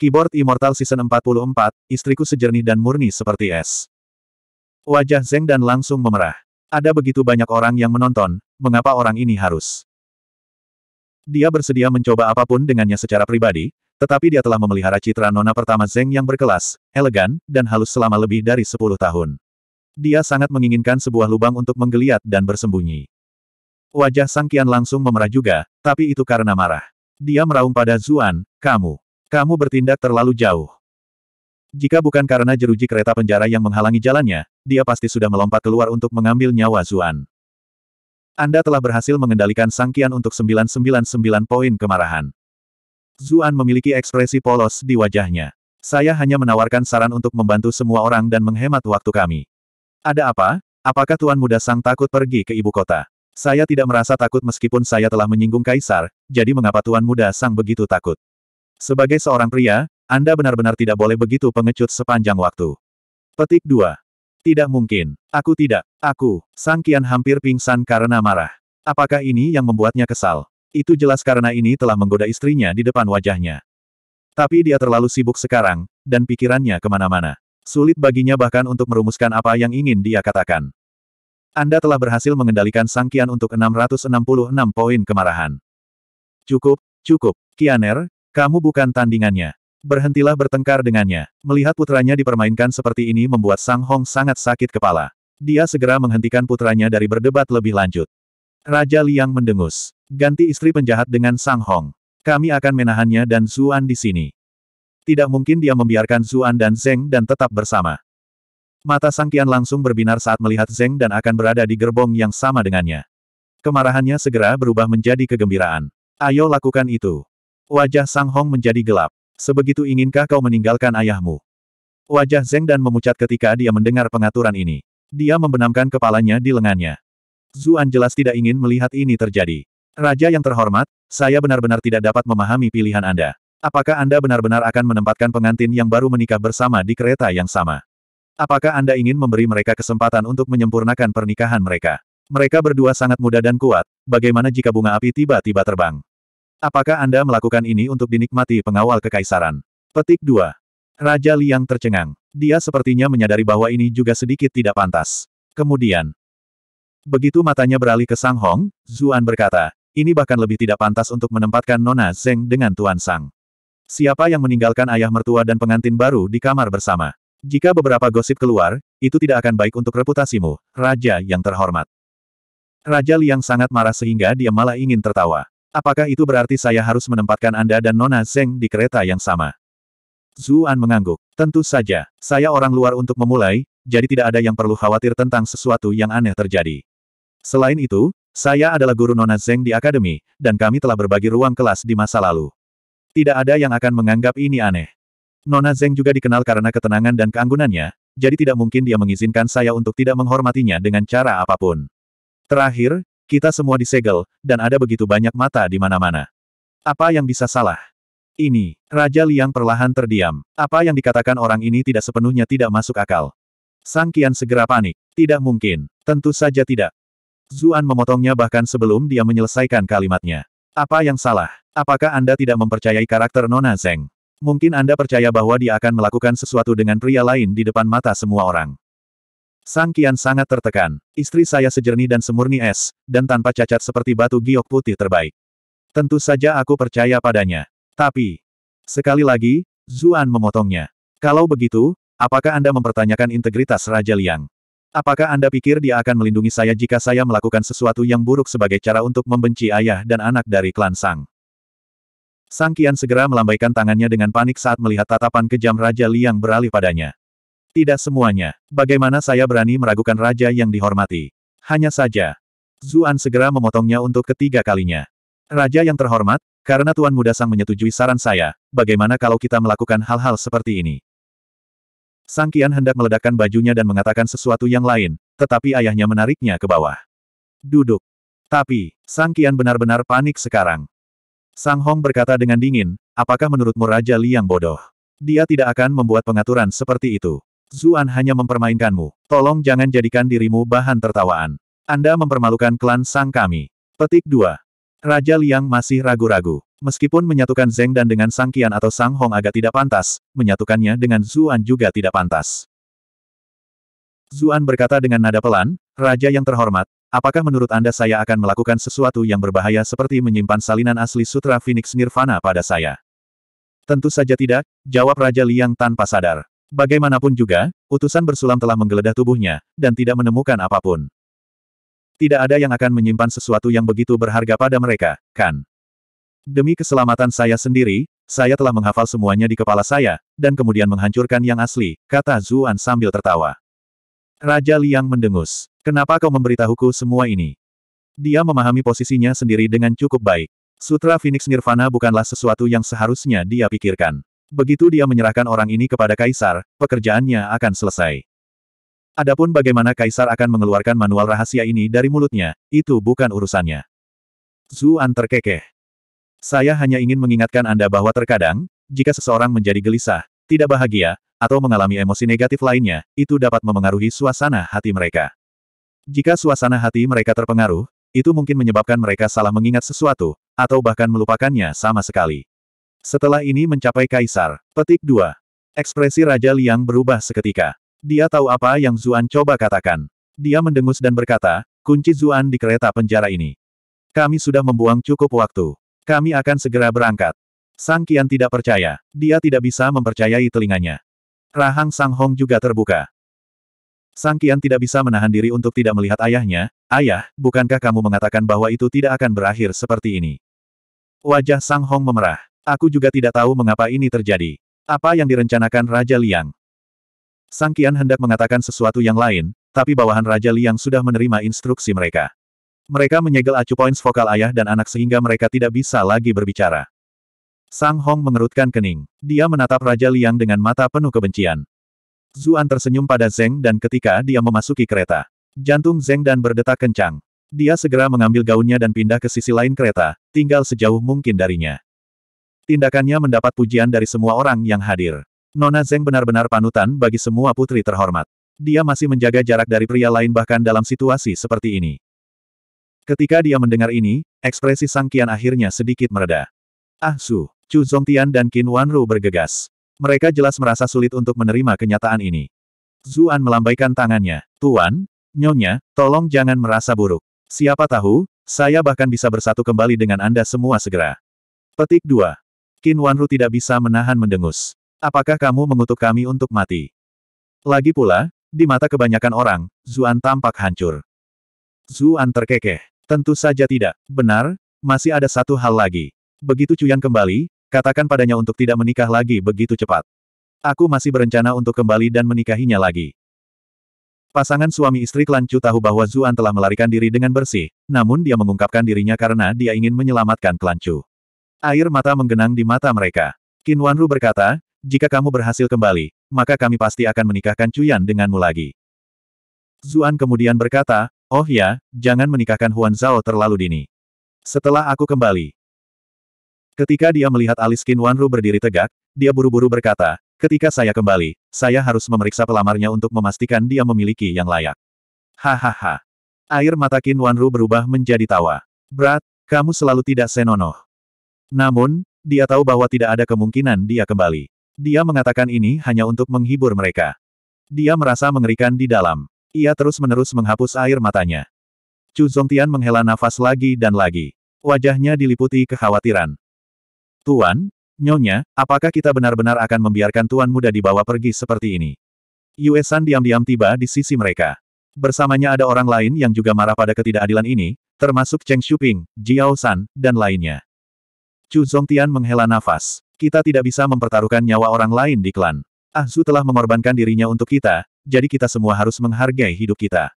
Keyboard Immortal Season 44, istriku sejernih dan murni seperti es. Wajah Zeng dan langsung memerah. Ada begitu banyak orang yang menonton, mengapa orang ini harus? Dia bersedia mencoba apapun dengannya secara pribadi, tetapi dia telah memelihara citra nona pertama Zeng yang berkelas, elegan, dan halus selama lebih dari 10 tahun. Dia sangat menginginkan sebuah lubang untuk menggeliat dan bersembunyi. Wajah Sang Sangkian langsung memerah juga, tapi itu karena marah. Dia meraung pada Zuan, kamu. Kamu bertindak terlalu jauh. Jika bukan karena jeruji kereta penjara yang menghalangi jalannya, dia pasti sudah melompat keluar untuk mengambil nyawa Zuan. Anda telah berhasil mengendalikan sangkian untuk 999 poin kemarahan. Zuan memiliki ekspresi polos di wajahnya. Saya hanya menawarkan saran untuk membantu semua orang dan menghemat waktu kami. Ada apa? Apakah Tuan Muda Sang takut pergi ke ibu kota? Saya tidak merasa takut meskipun saya telah menyinggung Kaisar, jadi mengapa Tuan Muda Sang begitu takut? Sebagai seorang pria, Anda benar-benar tidak boleh begitu pengecut sepanjang waktu. Petik 2. Tidak mungkin. Aku tidak. Aku. Sang Kian hampir pingsan karena marah. Apakah ini yang membuatnya kesal? Itu jelas karena ini telah menggoda istrinya di depan wajahnya. Tapi dia terlalu sibuk sekarang, dan pikirannya kemana-mana. Sulit baginya bahkan untuk merumuskan apa yang ingin dia katakan. Anda telah berhasil mengendalikan Sang Kian untuk 666 poin kemarahan. Cukup, cukup. Kianer, kamu bukan tandingannya. Berhentilah bertengkar dengannya. Melihat putranya dipermainkan seperti ini membuat Sang Hong sangat sakit kepala. Dia segera menghentikan putranya dari berdebat lebih lanjut. Raja Liang mendengus. Ganti istri penjahat dengan Sang Hong. Kami akan menahannya dan Zuan di sini. Tidak mungkin dia membiarkan Zuan dan Zeng dan tetap bersama. Mata Sang Sangkian langsung berbinar saat melihat Zeng dan akan berada di gerbong yang sama dengannya. Kemarahannya segera berubah menjadi kegembiraan. Ayo lakukan itu. Wajah Sang Hong menjadi gelap. Sebegitu inginkah kau meninggalkan ayahmu? Wajah Zeng dan memucat ketika dia mendengar pengaturan ini. Dia membenamkan kepalanya di lengannya. Zuan jelas tidak ingin melihat ini terjadi. Raja yang terhormat, saya benar-benar tidak dapat memahami pilihan Anda. Apakah Anda benar-benar akan menempatkan pengantin yang baru menikah bersama di kereta yang sama? Apakah Anda ingin memberi mereka kesempatan untuk menyempurnakan pernikahan mereka? Mereka berdua sangat muda dan kuat, bagaimana jika bunga api tiba-tiba terbang? Apakah Anda melakukan ini untuk dinikmati pengawal kekaisaran? Petik 2. Raja Liang tercengang. Dia sepertinya menyadari bahwa ini juga sedikit tidak pantas. Kemudian, begitu matanya beralih ke Sang Hong, Zuan berkata, ini bahkan lebih tidak pantas untuk menempatkan Nona Zeng dengan Tuan Sang. Siapa yang meninggalkan ayah mertua dan pengantin baru di kamar bersama? Jika beberapa gosip keluar, itu tidak akan baik untuk reputasimu, Raja yang terhormat. Raja Liang sangat marah sehingga dia malah ingin tertawa. Apakah itu berarti saya harus menempatkan Anda dan Nona Zeng di kereta yang sama? Zuan mengangguk. Tentu saja, saya orang luar untuk memulai, jadi tidak ada yang perlu khawatir tentang sesuatu yang aneh terjadi. Selain itu, saya adalah guru Nona Zeng di akademi, dan kami telah berbagi ruang kelas di masa lalu. Tidak ada yang akan menganggap ini aneh. Nona Zeng juga dikenal karena ketenangan dan keanggunannya, jadi tidak mungkin dia mengizinkan saya untuk tidak menghormatinya dengan cara apapun. Terakhir, kita semua disegel, dan ada begitu banyak mata di mana-mana. Apa yang bisa salah? Ini, Raja Liang perlahan terdiam. Apa yang dikatakan orang ini tidak sepenuhnya tidak masuk akal. Sang Kian segera panik. Tidak mungkin. Tentu saja tidak. Zuan memotongnya bahkan sebelum dia menyelesaikan kalimatnya. Apa yang salah? Apakah Anda tidak mempercayai karakter Nona Zeng? Mungkin Anda percaya bahwa dia akan melakukan sesuatu dengan pria lain di depan mata semua orang. Sang Kian sangat tertekan. Istri saya sejernih dan semurni es, dan tanpa cacat seperti batu giok putih terbaik. Tentu saja aku percaya padanya. Tapi, sekali lagi, Zuan memotongnya. Kalau begitu, apakah Anda mempertanyakan integritas Raja Liang? Apakah Anda pikir dia akan melindungi saya jika saya melakukan sesuatu yang buruk sebagai cara untuk membenci ayah dan anak dari klan Sang? Sang Kian segera melambaikan tangannya dengan panik saat melihat tatapan kejam Raja Liang beralih padanya. Tidak semuanya. Bagaimana saya berani meragukan raja yang dihormati? Hanya saja. Zuan segera memotongnya untuk ketiga kalinya. Raja yang terhormat, karena Tuan Muda Sang menyetujui saran saya, bagaimana kalau kita melakukan hal-hal seperti ini? Sang Kian hendak meledakkan bajunya dan mengatakan sesuatu yang lain, tetapi ayahnya menariknya ke bawah. Duduk. Tapi, Sang Kian benar-benar panik sekarang. Sang Hong berkata dengan dingin, apakah menurutmu Raja Liang bodoh? Dia tidak akan membuat pengaturan seperti itu. Zuan hanya mempermainkanmu. Tolong jangan jadikan dirimu bahan tertawaan. Anda mempermalukan klan sang kami. Petik 2. Raja Liang masih ragu-ragu. Meskipun menyatukan Zeng dan dengan Sang Qian atau Sang Hong agak tidak pantas, menyatukannya dengan Zuan juga tidak pantas. Zuan berkata dengan nada pelan, Raja yang terhormat, apakah menurut Anda saya akan melakukan sesuatu yang berbahaya seperti menyimpan salinan asli Sutra Phoenix Nirvana pada saya? Tentu saja tidak, jawab Raja Liang tanpa sadar. Bagaimanapun juga, utusan bersulam telah menggeledah tubuhnya, dan tidak menemukan apapun. Tidak ada yang akan menyimpan sesuatu yang begitu berharga pada mereka, kan? Demi keselamatan saya sendiri, saya telah menghafal semuanya di kepala saya, dan kemudian menghancurkan yang asli, kata Zuan sambil tertawa. Raja Liang mendengus. Kenapa kau memberitahuku semua ini? Dia memahami posisinya sendiri dengan cukup baik. Sutra Phoenix Nirvana bukanlah sesuatu yang seharusnya dia pikirkan. Begitu dia menyerahkan orang ini kepada Kaisar, pekerjaannya akan selesai. Adapun bagaimana Kaisar akan mengeluarkan manual rahasia ini dari mulutnya, itu bukan urusannya. Zuan terkekeh. Saya hanya ingin mengingatkan Anda bahwa terkadang, jika seseorang menjadi gelisah, tidak bahagia, atau mengalami emosi negatif lainnya, itu dapat memengaruhi suasana hati mereka. Jika suasana hati mereka terpengaruh, itu mungkin menyebabkan mereka salah mengingat sesuatu, atau bahkan melupakannya sama sekali. Setelah ini mencapai kaisar. Petik 2. Ekspresi Raja Liang berubah seketika. Dia tahu apa yang Zuan coba katakan. Dia mendengus dan berkata, kunci Zuan di kereta penjara ini. Kami sudah membuang cukup waktu. Kami akan segera berangkat. Sang Kian tidak percaya. Dia tidak bisa mempercayai telinganya. Rahang Sang Hong juga terbuka. Sang Kian tidak bisa menahan diri untuk tidak melihat ayahnya. Ayah, bukankah kamu mengatakan bahwa itu tidak akan berakhir seperti ini? Wajah Sang Hong memerah. Aku juga tidak tahu mengapa ini terjadi. Apa yang direncanakan Raja Liang? Sang Qian hendak mengatakan sesuatu yang lain, tapi bawahan Raja Liang sudah menerima instruksi mereka. Mereka menyegel acu points vokal ayah dan anak sehingga mereka tidak bisa lagi berbicara. Sang Hong mengerutkan kening. Dia menatap Raja Liang dengan mata penuh kebencian. Zuan tersenyum pada Zeng dan ketika dia memasuki kereta. Jantung Zeng dan berdetak kencang. Dia segera mengambil gaunnya dan pindah ke sisi lain kereta, tinggal sejauh mungkin darinya. Tindakannya mendapat pujian dari semua orang yang hadir. Nona Zeng benar-benar panutan bagi semua putri terhormat. Dia masih menjaga jarak dari pria lain bahkan dalam situasi seperti ini. Ketika dia mendengar ini, ekspresi Sang kian akhirnya sedikit mereda. Ah Su, Chu Zongtian dan Qin Wanru bergegas. Mereka jelas merasa sulit untuk menerima kenyataan ini. Zuan melambaikan tangannya. Tuan, Nyonya, tolong jangan merasa buruk. Siapa tahu, saya bahkan bisa bersatu kembali dengan Anda semua segera. Petik 2. Qin Wanru tidak bisa menahan mendengus. Apakah kamu mengutuk kami untuk mati? Lagi pula, di mata kebanyakan orang, Zuan tampak hancur. Zuan terkekeh. Tentu saja tidak. Benar, masih ada satu hal lagi. Begitu Cuyan kembali, katakan padanya untuk tidak menikah lagi begitu cepat. Aku masih berencana untuk kembali dan menikahinya lagi. Pasangan suami istri klan Chu tahu bahwa Zuan telah melarikan diri dengan bersih, namun dia mengungkapkan dirinya karena dia ingin menyelamatkan klan Chu. Air mata menggenang di mata mereka. Qin Wanru berkata, jika kamu berhasil kembali, maka kami pasti akan menikahkan Cuyan denganmu lagi. Zuan kemudian berkata, oh ya, jangan menikahkan Huan Zhao terlalu dini. Setelah aku kembali. Ketika dia melihat alis Qin Wanru berdiri tegak, dia buru-buru berkata, ketika saya kembali, saya harus memeriksa pelamarnya untuk memastikan dia memiliki yang layak. Hahaha. Air mata Qin Wanru berubah menjadi tawa. Brat, kamu selalu tidak senonoh. Namun, dia tahu bahwa tidak ada kemungkinan dia kembali. Dia mengatakan ini hanya untuk menghibur mereka. Dia merasa mengerikan di dalam. Ia terus-menerus menghapus air matanya. Chu Zongtian menghela nafas lagi dan lagi. Wajahnya diliputi kekhawatiran. Tuan, Nyonya, apakah kita benar-benar akan membiarkan tuan muda dibawa pergi seperti ini? Yuesan diam-diam tiba di sisi mereka. Bersamanya ada orang lain yang juga marah pada ketidakadilan ini, termasuk Cheng Shuping, Jiao San, dan lainnya. Chu Zongtian menghela nafas. Kita tidak bisa mempertaruhkan nyawa orang lain di klan. Ah Zhu telah mengorbankan dirinya untuk kita, jadi kita semua harus menghargai hidup kita.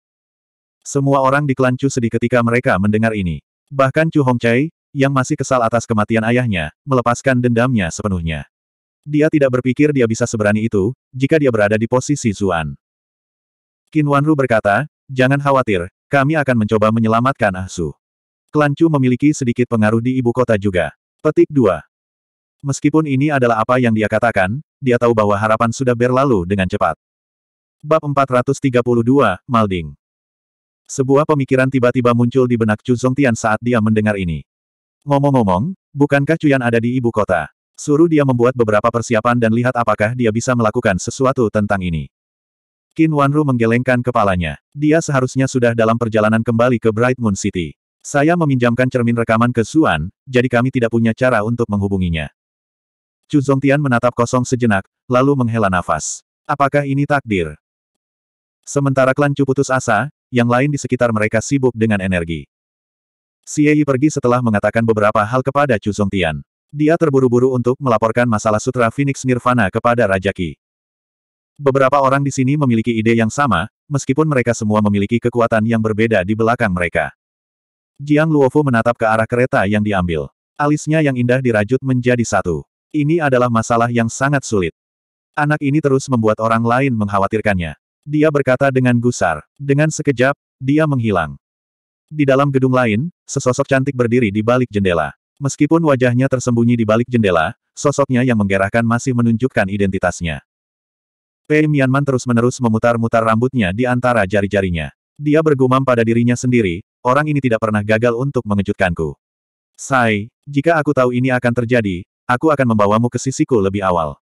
Semua orang di klan Chu sedih ketika mereka mendengar ini. Bahkan Chu Hongcai, yang masih kesal atas kematian ayahnya, melepaskan dendamnya sepenuhnya. Dia tidak berpikir dia bisa seberani itu, jika dia berada di posisi Zuan. Qin Wanru berkata, jangan khawatir, kami akan mencoba menyelamatkan Ah Su. Klan Chu memiliki sedikit pengaruh di ibu kota juga. Petik 2. Meskipun ini adalah apa yang dia katakan, dia tahu bahwa harapan sudah berlalu dengan cepat. Bab 432, Malding Sebuah pemikiran tiba-tiba muncul di benak Chu Zongtian saat dia mendengar ini. Ngomong-ngomong, bukankah Cuyan ada di ibu kota? Suruh dia membuat beberapa persiapan dan lihat apakah dia bisa melakukan sesuatu tentang ini. Qin Wanru menggelengkan kepalanya. Dia seharusnya sudah dalam perjalanan kembali ke Bright Moon City. Saya meminjamkan cermin rekaman ke Suan, jadi kami tidak punya cara untuk menghubunginya. Chu Zongtian menatap kosong sejenak, lalu menghela nafas. Apakah ini takdir? Sementara klan Chu putus asa, yang lain di sekitar mereka sibuk dengan energi. Xie pergi setelah mengatakan beberapa hal kepada Chu Zongtian. Dia terburu-buru untuk melaporkan masalah Sutra Phoenix Nirvana kepada Raja Qi. Beberapa orang di sini memiliki ide yang sama, meskipun mereka semua memiliki kekuatan yang berbeda di belakang mereka. Jiang Luofu menatap ke arah kereta yang diambil. Alisnya yang indah dirajut menjadi satu. Ini adalah masalah yang sangat sulit. Anak ini terus membuat orang lain mengkhawatirkannya. Dia berkata dengan gusar. Dengan sekejap, dia menghilang. Di dalam gedung lain, sesosok cantik berdiri di balik jendela. Meskipun wajahnya tersembunyi di balik jendela, sosoknya yang menggerahkan masih menunjukkan identitasnya. Pei Mianman terus-menerus memutar-mutar rambutnya di antara jari-jarinya. Dia bergumam pada dirinya sendiri, orang ini tidak pernah gagal untuk mengejutkanku. Sai, jika aku tahu ini akan terjadi, aku akan membawamu ke sisiku lebih awal.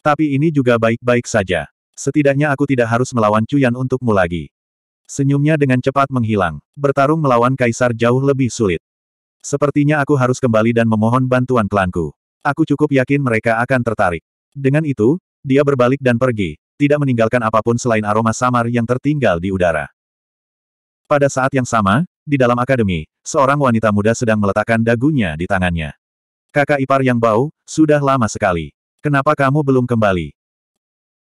Tapi ini juga baik-baik saja. Setidaknya aku tidak harus melawan Cuyan untukmu lagi. Senyumnya dengan cepat menghilang. Bertarung melawan Kaisar jauh lebih sulit. Sepertinya aku harus kembali dan memohon bantuan klanku. Aku cukup yakin mereka akan tertarik. Dengan itu, dia berbalik dan pergi, tidak meninggalkan apapun selain aroma samar yang tertinggal di udara. Pada saat yang sama, di dalam akademi, seorang wanita muda sedang meletakkan dagunya di tangannya. Kakak ipar yang bau, sudah lama sekali. Kenapa kamu belum kembali?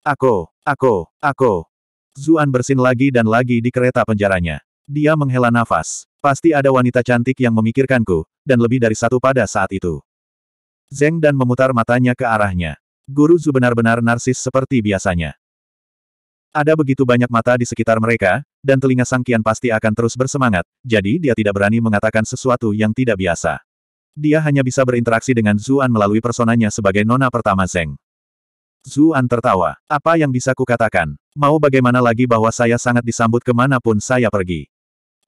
Aku, aku, aku. Zuan bersin lagi dan lagi di kereta penjaranya. Dia menghela nafas. Pasti ada wanita cantik yang memikirkanku, dan lebih dari satu pada saat itu. Zeng dan memutar matanya ke arahnya. Guru Zu benar-benar narsis seperti biasanya. Ada begitu banyak mata di sekitar mereka, dan telinga sang kian pasti akan terus bersemangat, jadi dia tidak berani mengatakan sesuatu yang tidak biasa. Dia hanya bisa berinteraksi dengan Zuan melalui personanya sebagai nona pertama Zeng. Zuan tertawa. Apa yang bisa kukatakan? Mau bagaimana lagi bahwa saya sangat disambut kemanapun saya pergi.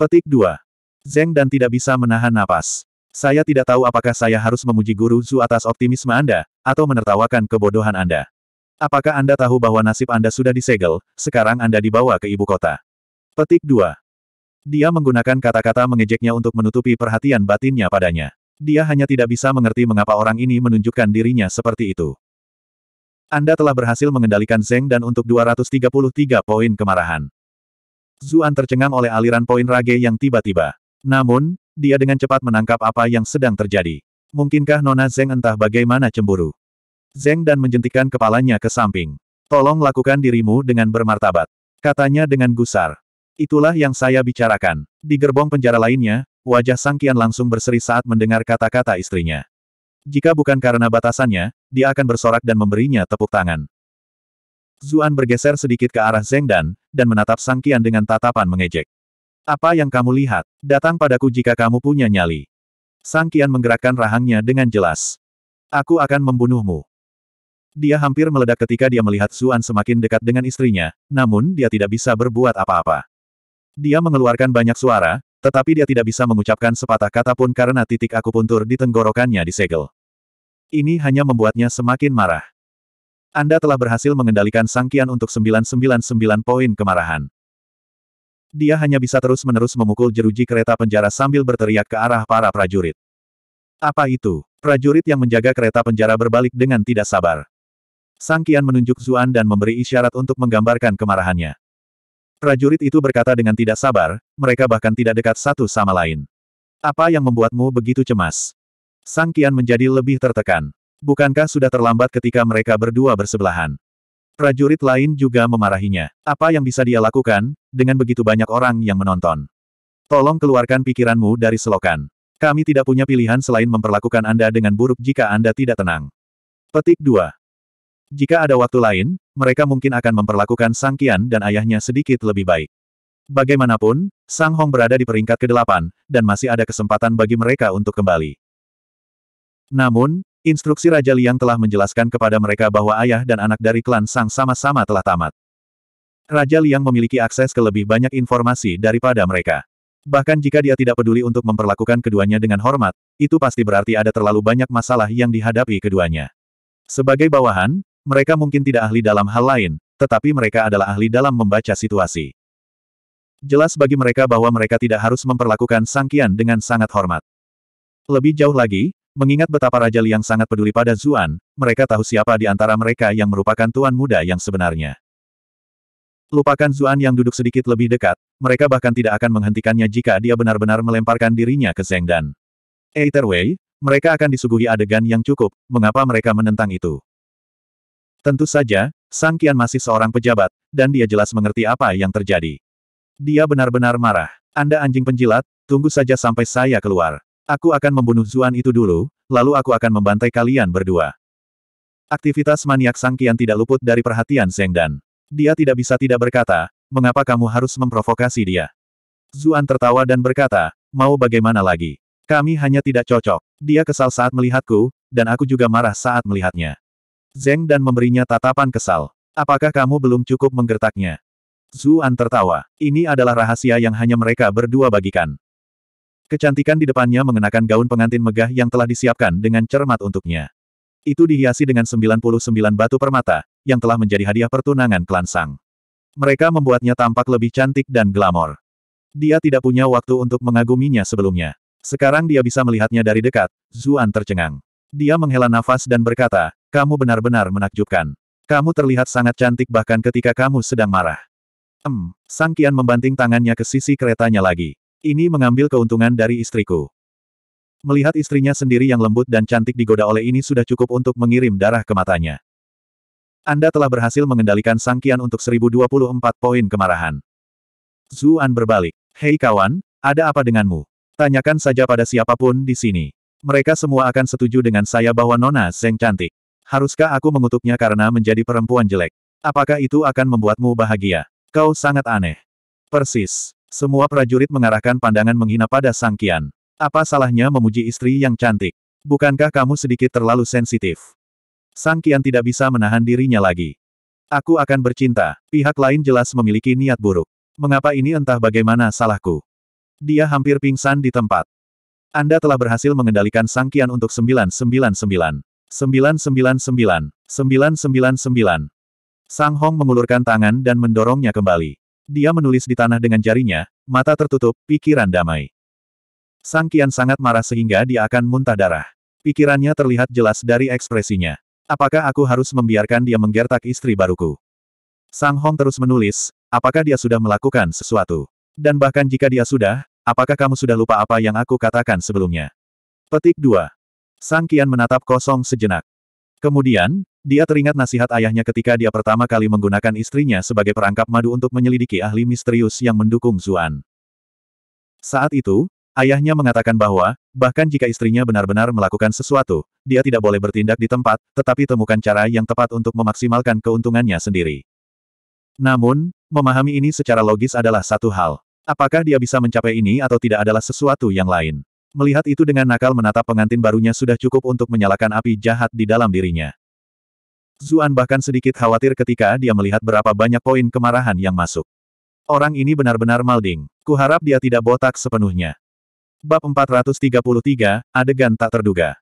Petik 2. Zeng dan tidak bisa menahan napas. Saya tidak tahu apakah saya harus memuji guru Zu atas optimisme Anda, atau menertawakan kebodohan Anda. Apakah Anda tahu bahwa nasib Anda sudah disegel, sekarang Anda dibawa ke ibu kota? Petik 2. Dia menggunakan kata-kata mengejeknya untuk menutupi perhatian batinnya padanya. Dia hanya tidak bisa mengerti mengapa orang ini menunjukkan dirinya seperti itu. Anda telah berhasil mengendalikan Zeng dan untuk 233 poin kemarahan. Zuan tercengang oleh aliran poin rage yang tiba-tiba. Namun, dia dengan cepat menangkap apa yang sedang terjadi. Mungkinkah Nona Zeng entah bagaimana cemburu? Zeng dan menjentikan kepalanya ke samping. Tolong lakukan dirimu dengan bermartabat. Katanya dengan gusar. Itulah yang saya bicarakan. Di gerbong penjara lainnya, wajah Sang Kian langsung berseri saat mendengar kata-kata istrinya. Jika bukan karena batasannya, dia akan bersorak dan memberinya tepuk tangan. Zuan bergeser sedikit ke arah Zeng Dan, dan menatap Sang Kian dengan tatapan mengejek. Apa yang kamu lihat? Datang padaku jika kamu punya nyali. Sang Kian menggerakkan rahangnya dengan jelas. Aku akan membunuhmu. Dia hampir meledak ketika dia melihat Zuan semakin dekat dengan istrinya, namun dia tidak bisa berbuat apa-apa. Dia mengeluarkan banyak suara, tetapi dia tidak bisa mengucapkan sepatah kata pun karena titik akupuntur di tenggorokannya disegel. Ini hanya membuatnya semakin marah. Anda telah berhasil mengendalikan sangkian untuk 999 poin kemarahan. Dia hanya bisa terus-menerus memukul jeruji kereta penjara sambil berteriak ke arah para prajurit. Apa itu? Prajurit yang menjaga kereta penjara berbalik dengan tidak sabar. Sang Kian menunjuk Zuan dan memberi isyarat untuk menggambarkan kemarahannya. Prajurit itu berkata dengan tidak sabar, mereka bahkan tidak dekat satu sama lain. Apa yang membuatmu begitu cemas? Sang Kian menjadi lebih tertekan. Bukankah sudah terlambat ketika mereka berdua bersebelahan? Prajurit lain juga memarahinya. Apa yang bisa dia lakukan, dengan begitu banyak orang yang menonton? Tolong keluarkan pikiranmu dari selokan. Kami tidak punya pilihan selain memperlakukan Anda dengan buruk jika Anda tidak tenang. Petik 2. Jika ada waktu lain, mereka mungkin akan memperlakukan Sang Kian dan ayahnya sedikit lebih baik. Bagaimanapun, Sang Hong berada di peringkat ke-8, dan masih ada kesempatan bagi mereka untuk kembali. Namun, instruksi Raja Liang telah menjelaskan kepada mereka bahwa ayah dan anak dari klan Sang sama-sama telah tamat. Raja Liang memiliki akses ke lebih banyak informasi daripada mereka. Bahkan jika dia tidak peduli untuk memperlakukan keduanya dengan hormat, itu pasti berarti ada terlalu banyak masalah yang dihadapi keduanya. Sebagai bawahan, mereka mungkin tidak ahli dalam hal lain, tetapi mereka adalah ahli dalam membaca situasi. Jelas bagi mereka bahwa mereka tidak harus memperlakukan Sangkian dengan sangat hormat. Lebih jauh lagi, mengingat betapa Raja Liang sangat peduli pada Zuan, mereka tahu siapa di antara mereka yang merupakan tuan muda yang sebenarnya. Lupakan Zuan yang duduk sedikit lebih dekat, mereka bahkan tidak akan menghentikannya jika dia benar-benar melemparkan dirinya ke Zhengdan. Either way, mereka akan disuguhi adegan yang cukup, mengapa mereka menentang itu. Tentu saja, Sang Kian masih seorang pejabat, dan dia jelas mengerti apa yang terjadi. Dia benar-benar marah. Anda anjing penjilat, tunggu saja sampai saya keluar. Aku akan membunuh Zuan itu dulu, lalu aku akan membantai kalian berdua. Aktivitas maniak Sang Kian tidak luput dari perhatian Zeng Dan. Dia tidak bisa tidak berkata, mengapa kamu harus memprovokasi dia? Zuan tertawa dan berkata, mau bagaimana lagi? Kami hanya tidak cocok. Dia kesal saat melihatku, dan aku juga marah saat melihatnya. Zeng dan memberinya tatapan kesal. Apakah kamu belum cukup menggertaknya? Zuan tertawa. Ini adalah rahasia yang hanya mereka berdua bagikan. Kecantikan di depannya mengenakan gaun pengantin megah yang telah disiapkan dengan cermat untuknya. Itu dihiasi dengan 99 batu permata, yang telah menjadi hadiah pertunangan klan Sang. Mereka membuatnya tampak lebih cantik dan glamor. Dia tidak punya waktu untuk mengaguminya sebelumnya. Sekarang dia bisa melihatnya dari dekat, Zuan tercengang. Dia menghela nafas dan berkata, kamu benar-benar menakjubkan. Kamu terlihat sangat cantik bahkan ketika kamu sedang marah. Hmm. Sang Kian membanting tangannya ke sisi keretanya lagi. Ini mengambil keuntungan dari istriku. Melihat istrinya sendiri yang lembut dan cantik digoda oleh ini sudah cukup untuk mengirim darah ke matanya. Anda telah berhasil mengendalikan Sang Kian untuk 1024 poin kemarahan. Zuan berbalik. Hei kawan, ada apa denganmu? Tanyakan saja pada siapapun di sini. Mereka semua akan setuju dengan saya bahwa Nona Zeng cantik. Haruskah aku mengutuknya karena menjadi perempuan jelek? Apakah itu akan membuatmu bahagia? Kau sangat aneh. Persis. Semua prajurit mengarahkan pandangan menghina pada Sang Kian. Apa salahnya memuji istri yang cantik? Bukankah kamu sedikit terlalu sensitif? Sang Kian tidak bisa menahan dirinya lagi. Aku akan bercinta. Pihak lain jelas memiliki niat buruk. Mengapa ini entah bagaimana salahku? Dia hampir pingsan di tempat. Anda telah berhasil mengendalikan Sang Kian untuk 999. 999, 999. Sang Hong mengulurkan tangan dan mendorongnya kembali. Dia menulis di tanah dengan jarinya, mata tertutup, pikiran damai. Sang Kian sangat marah sehingga dia akan muntah darah. Pikirannya terlihat jelas dari ekspresinya. Apakah aku harus membiarkan dia menggertak istri baruku? Sang Hong terus menulis, apakah dia sudah melakukan sesuatu? Dan bahkan jika dia sudah, apakah kamu sudah lupa apa yang aku katakan sebelumnya? Petik 2. Sang Kian menatap kosong sejenak. Kemudian, dia teringat nasihat ayahnya ketika dia pertama kali menggunakan istrinya sebagai perangkap madu untuk menyelidiki ahli misterius yang mendukung Zuan. Saat itu, ayahnya mengatakan bahwa, bahkan jika istrinya benar-benar melakukan sesuatu, dia tidak boleh bertindak di tempat, tetapi temukan cara yang tepat untuk memaksimalkan keuntungannya sendiri. Namun, memahami ini secara logis adalah satu hal. Apakah dia bisa mencapai ini atau tidak adalah sesuatu yang lain. Melihat itu dengan nakal menatap pengantin barunya sudah cukup untuk menyalakan api jahat di dalam dirinya. Zuan bahkan sedikit khawatir ketika dia melihat berapa banyak poin kemarahan yang masuk. Orang ini benar-benar malding. Kuharap dia tidak botak sepenuhnya. Bab 433, Adegan Tak Terduga.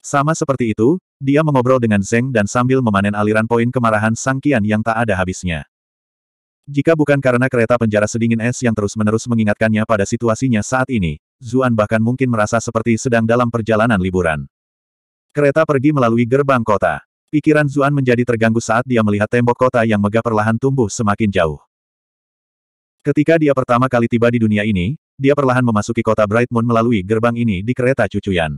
Sama seperti itu, dia mengobrol dengan Zeng dan sambil memanen aliran poin kemarahan Sangkian yang tak ada habisnya. Jika bukan karena kereta penjara sedingin es yang terus-menerus mengingatkannya pada situasinya saat ini, Zuan bahkan mungkin merasa seperti sedang dalam perjalanan liburan. Kereta pergi melalui gerbang kota. Pikiran Zuan menjadi terganggu saat dia melihat tembok kota yang megah perlahan tumbuh semakin jauh. Ketika dia pertama kali tiba di dunia ini, dia perlahan memasuki kota Bright Moon melalui gerbang ini di kereta cucuyan.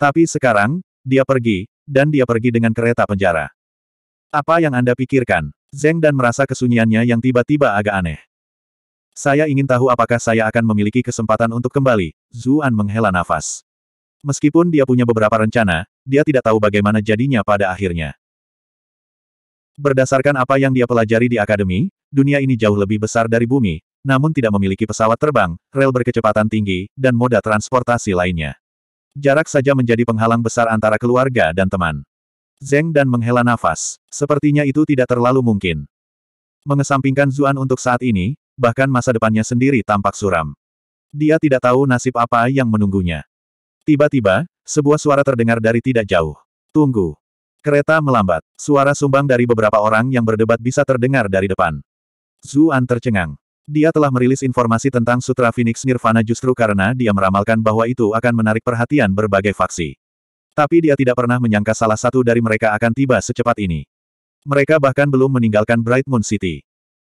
Tapi sekarang, dia pergi, dan dia pergi dengan kereta penjara. Apa yang Anda pikirkan? Zeng dan merasa kesunyiannya yang tiba-tiba agak aneh. Saya ingin tahu apakah saya akan memiliki kesempatan untuk kembali. Zuan menghela nafas. Meskipun dia punya beberapa rencana, dia tidak tahu bagaimana jadinya pada akhirnya. Berdasarkan apa yang dia pelajari di akademi, dunia ini jauh lebih besar dari bumi, namun tidak memiliki pesawat terbang, rel berkecepatan tinggi, dan moda transportasi lainnya. Jarak saja menjadi penghalang besar antara keluarga dan teman. Zeng dan menghela nafas, sepertinya itu tidak terlalu mungkin. Mengesampingkan Zuan untuk saat ini, bahkan masa depannya sendiri tampak suram. Dia tidak tahu nasib apa yang menunggunya. Tiba-tiba, sebuah suara terdengar dari tidak jauh. Tunggu. Kereta melambat. Suara sumbang dari beberapa orang yang berdebat bisa terdengar dari depan. Zuan tercengang. Dia telah merilis informasi tentang Sutra Phoenix Nirvana justru karena dia meramalkan bahwa itu akan menarik perhatian berbagai faksi. Tapi dia tidak pernah menyangka salah satu dari mereka akan tiba secepat ini. Mereka bahkan belum meninggalkan Bright Moon City.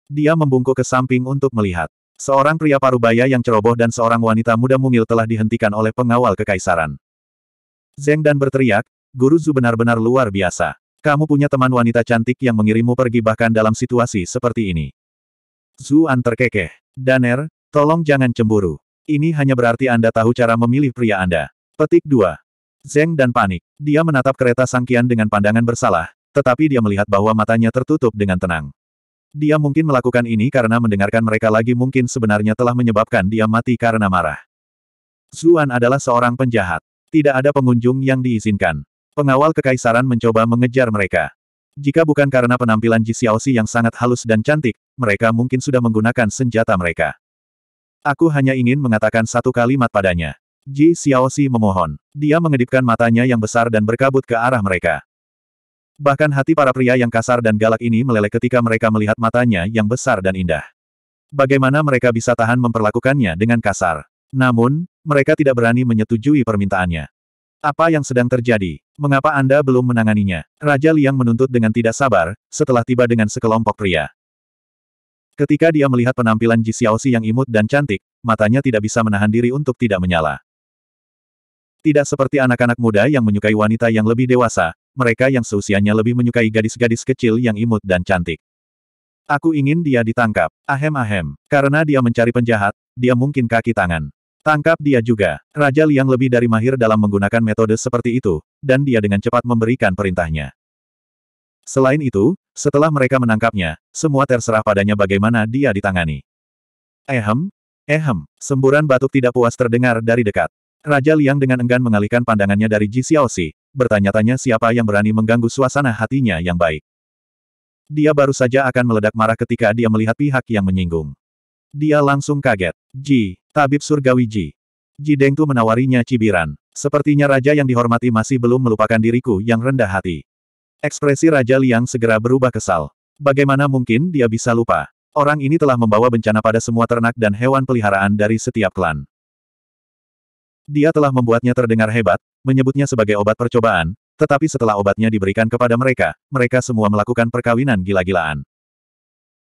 Dia membungkuk ke samping untuk melihat. Seorang pria parubaya yang ceroboh dan seorang wanita muda mungil telah dihentikan oleh pengawal kekaisaran. Zeng dan berteriak, Guru Zu benar-benar luar biasa. Kamu punya teman wanita cantik yang mengirimmu pergi bahkan dalam situasi seperti ini. antar terkekeh. Daner, tolong jangan cemburu. Ini hanya berarti Anda tahu cara memilih pria Anda. Petik 2. Zeng dan panik. Dia menatap kereta Sangkian dengan pandangan bersalah, tetapi dia melihat bahwa matanya tertutup dengan tenang. Dia mungkin melakukan ini karena mendengarkan mereka lagi mungkin sebenarnya telah menyebabkan dia mati karena marah. Zuan adalah seorang penjahat. Tidak ada pengunjung yang diizinkan. Pengawal kekaisaran mencoba mengejar mereka. Jika bukan karena penampilan Ji Xiaoxi yang sangat halus dan cantik, mereka mungkin sudah menggunakan senjata mereka. Aku hanya ingin mengatakan satu kalimat padanya. Ji Xiaoxi memohon. Dia mengedipkan matanya yang besar dan berkabut ke arah mereka. Bahkan hati para pria yang kasar dan galak ini meleleh ketika mereka melihat matanya yang besar dan indah. Bagaimana mereka bisa tahan memperlakukannya dengan kasar? Namun, mereka tidak berani menyetujui permintaannya. Apa yang sedang terjadi? Mengapa Anda belum menanganinya? Raja Liang menuntut dengan tidak sabar, setelah tiba dengan sekelompok pria. Ketika dia melihat penampilan Ji Xiaoxi yang imut dan cantik, matanya tidak bisa menahan diri untuk tidak menyala. Tidak seperti anak-anak muda yang menyukai wanita yang lebih dewasa, mereka yang seusianya lebih menyukai gadis-gadis kecil yang imut dan cantik. Aku ingin dia ditangkap. Ahem-ahem. Karena dia mencari penjahat, dia mungkin kaki tangan. Tangkap dia juga. Raja Liang lebih dari mahir dalam menggunakan metode seperti itu, dan dia dengan cepat memberikan perintahnya. Selain itu, setelah mereka menangkapnya, semua terserah padanya bagaimana dia ditangani. Ehem, ehem, semburan batuk tidak puas terdengar dari dekat. Raja Liang dengan enggan mengalihkan pandangannya dari Ji Xiaoxi, bertanya-tanya siapa yang berani mengganggu suasana hatinya yang baik. Dia baru saja akan meledak marah ketika dia melihat pihak yang menyinggung. Dia langsung kaget. Ji, tabib surgawi Ji. Ji Dengtu menawarinya cibiran. Sepertinya raja yang dihormati masih belum melupakan diriku yang rendah hati. Ekspresi Raja Liang segera berubah kesal. Bagaimana mungkin dia bisa lupa? Orang ini telah membawa bencana pada semua ternak dan hewan peliharaan dari setiap klan. Dia telah membuatnya terdengar hebat, menyebutnya sebagai obat percobaan, tetapi setelah obatnya diberikan kepada mereka, mereka semua melakukan perkawinan gila-gilaan.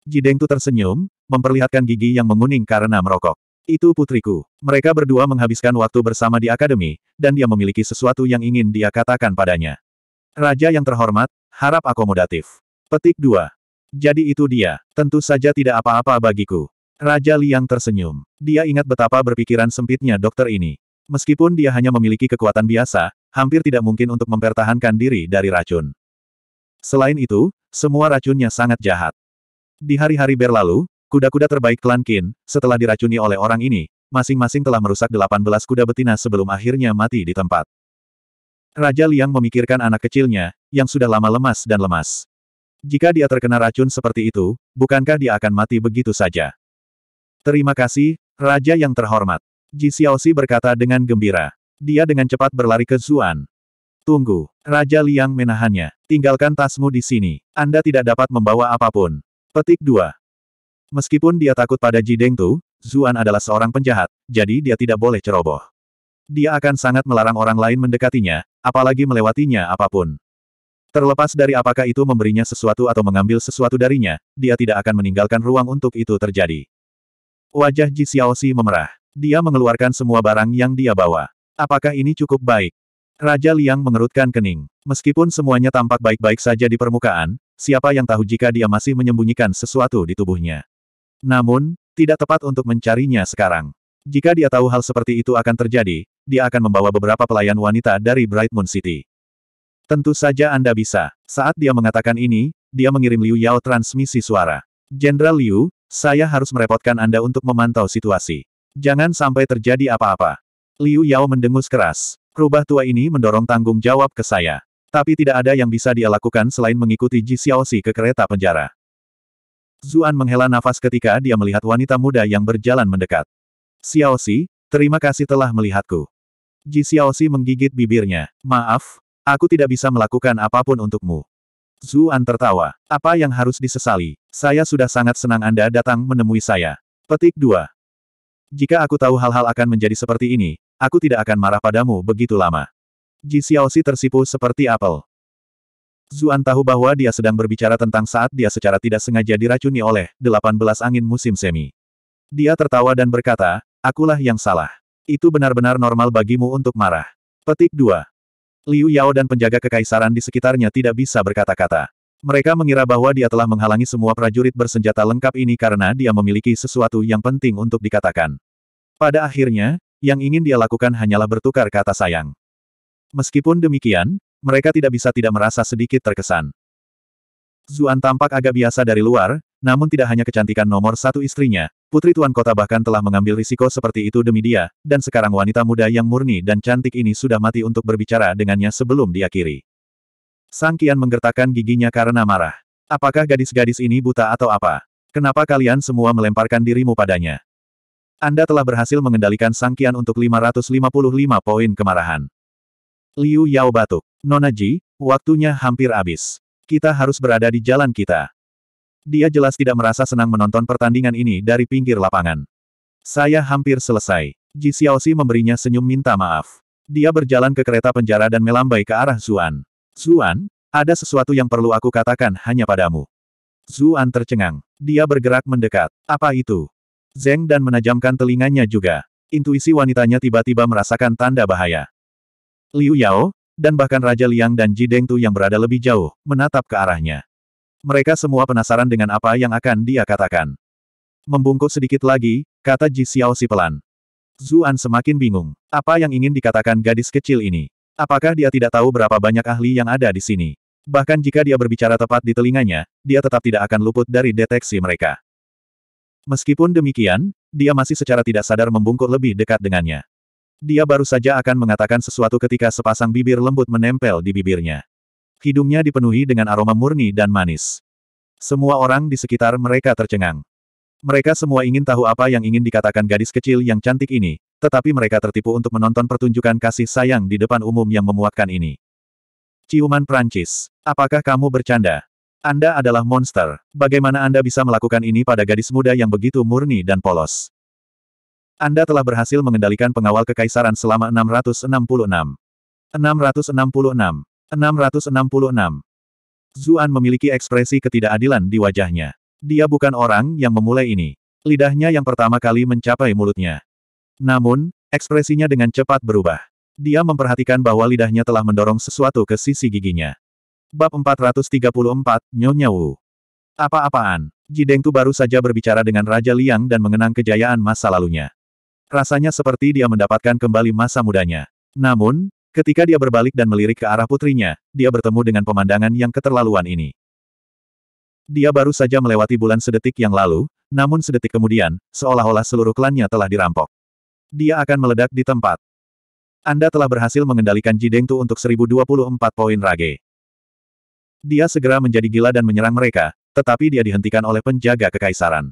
Jideng Tu tersenyum, memperlihatkan gigi yang menguning karena merokok. Itu putriku. Mereka berdua menghabiskan waktu bersama di akademi, dan dia memiliki sesuatu yang ingin dia katakan padanya. Raja yang terhormat, harap akomodatif. Petik 2. Jadi itu dia, tentu saja tidak apa-apa bagiku. Raja Liang tersenyum. Dia ingat betapa berpikiran sempitnya dokter ini. Meskipun dia hanya memiliki kekuatan biasa, hampir tidak mungkin untuk mempertahankan diri dari racun. Selain itu, semua racunnya sangat jahat. Di hari-hari berlalu, kuda-kuda terbaik klan Qin, setelah diracuni oleh orang ini, masing-masing telah merusak 18 kuda betina sebelum akhirnya mati di tempat. Raja Liang memikirkan anak kecilnya, yang sudah lama lemas dan lemas. Jika dia terkena racun seperti itu, bukankah dia akan mati begitu saja? Terima kasih, Raja yang terhormat. Ji Xiaoxi berkata dengan gembira. Dia dengan cepat berlari ke Zuan. Tunggu. Raja Liang menahannya. Tinggalkan tasmu di sini. Anda tidak dapat membawa apapun. Petik 2. Meskipun dia takut pada Ji Dengtu, Zuan adalah seorang penjahat, jadi dia tidak boleh ceroboh. Dia akan sangat melarang orang lain mendekatinya, apalagi melewatinya apapun. Terlepas dari apakah itu memberinya sesuatu atau mengambil sesuatu darinya, dia tidak akan meninggalkan ruang untuk itu terjadi. Wajah Ji Xiaoxi memerah. Dia mengeluarkan semua barang yang dia bawa. Apakah ini cukup baik? Raja Liang mengerutkan kening. Meskipun semuanya tampak baik-baik saja di permukaan, siapa yang tahu jika dia masih menyembunyikan sesuatu di tubuhnya. Namun, tidak tepat untuk mencarinya sekarang. Jika dia tahu hal seperti itu akan terjadi, dia akan membawa beberapa pelayan wanita dari Bright Moon City. Tentu saja Anda bisa. Saat dia mengatakan ini, dia mengirim Liu Yao transmisi suara. Jenderal Liu, saya harus merepotkan Anda untuk memantau situasi. Jangan sampai terjadi apa-apa. Liu Yao mendengus keras. Rubah tua ini mendorong tanggung jawab ke saya. Tapi tidak ada yang bisa dia lakukan selain mengikuti Ji Xiaoxi ke kereta penjara. Zuan menghela nafas ketika dia melihat wanita muda yang berjalan mendekat. Xiaoxi, terima kasih telah melihatku. Ji Xiaoxi menggigit bibirnya. Maaf, aku tidak bisa melakukan apapun untukmu. Zuan tertawa. Apa yang harus disesali? Saya sudah sangat senang Anda datang menemui saya. Petik 2. Jika aku tahu hal-hal akan menjadi seperti ini, aku tidak akan marah padamu begitu lama. Ji Xiaoxi tersipu seperti apel. Zuan tahu bahwa dia sedang berbicara tentang saat dia secara tidak sengaja diracuni oleh 18 angin musim semi. Dia tertawa dan berkata, akulah yang salah. Itu benar-benar normal bagimu untuk marah. Petik 2. Liu Yao dan penjaga kekaisaran di sekitarnya tidak bisa berkata-kata. Mereka mengira bahwa dia telah menghalangi semua prajurit bersenjata lengkap ini karena dia memiliki sesuatu yang penting untuk dikatakan. Pada akhirnya, yang ingin dia lakukan hanyalah bertukar kata sayang. Meskipun demikian, mereka tidak bisa tidak merasa sedikit terkesan. Zuan tampak agak biasa dari luar, namun tidak hanya kecantikan nomor satu istrinya, putri tuan kota bahkan telah mengambil risiko seperti itu demi dia, dan sekarang wanita muda yang murni dan cantik ini sudah mati untuk berbicara dengannya sebelum diakhiri. Sang Kian menggertakkan giginya karena marah. Apakah gadis-gadis ini buta atau apa? Kenapa kalian semua melemparkan dirimu padanya? Anda telah berhasil mengendalikan Sang Kian untuk 555 poin kemarahan. Liu Yao batuk. Nona Ji, waktunya hampir habis. Kita harus berada di jalan kita. Dia jelas tidak merasa senang menonton pertandingan ini dari pinggir lapangan. Saya hampir selesai. Ji Xiaoxi memberinya senyum minta maaf. Dia berjalan ke kereta penjara dan melambai ke arah Zuan. Zuan, ada sesuatu yang perlu aku katakan hanya padamu. Zuan tercengang. Dia bergerak mendekat. Apa itu? Zeng dan menajamkan telinganya juga. Intuisi wanitanya tiba-tiba merasakan tanda bahaya. Liu Yao, dan bahkan Raja Liang dan Ji Deng Dengtu yang berada lebih jauh, menatap ke arahnya. Mereka semua penasaran dengan apa yang akan dia katakan. Membungkuk sedikit lagi, kata Ji Xiao si pelan. Zuan semakin bingung. Apa yang ingin dikatakan gadis kecil ini? Apakah dia tidak tahu berapa banyak ahli yang ada di sini? Bahkan jika dia berbicara tepat di telinganya, dia tetap tidak akan luput dari deteksi mereka. Meskipun demikian, dia masih secara tidak sadar membungkuk lebih dekat dengannya. Dia baru saja akan mengatakan sesuatu ketika sepasang bibir lembut menempel di bibirnya. Hidungnya dipenuhi dengan aroma murni dan manis. Semua orang di sekitar mereka tercengang. Mereka semua ingin tahu apa yang ingin dikatakan gadis kecil yang cantik ini, tetapi mereka tertipu untuk menonton pertunjukan kasih sayang di depan umum yang memuakkan ini. Ciuman Prancis. Apakah kamu bercanda? Anda adalah monster. Bagaimana Anda bisa melakukan ini pada gadis muda yang begitu murni dan polos? Anda telah berhasil mengendalikan pengawal kekaisaran selama 666. 666. 666. Zuan memiliki ekspresi ketidakadilan di wajahnya. Dia bukan orang yang memulai ini. Lidahnya yang pertama kali mencapai mulutnya. Namun, ekspresinya dengan cepat berubah. Dia memperhatikan bahwa lidahnya telah mendorong sesuatu ke sisi giginya. Bab 434, Nyonya Wu. Apa-apaan? Jideng Tu baru saja berbicara dengan Raja Liang dan mengenang kejayaan masa lalunya. Rasanya seperti dia mendapatkan kembali masa mudanya. Namun, ketika dia berbalik dan melirik ke arah putrinya, dia bertemu dengan pemandangan yang keterlaluan ini. Dia baru saja melewati bulan sedetik yang lalu, namun sedetik kemudian, seolah-olah seluruh klannya telah dirampok. Dia akan meledak di tempat. Anda telah berhasil mengendalikan Jidengtu untuk 1024 poin rage. Dia segera menjadi gila dan menyerang mereka, tetapi dia dihentikan oleh penjaga kekaisaran.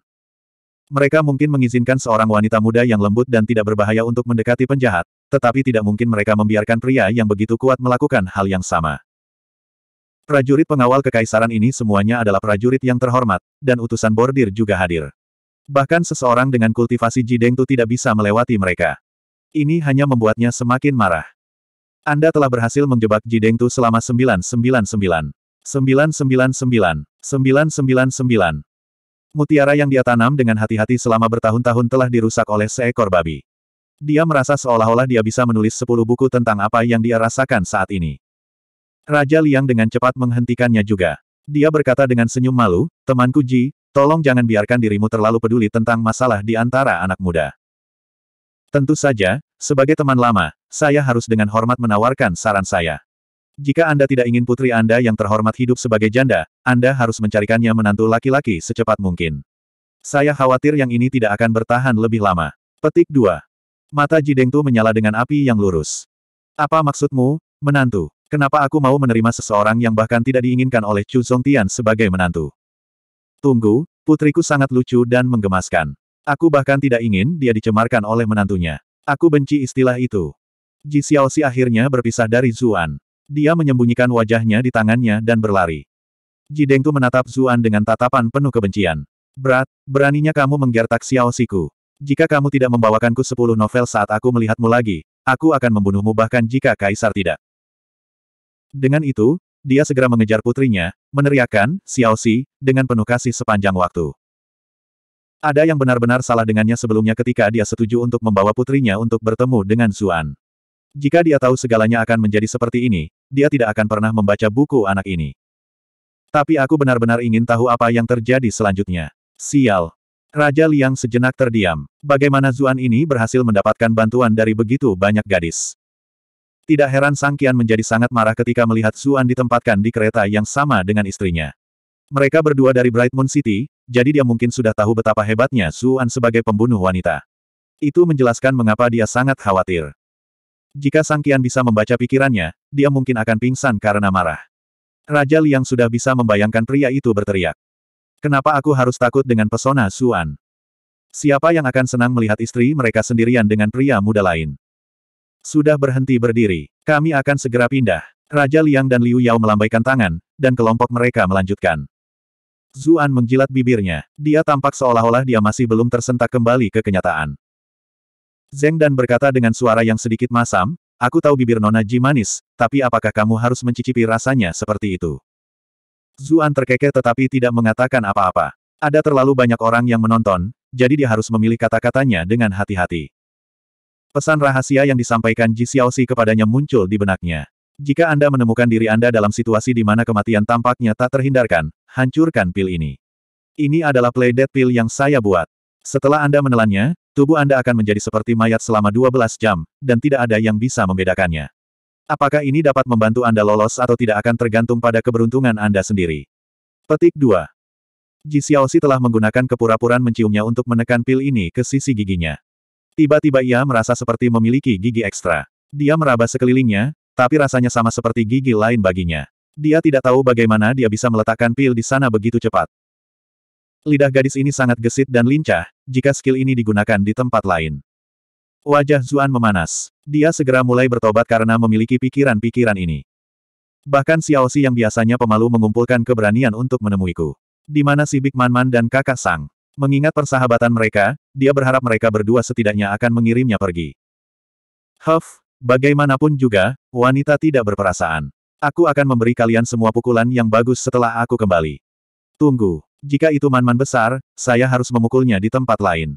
Mereka mungkin mengizinkan seorang wanita muda yang lembut dan tidak berbahaya untuk mendekati penjahat, tetapi tidak mungkin mereka membiarkan pria yang begitu kuat melakukan hal yang sama. Prajurit pengawal kekaisaran ini semuanya adalah prajurit yang terhormat, dan utusan bordir juga hadir. Bahkan seseorang dengan kultivasi Jidengtu tidak bisa melewati mereka. Ini hanya membuatnya semakin marah. Anda telah berhasil menjebak Jidengtu selama 999. 999. 999. Mutiara yang dia tanam dengan hati-hati selama bertahun-tahun telah dirusak oleh seekor babi. Dia merasa seolah-olah dia bisa menulis 10 buku tentang apa yang dia rasakan saat ini. Raja Liang dengan cepat menghentikannya juga. Dia berkata dengan senyum malu, temanku Ji, tolong jangan biarkan dirimu terlalu peduli tentang masalah di antara anak muda. Tentu saja, sebagai teman lama, saya harus dengan hormat menawarkan saran saya. Jika Anda tidak ingin putri Anda yang terhormat hidup sebagai janda, Anda harus mencarikannya menantu laki-laki secepat mungkin. Saya khawatir yang ini tidak akan bertahan lebih lama. Petik 2. Mata Jidengtu menyala dengan api yang lurus. Apa maksudmu, menantu? Kenapa aku mau menerima seseorang yang bahkan tidak diinginkan oleh Chu Zongtian sebagai menantu? Tunggu, putriku sangat lucu dan menggemaskan. Aku bahkan tidak ingin dia dicemarkan oleh menantunya. Aku benci istilah itu. Ji Xiaoxi akhirnya berpisah dari Zuan. Dia menyembunyikan wajahnya di tangannya dan berlari. Ji Dengtu menatap Zuan dengan tatapan penuh kebencian. Berat, beraninya kamu menggertak Xiaoxiku. Jika kamu tidak membawakanku sepuluh novel saat aku melihatmu lagi, aku akan membunuhmu bahkan jika kaisar tidak. Dengan itu, dia segera mengejar putrinya, meneriakkan, Xi, dengan penuh kasih sepanjang waktu. Ada yang benar-benar salah dengannya sebelumnya ketika dia setuju untuk membawa putrinya untuk bertemu dengan Zuan. Jika dia tahu segalanya akan menjadi seperti ini, dia tidak akan pernah membaca buku anak ini. Tapi aku benar-benar ingin tahu apa yang terjadi selanjutnya. Sial. Raja Liang sejenak terdiam. Bagaimana Zuan ini berhasil mendapatkan bantuan dari begitu banyak gadis? Tidak heran Sang Qian menjadi sangat marah ketika melihat Zuan ditempatkan di kereta yang sama dengan istrinya. Mereka berdua dari Bright Moon City, jadi dia mungkin sudah tahu betapa hebatnya Zuan sebagai pembunuh wanita. Itu menjelaskan mengapa dia sangat khawatir. Jika Sang Qian bisa membaca pikirannya, dia mungkin akan pingsan karena marah. Raja Liang sudah bisa membayangkan pria itu berteriak. Kenapa aku harus takut dengan pesona Zuan? Siapa yang akan senang melihat istri mereka sendirian dengan pria muda lain? Sudah berhenti berdiri. Kami akan segera pindah. Raja Liang dan Liu Yao melambaikan tangan, dan kelompok mereka melanjutkan. Zuan menjilat bibirnya. Dia tampak seolah-olah dia masih belum tersentak kembali ke kenyataan. Zeng Dan berkata dengan suara yang sedikit masam, Aku tahu bibir Nona Ji manis, tapi apakah kamu harus mencicipi rasanya seperti itu? Zuan terkekeh tetapi tidak mengatakan apa-apa. Ada terlalu banyak orang yang menonton, jadi dia harus memilih kata-katanya dengan hati-hati. Pesan rahasia yang disampaikan Ji Xiaoxi kepadanya muncul di benaknya. Jika Anda menemukan diri Anda dalam situasi di mana kematian tampaknya tak terhindarkan, hancurkan pil ini. Ini adalah play dead pil yang saya buat. Setelah Anda menelannya, tubuh Anda akan menjadi seperti mayat selama 12 jam, dan tidak ada yang bisa membedakannya. Apakah ini dapat membantu Anda lolos atau tidak akan tergantung pada keberuntungan Anda sendiri. Petik 2. Ji Xiaoxi telah menggunakan kepura-puraan menciumnya untuk menekan pil ini ke sisi giginya. Tiba-tiba ia merasa seperti memiliki gigi ekstra. Dia meraba sekelilingnya, tapi rasanya sama seperti gigi lain baginya. Dia tidak tahu bagaimana dia bisa meletakkan pil di sana begitu cepat. Lidah gadis ini sangat gesit dan lincah, jika skill ini digunakan di tempat lain. Wajah Zuan memanas. Dia segera mulai bertobat karena memiliki pikiran-pikiran ini. Bahkan Xiao Xi yang biasanya pemalu mengumpulkan keberanian untuk menemuiku. Di mana si Big Man Man dan kakak Sang? Mengingat persahabatan mereka, dia berharap mereka berdua setidaknya akan mengirimnya pergi. Huff, bagaimanapun juga, wanita tidak berperasaan. Aku akan memberi kalian semua pukulan yang bagus setelah aku kembali. Tunggu, jika itu man-man besar, saya harus memukulnya di tempat lain.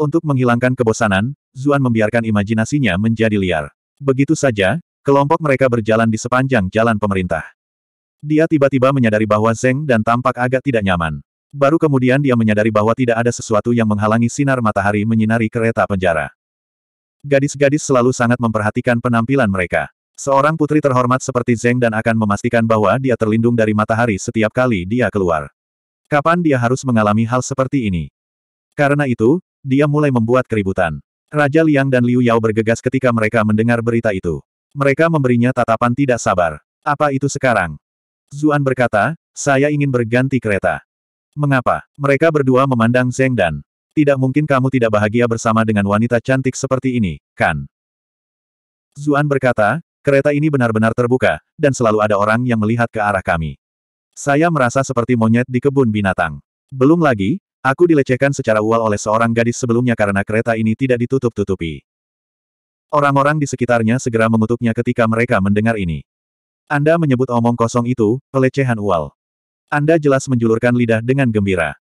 Untuk menghilangkan kebosanan, Zuan membiarkan imajinasinya menjadi liar. Begitu saja, kelompok mereka berjalan di sepanjang jalan pemerintah. Dia tiba-tiba menyadari bahwa Zeng dan tampak agak tidak nyaman. Baru kemudian dia menyadari bahwa tidak ada sesuatu yang menghalangi sinar matahari menyinari kereta penjara. Gadis-gadis selalu sangat memperhatikan penampilan mereka. Seorang putri terhormat seperti Zeng dan akan memastikan bahwa dia terlindung dari matahari setiap kali dia keluar. Kapan dia harus mengalami hal seperti ini? Karena itu, dia mulai membuat keributan. Raja Liang dan Liu Yao bergegas ketika mereka mendengar berita itu. Mereka memberinya tatapan tidak sabar. Apa itu sekarang? Zuan berkata, saya ingin berganti kereta. Mengapa? Mereka berdua memandang Zeng Dan. Tidak mungkin kamu tidak bahagia bersama dengan wanita cantik seperti ini, kan? Zuan berkata, kereta ini benar-benar terbuka, dan selalu ada orang yang melihat ke arah kami. Saya merasa seperti monyet di kebun binatang. Belum lagi, aku dilecehkan secara ual oleh seorang gadis sebelumnya karena kereta ini tidak ditutup-tutupi. Orang-orang di sekitarnya segera mengutuknya ketika mereka mendengar ini. Anda menyebut omong kosong itu, pelecehan ual. Anda jelas menjulurkan lidah dengan gembira.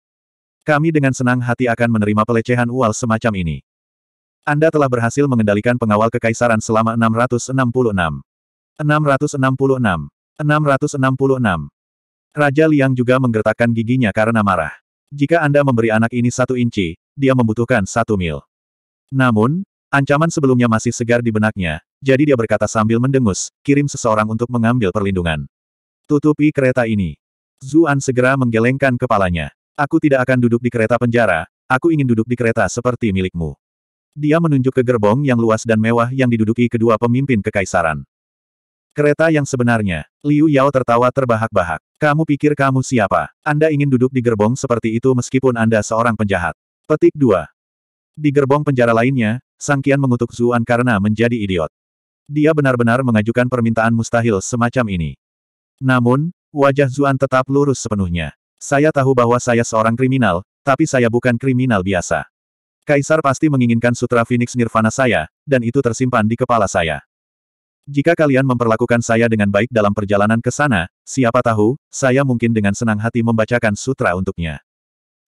Kami dengan senang hati akan menerima pelecehan ual semacam ini. Anda telah berhasil mengendalikan pengawal kekaisaran selama 666. 666. 666. Raja Liang juga menggertakkan giginya karena marah. Jika Anda memberi anak ini satu inci, dia membutuhkan satu mil. Namun, ancaman sebelumnya masih segar di benaknya, jadi dia berkata sambil mendengus, kirim seseorang untuk mengambil perlindungan. Tutupi kereta ini. Zuan segera menggelengkan kepalanya. Aku tidak akan duduk di kereta penjara, aku ingin duduk di kereta seperti milikmu. Dia menunjuk ke gerbong yang luas dan mewah yang diduduki kedua pemimpin kekaisaran. Kereta yang sebenarnya, Liu Yao tertawa terbahak-bahak. Kamu pikir kamu siapa? Anda ingin duduk di gerbong seperti itu meskipun Anda seorang penjahat. Petik 2. Di gerbong penjara lainnya, Sang Kian mengutuk Zuan karena menjadi idiot. Dia benar-benar mengajukan permintaan mustahil semacam ini. Namun, Wajah Zuan tetap lurus sepenuhnya. Saya tahu bahwa saya seorang kriminal, tapi saya bukan kriminal biasa. Kaisar pasti menginginkan sutra Phoenix Nirvana saya, dan itu tersimpan di kepala saya. Jika kalian memperlakukan saya dengan baik dalam perjalanan ke sana, siapa tahu, saya mungkin dengan senang hati membacakan sutra untuknya.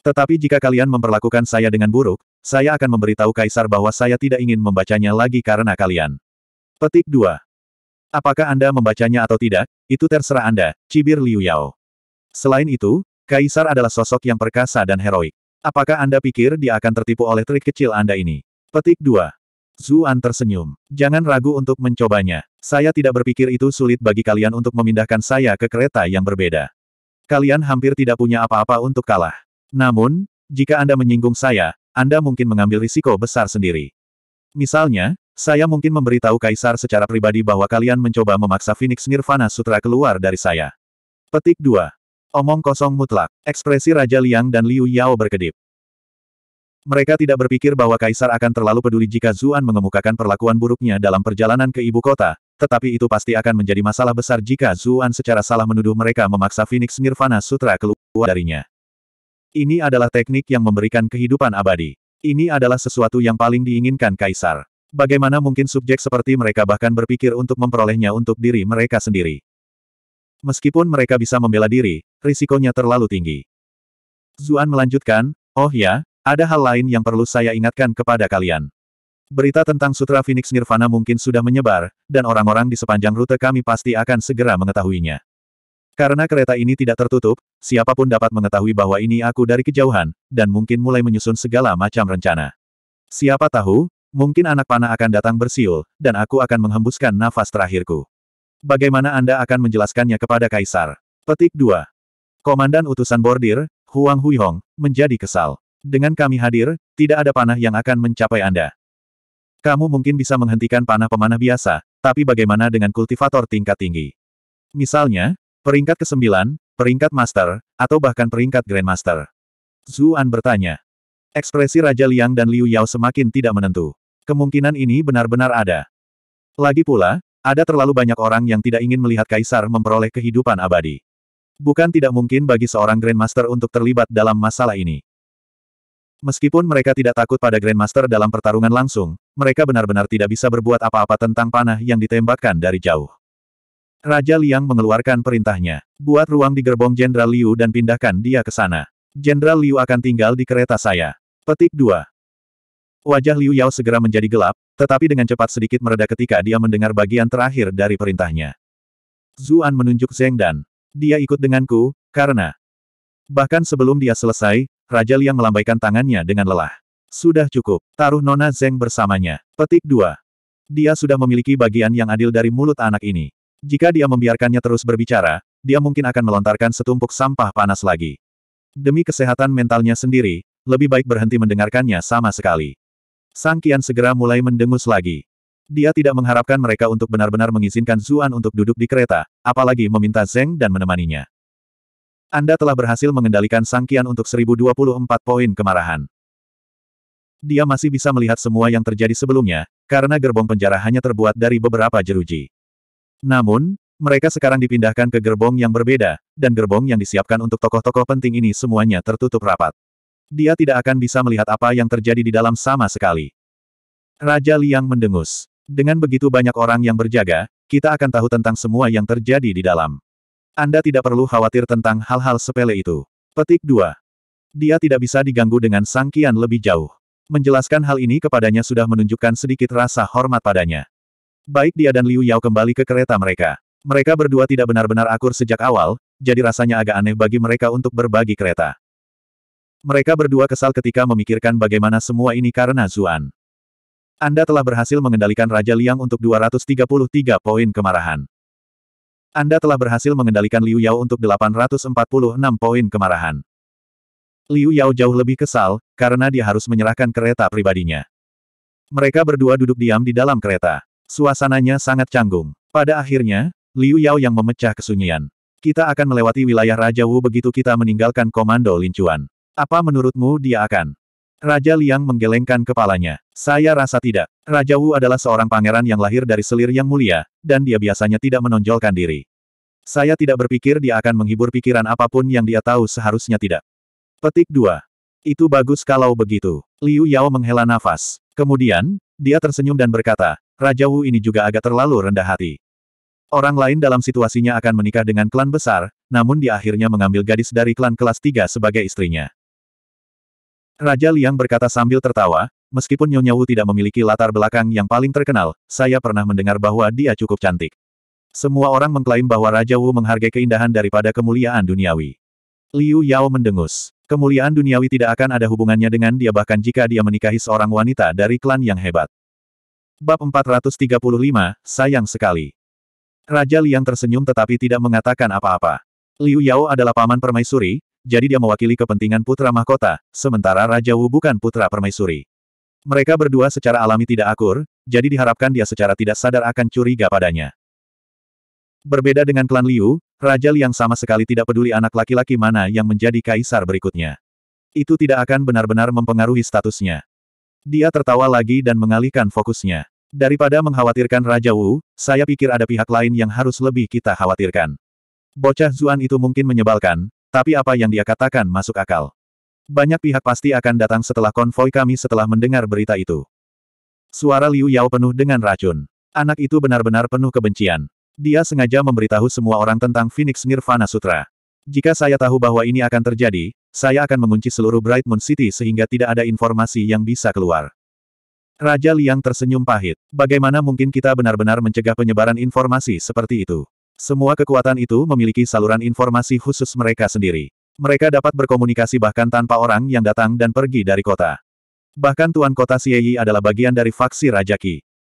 Tetapi jika kalian memperlakukan saya dengan buruk, saya akan memberitahu Kaisar bahwa saya tidak ingin membacanya lagi karena kalian. Petik 2. Apakah Anda membacanya atau tidak, itu terserah Anda, cibir Liu Yao. Selain itu, Kaisar adalah sosok yang perkasa dan heroik. Apakah Anda pikir dia akan tertipu oleh trik kecil Anda ini? Petik 2. Zuan tersenyum. Jangan ragu untuk mencobanya. Saya tidak berpikir itu sulit bagi kalian untuk memindahkan saya ke kereta yang berbeda. Kalian hampir tidak punya apa-apa untuk kalah. Namun, jika Anda menyinggung saya, Anda mungkin mengambil risiko besar sendiri. Misalnya, saya mungkin memberitahu Kaisar secara pribadi bahwa kalian mencoba memaksa Phoenix Nirvana Sutra keluar dari saya. Petik 2. Omong kosong mutlak. Ekspresi Raja Liang dan Liu Yao berkedip. Mereka tidak berpikir bahwa Kaisar akan terlalu peduli jika Zuan mengemukakan perlakuan buruknya dalam perjalanan ke ibu kota, tetapi itu pasti akan menjadi masalah besar jika Zuan secara salah menuduh mereka memaksa Phoenix Nirvana Sutra keluar darinya. Ini adalah teknik yang memberikan kehidupan abadi. Ini adalah sesuatu yang paling diinginkan Kaisar. Bagaimana mungkin subjek seperti mereka bahkan berpikir untuk memperolehnya untuk diri mereka sendiri? Meskipun mereka bisa membela diri, risikonya terlalu tinggi. Zuan melanjutkan, oh ya, ada hal lain yang perlu saya ingatkan kepada kalian. Berita tentang Sutra Phoenix Nirvana mungkin sudah menyebar, dan orang-orang di sepanjang rute kami pasti akan segera mengetahuinya. Karena kereta ini tidak tertutup, siapapun dapat mengetahui bahwa ini aku dari kejauhan, dan mungkin mulai menyusun segala macam rencana. Siapa tahu, Mungkin anak panah akan datang bersiul, dan aku akan menghembuskan nafas terakhirku. Bagaimana Anda akan menjelaskannya kepada Kaisar? Petik 2. Komandan utusan bordir, Huang Huihong, menjadi kesal. Dengan kami hadir, tidak ada panah yang akan mencapai Anda. Kamu mungkin bisa menghentikan panah pemanah biasa, tapi bagaimana dengan kultivator tingkat tinggi? Misalnya, peringkat ke-9, peringkat master, atau bahkan peringkat grandmaster. Zuan bertanya. Ekspresi Raja Liang dan Liu Yao semakin tidak menentu. Kemungkinan ini benar-benar ada. Lagi pula, ada terlalu banyak orang yang tidak ingin melihat Kaisar memperoleh kehidupan abadi. Bukan tidak mungkin bagi seorang Grandmaster untuk terlibat dalam masalah ini. Meskipun mereka tidak takut pada Grandmaster dalam pertarungan langsung, mereka benar-benar tidak bisa berbuat apa-apa tentang panah yang ditembakkan dari jauh. Raja Liang mengeluarkan perintahnya. Buat ruang di gerbong Jenderal Liu dan pindahkan dia ke sana. Jenderal Liu akan tinggal di kereta saya. Petik 2. Wajah Liu Yao segera menjadi gelap, tetapi dengan cepat sedikit mereda ketika dia mendengar bagian terakhir dari perintahnya. Zuan menunjuk Zeng Dan. Dia ikut denganku, karena... Bahkan sebelum dia selesai, Raja Liang melambaikan tangannya dengan lelah. Sudah cukup, taruh Nona Zeng bersamanya. Petik 2. Dia sudah memiliki bagian yang adil dari mulut anak ini. Jika dia membiarkannya terus berbicara, dia mungkin akan melontarkan setumpuk sampah panas lagi. Demi kesehatan mentalnya sendiri, lebih baik berhenti mendengarkannya sama sekali. Sang Kian segera mulai mendengus lagi. Dia tidak mengharapkan mereka untuk benar-benar mengizinkan Zuan untuk duduk di kereta, apalagi meminta Zeng dan menemaninya. Anda telah berhasil mengendalikan Sang Kian untuk 1024 poin kemarahan. Dia masih bisa melihat semua yang terjadi sebelumnya, karena gerbong penjara hanya terbuat dari beberapa jeruji. Namun, mereka sekarang dipindahkan ke gerbong yang berbeda, dan gerbong yang disiapkan untuk tokoh-tokoh penting ini semuanya tertutup rapat. Dia tidak akan bisa melihat apa yang terjadi di dalam sama sekali. Raja Liang mendengus. Dengan begitu banyak orang yang berjaga, kita akan tahu tentang semua yang terjadi di dalam. Anda tidak perlu khawatir tentang hal-hal sepele itu. Petik 2. Dia tidak bisa diganggu dengan sangkian lebih jauh. Menjelaskan hal ini kepadanya sudah menunjukkan sedikit rasa hormat padanya. Baik dia dan Liu Yao kembali ke kereta mereka. Mereka berdua tidak benar-benar akur sejak awal, jadi rasanya agak aneh bagi mereka untuk berbagi kereta. Mereka berdua kesal ketika memikirkan bagaimana semua ini karena Zuan. Anda telah berhasil mengendalikan Raja Liang untuk 233 poin kemarahan. Anda telah berhasil mengendalikan Liu Yao untuk 846 poin kemarahan. Liu Yao jauh lebih kesal, karena dia harus menyerahkan kereta pribadinya. Mereka berdua duduk diam di dalam kereta. Suasananya sangat canggung. Pada akhirnya, Liu Yao yang memecah kesunyian. Kita akan melewati wilayah Raja Wu begitu kita meninggalkan komando lincuan. Apa menurutmu dia akan? Raja Liang menggelengkan kepalanya. Saya rasa tidak. Raja Wu adalah seorang pangeran yang lahir dari selir yang mulia, dan dia biasanya tidak menonjolkan diri. Saya tidak berpikir dia akan menghibur pikiran apapun yang dia tahu seharusnya tidak. Petik 2. Itu bagus kalau begitu. Liu Yao menghela nafas. Kemudian, dia tersenyum dan berkata, Raja Wu ini juga agak terlalu rendah hati. Orang lain dalam situasinya akan menikah dengan klan besar, namun dia akhirnya mengambil gadis dari klan kelas 3 sebagai istrinya. Raja Liang berkata sambil tertawa, meskipun Nyonya Wu tidak memiliki latar belakang yang paling terkenal, saya pernah mendengar bahwa dia cukup cantik. Semua orang mengklaim bahwa Raja Wu menghargai keindahan daripada kemuliaan duniawi. Liu Yao mendengus. Kemuliaan duniawi tidak akan ada hubungannya dengan dia bahkan jika dia menikahi seorang wanita dari klan yang hebat. Bab 435, sayang sekali. Raja Liang tersenyum tetapi tidak mengatakan apa-apa. Liu Yao adalah paman permaisuri, jadi dia mewakili kepentingan putra mahkota, sementara Raja Wu bukan putra permaisuri. Mereka berdua secara alami tidak akur, jadi diharapkan dia secara tidak sadar akan curiga padanya. Berbeda dengan klan Liu, Raja Liang sama sekali tidak peduli anak laki-laki mana yang menjadi kaisar berikutnya. Itu tidak akan benar-benar mempengaruhi statusnya. Dia tertawa lagi dan mengalihkan fokusnya. Daripada mengkhawatirkan Raja Wu, saya pikir ada pihak lain yang harus lebih kita khawatirkan. Bocah Zuan itu mungkin menyebalkan, tapi apa yang dia katakan masuk akal. Banyak pihak pasti akan datang setelah konvoi kami setelah mendengar berita itu. Suara Liu Yao penuh dengan racun. Anak itu benar-benar penuh kebencian. Dia sengaja memberitahu semua orang tentang Phoenix Nirvana Sutra. Jika saya tahu bahwa ini akan terjadi, saya akan mengunci seluruh Bright Moon City sehingga tidak ada informasi yang bisa keluar. Raja Liang tersenyum pahit. Bagaimana mungkin kita benar-benar mencegah penyebaran informasi seperti itu? Semua kekuatan itu memiliki saluran informasi khusus mereka sendiri. Mereka dapat berkomunikasi bahkan tanpa orang yang datang dan pergi dari kota. Bahkan Tuan Kota Siyi adalah bagian dari faksi Raja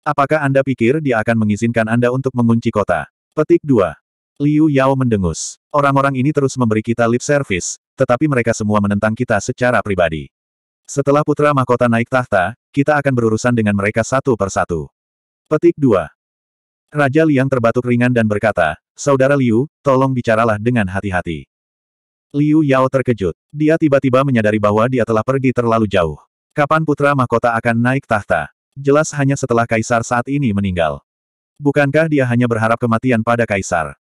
Apakah Anda pikir dia akan mengizinkan Anda untuk mengunci kota? Petik 2. Liu Yao mendengus. Orang-orang ini terus memberi kita lip service, tetapi mereka semua menentang kita secara pribadi. Setelah putra mahkota naik tahta, kita akan berurusan dengan mereka satu persatu. Petik 2. Raja Liang terbatuk ringan dan berkata, Saudara Liu, tolong bicaralah dengan hati-hati. Liu Yao terkejut. Dia tiba-tiba menyadari bahwa dia telah pergi terlalu jauh. Kapan putra mahkota akan naik tahta? Jelas hanya setelah kaisar saat ini meninggal. Bukankah dia hanya berharap kematian pada kaisar?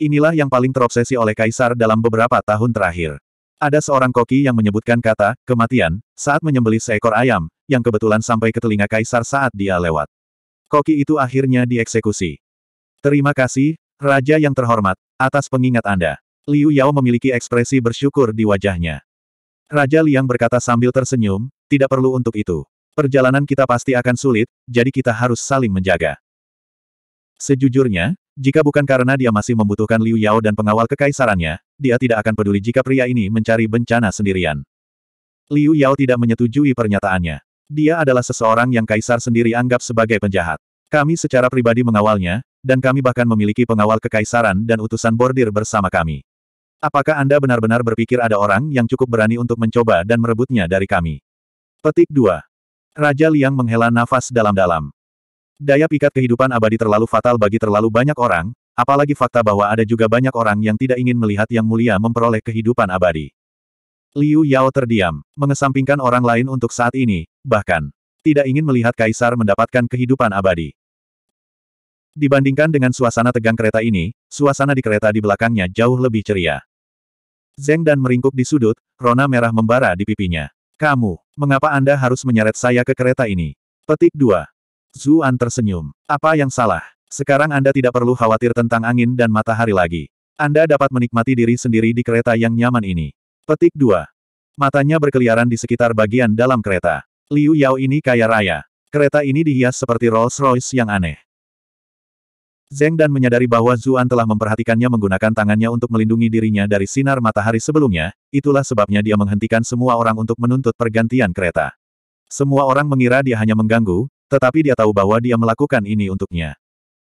Inilah yang paling terobsesi oleh kaisar dalam beberapa tahun terakhir. Ada seorang koki yang menyebutkan kata, kematian, saat menyembelih seekor ayam, yang kebetulan sampai ke telinga kaisar saat dia lewat. Koki itu akhirnya dieksekusi. Terima kasih, Raja yang terhormat, atas pengingat Anda. Liu Yao memiliki ekspresi bersyukur di wajahnya. Raja Liang berkata sambil tersenyum, tidak perlu untuk itu. Perjalanan kita pasti akan sulit, jadi kita harus saling menjaga. Sejujurnya, jika bukan karena dia masih membutuhkan Liu Yao dan pengawal kekaisarannya, dia tidak akan peduli jika pria ini mencari bencana sendirian. Liu Yao tidak menyetujui pernyataannya. Dia adalah seseorang yang kaisar sendiri anggap sebagai penjahat. Kami secara pribadi mengawalnya, dan kami bahkan memiliki pengawal kekaisaran dan utusan bordir bersama kami. Apakah Anda benar-benar berpikir ada orang yang cukup berani untuk mencoba dan merebutnya dari kami? Petik 2. Raja Liang menghela nafas dalam-dalam. Daya pikat kehidupan abadi terlalu fatal bagi terlalu banyak orang, apalagi fakta bahwa ada juga banyak orang yang tidak ingin melihat yang mulia memperoleh kehidupan abadi. Liu Yao terdiam, mengesampingkan orang lain untuk saat ini, bahkan tidak ingin melihat kaisar mendapatkan kehidupan abadi. Dibandingkan dengan suasana tegang kereta ini, suasana di kereta di belakangnya jauh lebih ceria. Zeng dan meringkuk di sudut, rona merah membara di pipinya. Kamu, mengapa Anda harus menyeret saya ke kereta ini? Petik 2. Zuan tersenyum. Apa yang salah? Sekarang Anda tidak perlu khawatir tentang angin dan matahari lagi. Anda dapat menikmati diri sendiri di kereta yang nyaman ini. Petik 2. Matanya berkeliaran di sekitar bagian dalam kereta. Liu Yao ini kaya raya. Kereta ini dihias seperti Rolls Royce yang aneh. Zeng Dan menyadari bahwa Zuan telah memperhatikannya menggunakan tangannya untuk melindungi dirinya dari sinar matahari sebelumnya, itulah sebabnya dia menghentikan semua orang untuk menuntut pergantian kereta. Semua orang mengira dia hanya mengganggu, tetapi dia tahu bahwa dia melakukan ini untuknya.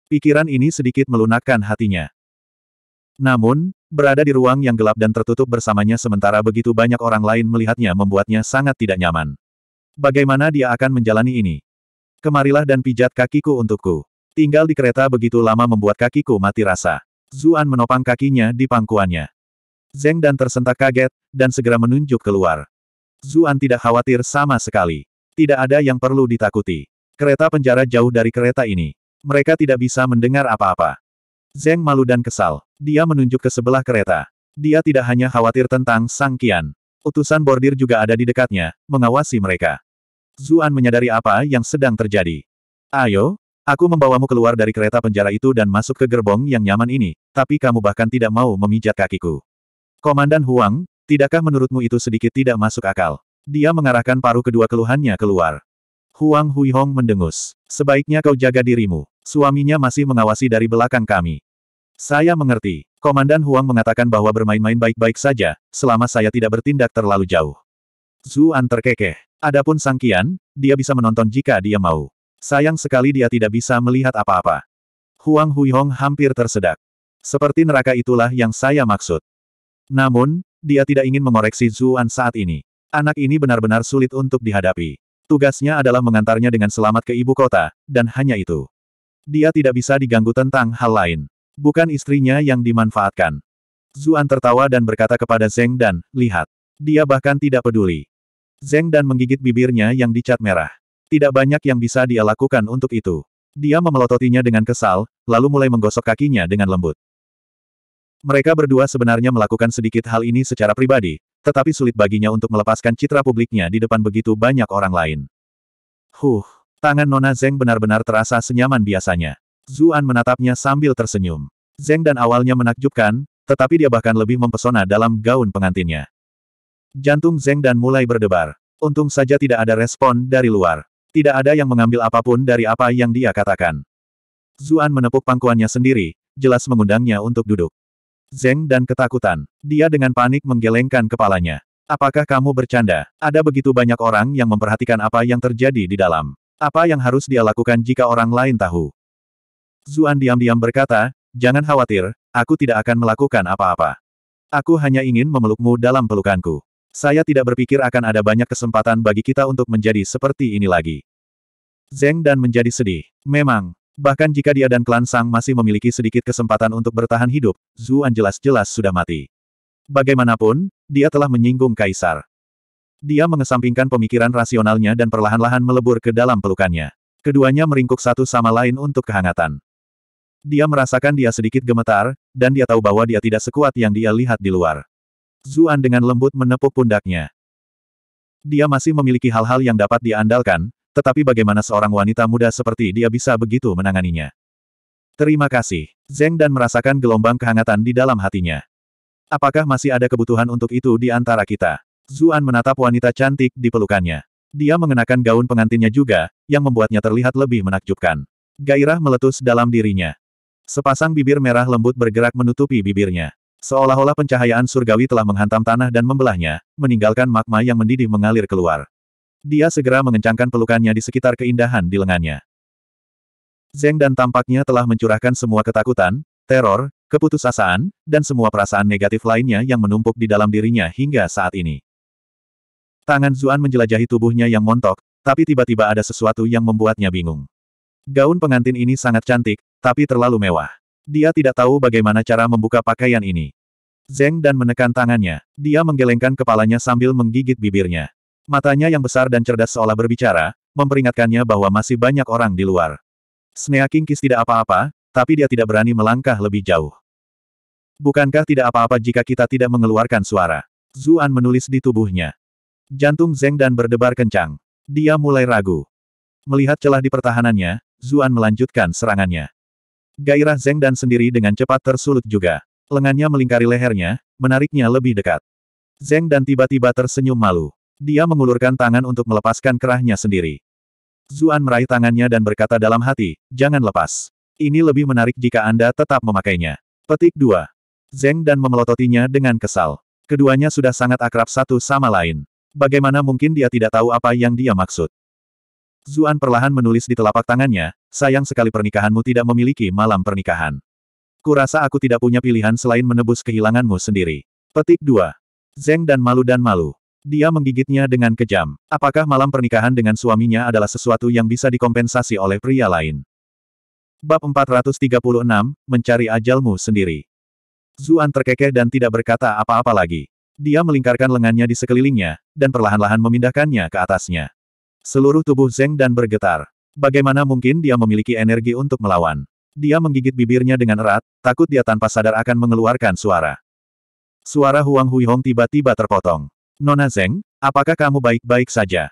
Pikiran ini sedikit melunakkan hatinya. Namun, berada di ruang yang gelap dan tertutup bersamanya sementara begitu banyak orang lain melihatnya membuatnya sangat tidak nyaman. Bagaimana dia akan menjalani ini? Kemarilah dan pijat kakiku untukku. Tinggal di kereta begitu lama membuat kakiku mati rasa. Zuan menopang kakinya di pangkuannya. Zeng dan tersentak kaget, dan segera menunjuk keluar. Zuan tidak khawatir sama sekali. Tidak ada yang perlu ditakuti. Kereta penjara jauh dari kereta ini. Mereka tidak bisa mendengar apa-apa. Zeng malu dan kesal. Dia menunjuk ke sebelah kereta. Dia tidak hanya khawatir tentang Sang Kian. Utusan bordir juga ada di dekatnya, mengawasi mereka. Zuan menyadari apa yang sedang terjadi. Ayo, Aku membawamu keluar dari kereta penjara itu dan masuk ke gerbong yang nyaman ini, tapi kamu bahkan tidak mau memijat kakiku. Komandan Huang, tidakkah menurutmu itu sedikit tidak masuk akal? Dia mengarahkan paruh kedua keluhannya keluar. Huang Huihong mendengus. Sebaiknya kau jaga dirimu. Suaminya masih mengawasi dari belakang kami. Saya mengerti. Komandan Huang mengatakan bahwa bermain-main baik-baik saja, selama saya tidak bertindak terlalu jauh. Zuan terkekeh. Adapun sangkian, dia bisa menonton jika dia mau. Sayang sekali dia tidak bisa melihat apa-apa. Huang Huihong hampir tersedak. Seperti neraka itulah yang saya maksud. Namun, dia tidak ingin mengoreksi Zuan saat ini. Anak ini benar-benar sulit untuk dihadapi. Tugasnya adalah mengantarnya dengan selamat ke ibu kota, dan hanya itu. Dia tidak bisa diganggu tentang hal lain. Bukan istrinya yang dimanfaatkan. Zuan tertawa dan berkata kepada Zeng Dan, lihat. Dia bahkan tidak peduli. Zeng Dan menggigit bibirnya yang dicat merah. Tidak banyak yang bisa dia lakukan untuk itu. Dia memelototinya dengan kesal, lalu mulai menggosok kakinya dengan lembut. Mereka berdua sebenarnya melakukan sedikit hal ini secara pribadi, tetapi sulit baginya untuk melepaskan citra publiknya di depan begitu banyak orang lain. Huh, tangan Nona Zeng benar-benar terasa senyaman biasanya. Zuan menatapnya sambil tersenyum. Zeng dan awalnya menakjubkan, tetapi dia bahkan lebih mempesona dalam gaun pengantinnya. Jantung Zeng dan mulai berdebar. Untung saja tidak ada respon dari luar. Tidak ada yang mengambil apapun dari apa yang dia katakan. Zuan menepuk pangkuannya sendiri, jelas mengundangnya untuk duduk. Zeng dan ketakutan. Dia dengan panik menggelengkan kepalanya. Apakah kamu bercanda? Ada begitu banyak orang yang memperhatikan apa yang terjadi di dalam. Apa yang harus dia lakukan jika orang lain tahu? Zuan diam-diam berkata, Jangan khawatir, aku tidak akan melakukan apa-apa. Aku hanya ingin memelukmu dalam pelukanku. Saya tidak berpikir akan ada banyak kesempatan bagi kita untuk menjadi seperti ini lagi. Zeng dan menjadi sedih. Memang, bahkan jika dia dan klan Sang masih memiliki sedikit kesempatan untuk bertahan hidup, Zuan jelas-jelas sudah mati. Bagaimanapun, dia telah menyinggung Kaisar. Dia mengesampingkan pemikiran rasionalnya dan perlahan-lahan melebur ke dalam pelukannya. Keduanya meringkuk satu sama lain untuk kehangatan. Dia merasakan dia sedikit gemetar, dan dia tahu bahwa dia tidak sekuat yang dia lihat di luar. Zuan dengan lembut menepuk pundaknya. Dia masih memiliki hal-hal yang dapat diandalkan, tetapi bagaimana seorang wanita muda seperti dia bisa begitu menanganinya. Terima kasih. Zeng dan merasakan gelombang kehangatan di dalam hatinya. Apakah masih ada kebutuhan untuk itu di antara kita? Zuan menatap wanita cantik di pelukannya. Dia mengenakan gaun pengantinnya juga, yang membuatnya terlihat lebih menakjubkan. Gairah meletus dalam dirinya. Sepasang bibir merah lembut bergerak menutupi bibirnya. Seolah-olah pencahayaan surgawi telah menghantam tanah dan membelahnya, meninggalkan magma yang mendidih mengalir keluar. Dia segera mengencangkan pelukannya di sekitar keindahan di lengannya. Zeng dan tampaknya telah mencurahkan semua ketakutan, teror, keputusasaan, dan semua perasaan negatif lainnya yang menumpuk di dalam dirinya hingga saat ini. Tangan Zuan menjelajahi tubuhnya yang montok, tapi tiba-tiba ada sesuatu yang membuatnya bingung. Gaun pengantin ini sangat cantik, tapi terlalu mewah. Dia tidak tahu bagaimana cara membuka pakaian ini. Zeng dan menekan tangannya. Dia menggelengkan kepalanya sambil menggigit bibirnya. Matanya yang besar dan cerdas seolah berbicara, memperingatkannya bahwa masih banyak orang di luar. Snea Kingkis tidak apa-apa, tapi dia tidak berani melangkah lebih jauh. Bukankah tidak apa-apa jika kita tidak mengeluarkan suara? Zuan menulis di tubuhnya. Jantung Zeng dan berdebar kencang. Dia mulai ragu. Melihat celah di pertahanannya, Zuan melanjutkan serangannya. Gairah Zeng dan sendiri dengan cepat tersulut juga. Lengannya melingkari lehernya, menariknya lebih dekat. Zeng dan tiba-tiba tersenyum malu. Dia mengulurkan tangan untuk melepaskan kerahnya sendiri. Zuan meraih tangannya dan berkata dalam hati, jangan lepas. Ini lebih menarik jika Anda tetap memakainya. Petik 2. Zeng dan memelototinya dengan kesal. Keduanya sudah sangat akrab satu sama lain. Bagaimana mungkin dia tidak tahu apa yang dia maksud? Zuan perlahan menulis di telapak tangannya, sayang sekali pernikahanmu tidak memiliki malam pernikahan. Kurasa aku tidak punya pilihan selain menebus kehilanganmu sendiri. Petik 2. Zeng dan malu dan malu. Dia menggigitnya dengan kejam. Apakah malam pernikahan dengan suaminya adalah sesuatu yang bisa dikompensasi oleh pria lain? Bab 436, Mencari ajalmu sendiri. Zuan terkekeh dan tidak berkata apa-apa lagi. Dia melingkarkan lengannya di sekelilingnya, dan perlahan-lahan memindahkannya ke atasnya. Seluruh tubuh Zeng dan bergetar. Bagaimana mungkin dia memiliki energi untuk melawan? Dia menggigit bibirnya dengan erat, takut dia tanpa sadar akan mengeluarkan suara. Suara Huang Huihong tiba-tiba terpotong. Nona Zeng, apakah kamu baik-baik saja?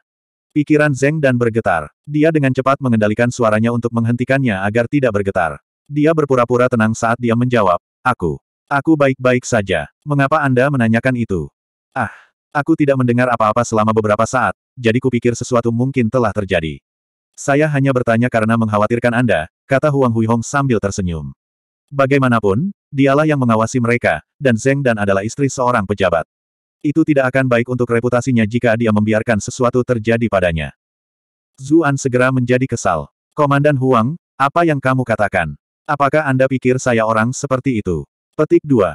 Pikiran Zeng dan bergetar. Dia dengan cepat mengendalikan suaranya untuk menghentikannya agar tidak bergetar. Dia berpura-pura tenang saat dia menjawab, Aku. Aku baik-baik saja. Mengapa Anda menanyakan itu? Ah, aku tidak mendengar apa-apa selama beberapa saat, jadi kupikir sesuatu mungkin telah terjadi. Saya hanya bertanya karena mengkhawatirkan Anda, kata Huang Huihong sambil tersenyum. Bagaimanapun, dialah yang mengawasi mereka, dan Zeng dan adalah istri seorang pejabat. Itu tidak akan baik untuk reputasinya jika dia membiarkan sesuatu terjadi padanya. Zuan segera menjadi kesal. Komandan Huang, apa yang kamu katakan? Apakah Anda pikir saya orang seperti itu? Petik 2.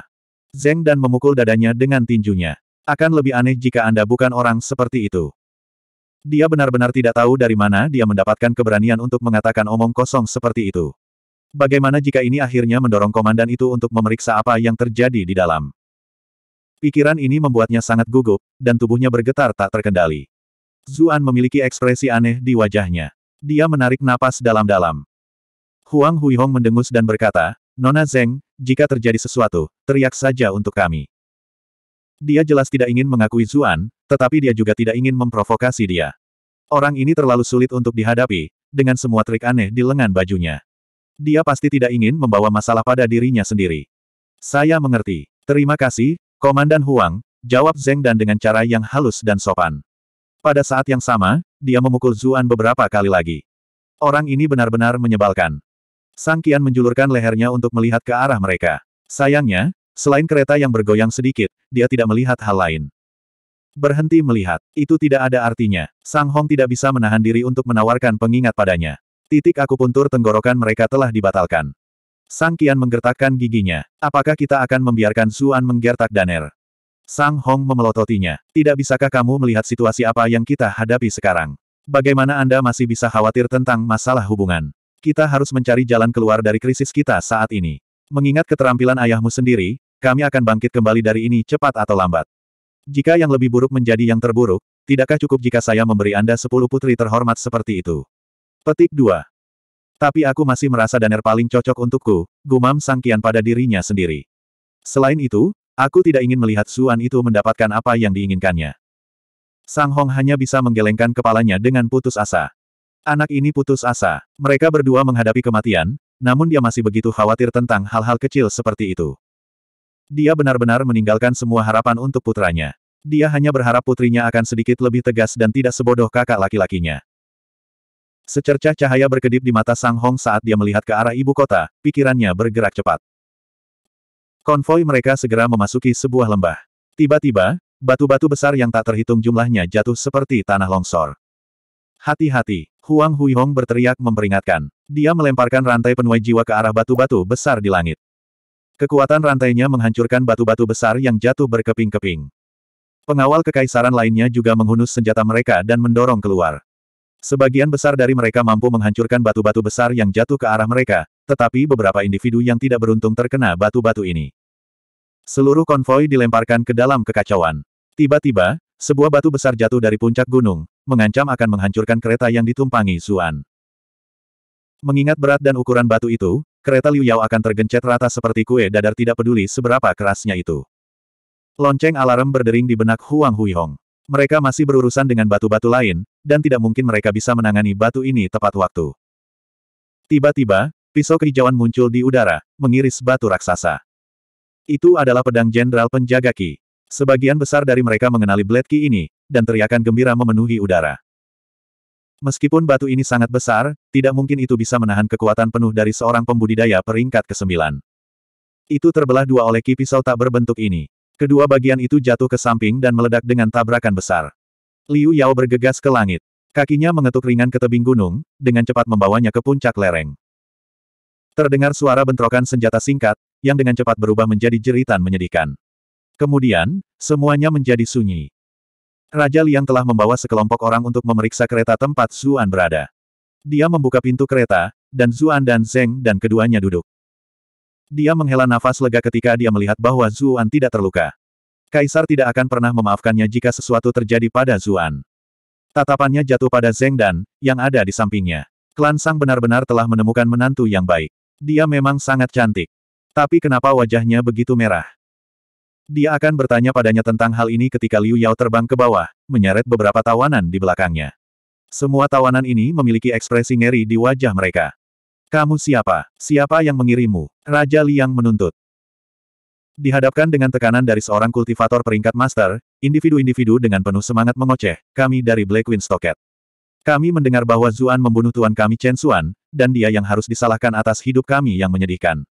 Zeng dan memukul dadanya dengan tinjunya. Akan lebih aneh jika Anda bukan orang seperti itu. Dia benar-benar tidak tahu dari mana dia mendapatkan keberanian untuk mengatakan omong kosong seperti itu. Bagaimana jika ini akhirnya mendorong komandan itu untuk memeriksa apa yang terjadi di dalam? Pikiran ini membuatnya sangat gugup, dan tubuhnya bergetar tak terkendali. Zuan memiliki ekspresi aneh di wajahnya. Dia menarik napas dalam-dalam. Huang Huihong mendengus dan berkata, Nona Zeng, jika terjadi sesuatu, teriak saja untuk kami. Dia jelas tidak ingin mengakui Zuan, tetapi dia juga tidak ingin memprovokasi dia. Orang ini terlalu sulit untuk dihadapi, dengan semua trik aneh di lengan bajunya. Dia pasti tidak ingin membawa masalah pada dirinya sendiri. Saya mengerti. Terima kasih, Komandan Huang, jawab Zeng Dan dengan cara yang halus dan sopan. Pada saat yang sama, dia memukul Zuan beberapa kali lagi. Orang ini benar-benar menyebalkan. Sang Kian menjulurkan lehernya untuk melihat ke arah mereka. Sayangnya, selain kereta yang bergoyang sedikit, dia tidak melihat hal lain. Berhenti melihat, itu tidak ada artinya. Sang Hong tidak bisa menahan diri untuk menawarkan pengingat padanya. Titik akupuntur tenggorokan mereka telah dibatalkan. Sang Kian menggertakkan giginya. Apakah kita akan membiarkan Suan menggertak Daner? Sang Hong memelototinya. Tidak bisakah kamu melihat situasi apa yang kita hadapi sekarang? Bagaimana Anda masih bisa khawatir tentang masalah hubungan? Kita harus mencari jalan keluar dari krisis kita saat ini. Mengingat keterampilan ayahmu sendiri, kami akan bangkit kembali dari ini cepat atau lambat. Jika yang lebih buruk menjadi yang terburuk, tidakkah cukup jika saya memberi Anda sepuluh putri terhormat seperti itu? Petik 2. Tapi aku masih merasa Daner paling cocok untukku, gumam Sang Kian pada dirinya sendiri. Selain itu, aku tidak ingin melihat Suan itu mendapatkan apa yang diinginkannya. Sang Hong hanya bisa menggelengkan kepalanya dengan putus asa. Anak ini putus asa. Mereka berdua menghadapi kematian, namun dia masih begitu khawatir tentang hal-hal kecil seperti itu. Dia benar-benar meninggalkan semua harapan untuk putranya. Dia hanya berharap putrinya akan sedikit lebih tegas dan tidak sebodoh kakak laki-lakinya. Secercah cahaya berkedip di mata Sang Hong saat dia melihat ke arah ibu kota, pikirannya bergerak cepat. Konvoi mereka segera memasuki sebuah lembah. Tiba-tiba, batu-batu besar yang tak terhitung jumlahnya jatuh seperti tanah longsor. Hati-hati, Huang Hong berteriak memperingatkan. Dia melemparkan rantai penuai jiwa ke arah batu-batu besar di langit. Kekuatan rantainya menghancurkan batu-batu besar yang jatuh berkeping-keping. Pengawal kekaisaran lainnya juga menghunus senjata mereka dan mendorong keluar. Sebagian besar dari mereka mampu menghancurkan batu-batu besar yang jatuh ke arah mereka, tetapi beberapa individu yang tidak beruntung terkena batu-batu ini. Seluruh konvoi dilemparkan ke dalam kekacauan. Tiba-tiba, sebuah batu besar jatuh dari puncak gunung, mengancam akan menghancurkan kereta yang ditumpangi Zuan. Mengingat berat dan ukuran batu itu, kereta Liu Yao akan tergencet rata seperti kue dadar tidak peduli seberapa kerasnya itu. Lonceng alarm berdering di benak Huang Huihong. Mereka masih berurusan dengan batu-batu lain, dan tidak mungkin mereka bisa menangani batu ini tepat waktu. Tiba-tiba, pisau kehijauan muncul di udara, mengiris batu raksasa. Itu adalah pedang Jenderal Penjaga Ki. Sebagian besar dari mereka mengenali Blade Ki ini, dan teriakan gembira memenuhi udara. Meskipun batu ini sangat besar, tidak mungkin itu bisa menahan kekuatan penuh dari seorang pembudidaya peringkat ke-9. Itu terbelah dua oleh Ki pisau tak berbentuk ini. Kedua bagian itu jatuh ke samping dan meledak dengan tabrakan besar. Liu Yao bergegas ke langit. Kakinya mengetuk ringan ke tebing gunung, dengan cepat membawanya ke puncak lereng. Terdengar suara bentrokan senjata singkat, yang dengan cepat berubah menjadi jeritan menyedihkan. Kemudian, semuanya menjadi sunyi. Raja Liang telah membawa sekelompok orang untuk memeriksa kereta tempat Zuan berada. Dia membuka pintu kereta, dan Zuan dan Zeng dan keduanya duduk. Dia menghela nafas lega ketika dia melihat bahwa Zuan tidak terluka. Kaisar tidak akan pernah memaafkannya jika sesuatu terjadi pada Zuan. Tatapannya jatuh pada Zeng Dan, yang ada di sampingnya. Klan Sang benar-benar telah menemukan menantu yang baik. Dia memang sangat cantik. Tapi kenapa wajahnya begitu merah? Dia akan bertanya padanya tentang hal ini ketika Liu Yao terbang ke bawah, menyeret beberapa tawanan di belakangnya. Semua tawanan ini memiliki ekspresi ngeri di wajah mereka. Kamu siapa? Siapa yang mengirimu? Raja Liang menuntut. Dihadapkan dengan tekanan dari seorang kultivator peringkat master, individu-individu dengan penuh semangat mengoceh, kami dari Black Stocket. Kami mendengar bahwa Zuan membunuh tuan kami Chen Xuan, dan dia yang harus disalahkan atas hidup kami yang menyedihkan.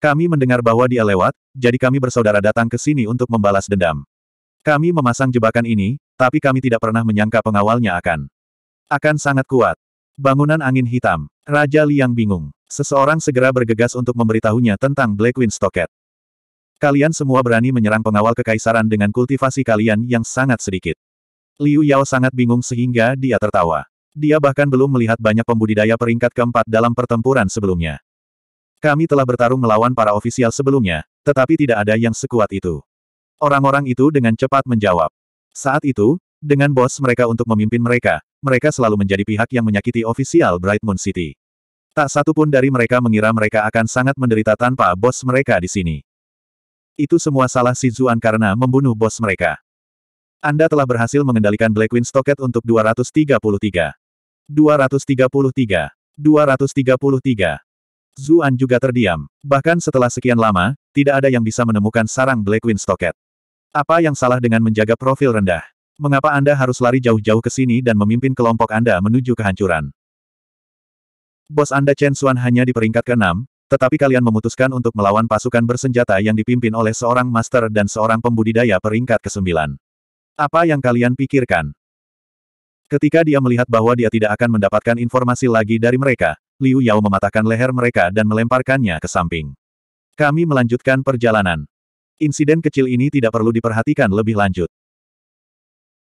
Kami mendengar bahwa dia lewat, jadi kami bersaudara datang ke sini untuk membalas dendam. Kami memasang jebakan ini, tapi kami tidak pernah menyangka pengawalnya akan akan sangat kuat. Bangunan angin hitam. Raja Liang bingung. Seseorang segera bergegas untuk memberitahunya tentang Black Wind Stocket. Kalian semua berani menyerang pengawal kekaisaran dengan kultivasi kalian yang sangat sedikit. Liu Yao sangat bingung sehingga dia tertawa. Dia bahkan belum melihat banyak pembudidaya peringkat keempat dalam pertempuran sebelumnya. Kami telah bertarung melawan para ofisial sebelumnya, tetapi tidak ada yang sekuat itu. Orang-orang itu dengan cepat menjawab. Saat itu, dengan bos mereka untuk memimpin mereka, mereka selalu menjadi pihak yang menyakiti ofisial Bright Moon City. Tak satu pun dari mereka mengira mereka akan sangat menderita tanpa bos mereka di sini. Itu semua salah si Zuan karena membunuh bos mereka. Anda telah berhasil mengendalikan Black Queen Stocket untuk 233. 233. 233. Zuan juga terdiam. Bahkan setelah sekian lama, tidak ada yang bisa menemukan sarang Black Queen Stocket. Apa yang salah dengan menjaga profil rendah? Mengapa Anda harus lari jauh-jauh ke sini dan memimpin kelompok Anda menuju kehancuran? Bos Anda Chen Xuan hanya di peringkat ke-6, tetapi kalian memutuskan untuk melawan pasukan bersenjata yang dipimpin oleh seorang master dan seorang pembudidaya peringkat ke-9. Apa yang kalian pikirkan? Ketika dia melihat bahwa dia tidak akan mendapatkan informasi lagi dari mereka, Liu Yao mematahkan leher mereka dan melemparkannya ke samping. Kami melanjutkan perjalanan. Insiden kecil ini tidak perlu diperhatikan lebih lanjut.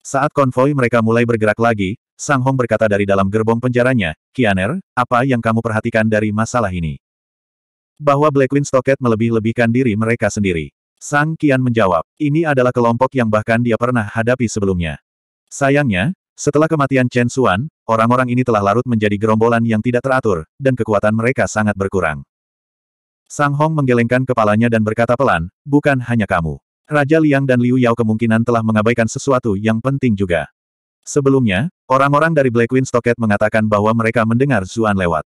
Saat konvoi mereka mulai bergerak lagi, Sang Hong berkata dari dalam gerbong penjaranya, Kianer, apa yang kamu perhatikan dari masalah ini? Bahwa Black Queen Stocket melebih-lebihkan diri mereka sendiri. Sang Kian menjawab, ini adalah kelompok yang bahkan dia pernah hadapi sebelumnya. Sayangnya, setelah kematian Chen Xuan, orang-orang ini telah larut menjadi gerombolan yang tidak teratur, dan kekuatan mereka sangat berkurang. Sang Hong menggelengkan kepalanya dan berkata pelan, bukan hanya kamu. Raja Liang dan Liu Yao kemungkinan telah mengabaikan sesuatu yang penting juga. Sebelumnya, orang-orang dari Black Queen Stocket mengatakan bahwa mereka mendengar Zuan lewat.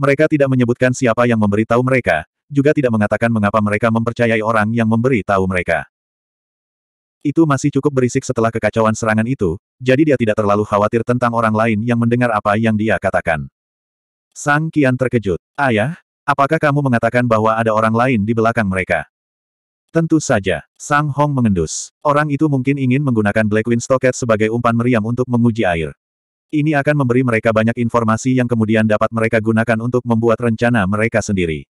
Mereka tidak menyebutkan siapa yang memberi tahu mereka, juga tidak mengatakan mengapa mereka mempercayai orang yang memberi tahu mereka. Itu masih cukup berisik setelah kekacauan serangan itu, jadi dia tidak terlalu khawatir tentang orang lain yang mendengar apa yang dia katakan. Sang Kian terkejut. Ayah, apakah kamu mengatakan bahwa ada orang lain di belakang mereka? Tentu saja, Sang Hong mengendus. Orang itu mungkin ingin menggunakan Black Wind Stocket sebagai umpan meriam untuk menguji air. Ini akan memberi mereka banyak informasi yang kemudian dapat mereka gunakan untuk membuat rencana mereka sendiri.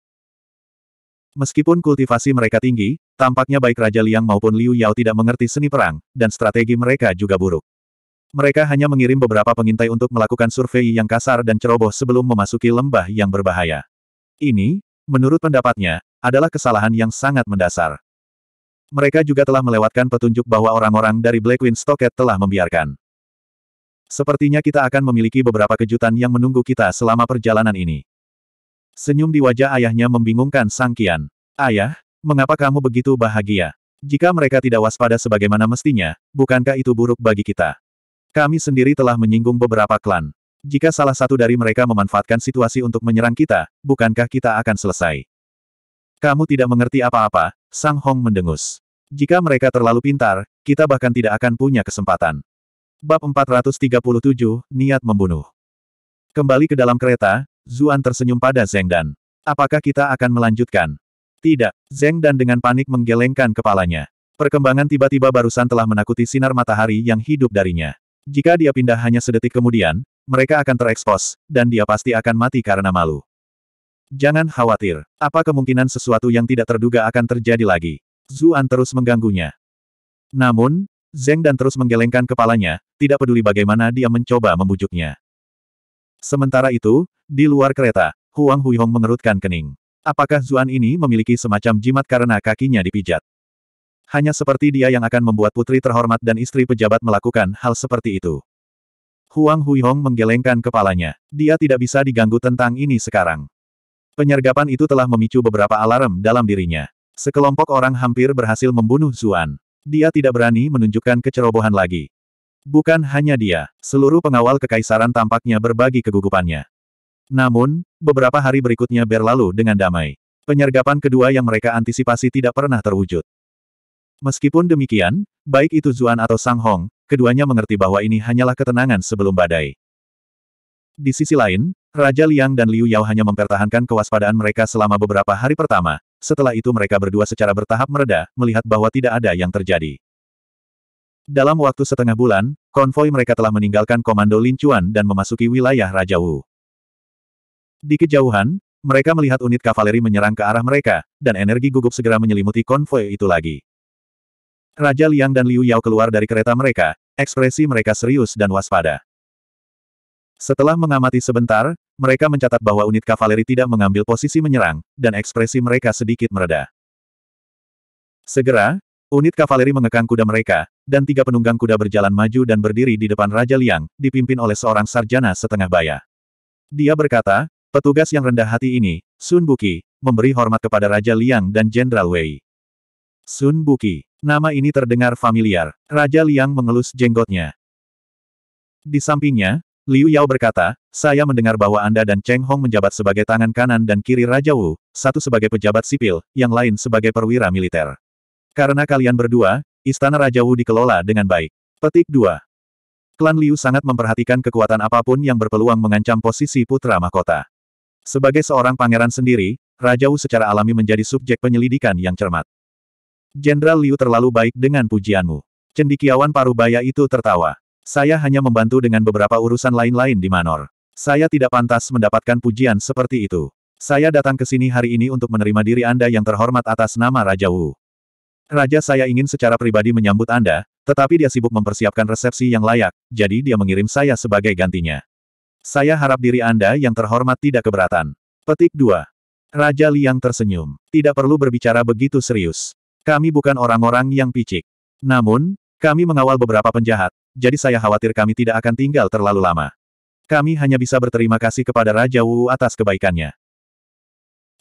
Meskipun kultivasi mereka tinggi, tampaknya baik Raja Liang maupun Liu Yao tidak mengerti seni perang, dan strategi mereka juga buruk. Mereka hanya mengirim beberapa pengintai untuk melakukan survei yang kasar dan ceroboh sebelum memasuki lembah yang berbahaya. Ini, menurut pendapatnya, adalah kesalahan yang sangat mendasar. Mereka juga telah melewatkan petunjuk bahwa orang-orang dari Black Stocket telah membiarkan. Sepertinya kita akan memiliki beberapa kejutan yang menunggu kita selama perjalanan ini. Senyum di wajah ayahnya membingungkan Sang Kian. Ayah, mengapa kamu begitu bahagia? Jika mereka tidak waspada sebagaimana mestinya, bukankah itu buruk bagi kita? Kami sendiri telah menyinggung beberapa klan. Jika salah satu dari mereka memanfaatkan situasi untuk menyerang kita, bukankah kita akan selesai? Kamu tidak mengerti apa-apa, Sang Hong mendengus. Jika mereka terlalu pintar, kita bahkan tidak akan punya kesempatan. Bab 437, Niat Membunuh. Kembali ke dalam kereta, Zuan tersenyum pada Zeng Dan. Apakah kita akan melanjutkan? Tidak, Zeng Dan dengan panik menggelengkan kepalanya. Perkembangan tiba-tiba barusan telah menakuti sinar matahari yang hidup darinya. Jika dia pindah hanya sedetik kemudian, mereka akan terekspos, dan dia pasti akan mati karena malu. Jangan khawatir, apa kemungkinan sesuatu yang tidak terduga akan terjadi lagi? Zuan terus mengganggunya. Namun, Zeng dan terus menggelengkan kepalanya, tidak peduli bagaimana dia mencoba membujuknya. Sementara itu, di luar kereta, Huang Huihong mengerutkan kening. Apakah Zuan ini memiliki semacam jimat karena kakinya dipijat? Hanya seperti dia yang akan membuat putri terhormat dan istri pejabat melakukan hal seperti itu. Huang Huihong menggelengkan kepalanya. Dia tidak bisa diganggu tentang ini sekarang. Penyergapan itu telah memicu beberapa alarm dalam dirinya. Sekelompok orang hampir berhasil membunuh Zuan. Dia tidak berani menunjukkan kecerobohan lagi. Bukan hanya dia, seluruh pengawal kekaisaran tampaknya berbagi kegugupannya. Namun, beberapa hari berikutnya berlalu dengan damai. Penyergapan kedua yang mereka antisipasi tidak pernah terwujud. Meskipun demikian, baik itu Zuan atau Sang Hong, keduanya mengerti bahwa ini hanyalah ketenangan sebelum badai. Di sisi lain, Raja Liang dan Liu Yao hanya mempertahankan kewaspadaan mereka selama beberapa hari pertama, setelah itu mereka berdua secara bertahap mereda, melihat bahwa tidak ada yang terjadi. Dalam waktu setengah bulan, konvoi mereka telah meninggalkan komando Lin Chuan dan memasuki wilayah Raja Wu. Di kejauhan, mereka melihat unit kavaleri menyerang ke arah mereka, dan energi gugup segera menyelimuti konvoi itu lagi. Raja Liang dan Liu Yao keluar dari kereta mereka, ekspresi mereka serius dan waspada. Setelah mengamati sebentar, mereka mencatat bahwa unit kavaleri tidak mengambil posisi menyerang, dan ekspresi mereka sedikit mereda. Segera, unit kavaleri mengekang kuda mereka, dan tiga penunggang kuda berjalan maju dan berdiri di depan Raja Liang, dipimpin oleh seorang sarjana setengah baya. Dia berkata, petugas yang rendah hati ini, Sun Buki, memberi hormat kepada Raja Liang dan Jenderal Wei. Sun Buki. Nama ini terdengar familiar. Raja Liang mengelus jenggotnya. Di sampingnya, Liu Yao berkata, saya mendengar bahwa Anda dan Cheng Hong menjabat sebagai tangan kanan dan kiri Raja Wu, satu sebagai pejabat sipil, yang lain sebagai perwira militer. Karena kalian berdua, istana Raja Wu dikelola dengan baik. Petik 2. Klan Liu sangat memperhatikan kekuatan apapun yang berpeluang mengancam posisi putra mahkota. Sebagai seorang pangeran sendiri, Raja Wu secara alami menjadi subjek penyelidikan yang cermat. Jenderal Liu terlalu baik dengan pujianmu. Cendikiawan parubaya itu tertawa. Saya hanya membantu dengan beberapa urusan lain-lain di Manor. Saya tidak pantas mendapatkan pujian seperti itu. Saya datang ke sini hari ini untuk menerima diri Anda yang terhormat atas nama Raja Wu. Raja saya ingin secara pribadi menyambut Anda, tetapi dia sibuk mempersiapkan resepsi yang layak, jadi dia mengirim saya sebagai gantinya. Saya harap diri Anda yang terhormat tidak keberatan. Petik 2. Raja Liang tersenyum. Tidak perlu berbicara begitu serius. Kami bukan orang-orang yang picik. Namun, kami mengawal beberapa penjahat, jadi saya khawatir kami tidak akan tinggal terlalu lama. Kami hanya bisa berterima kasih kepada Raja Wu atas kebaikannya.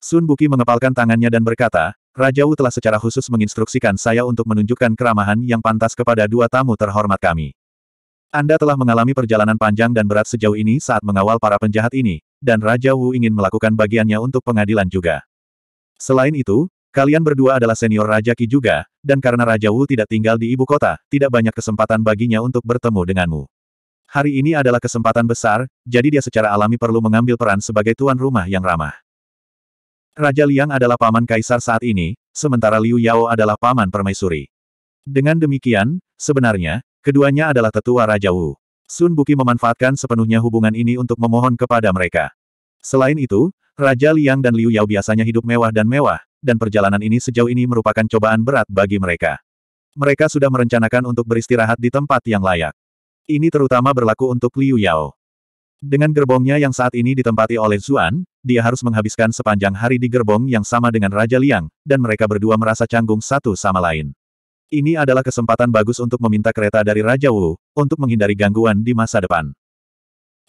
Sun Buki mengepalkan tangannya dan berkata, Raja Wu telah secara khusus menginstruksikan saya untuk menunjukkan keramahan yang pantas kepada dua tamu terhormat kami. Anda telah mengalami perjalanan panjang dan berat sejauh ini saat mengawal para penjahat ini, dan Raja Wu ingin melakukan bagiannya untuk pengadilan juga. Selain itu, Kalian berdua adalah senior Raja Ki juga, dan karena Raja Wu tidak tinggal di ibu kota, tidak banyak kesempatan baginya untuk bertemu denganmu. Hari ini adalah kesempatan besar, jadi dia secara alami perlu mengambil peran sebagai tuan rumah yang ramah. Raja Liang adalah paman kaisar saat ini, sementara Liu Yao adalah paman permaisuri. Dengan demikian, sebenarnya, keduanya adalah tetua Raja Wu. Sun Buki memanfaatkan sepenuhnya hubungan ini untuk memohon kepada mereka. Selain itu, Raja Liang dan Liu Yao biasanya hidup mewah dan mewah, dan perjalanan ini sejauh ini merupakan cobaan berat bagi mereka. Mereka sudah merencanakan untuk beristirahat di tempat yang layak. Ini terutama berlaku untuk Liu Yao. Dengan gerbongnya yang saat ini ditempati oleh Zuan, dia harus menghabiskan sepanjang hari di gerbong yang sama dengan Raja Liang, dan mereka berdua merasa canggung satu sama lain. Ini adalah kesempatan bagus untuk meminta kereta dari Raja Wu, untuk menghindari gangguan di masa depan.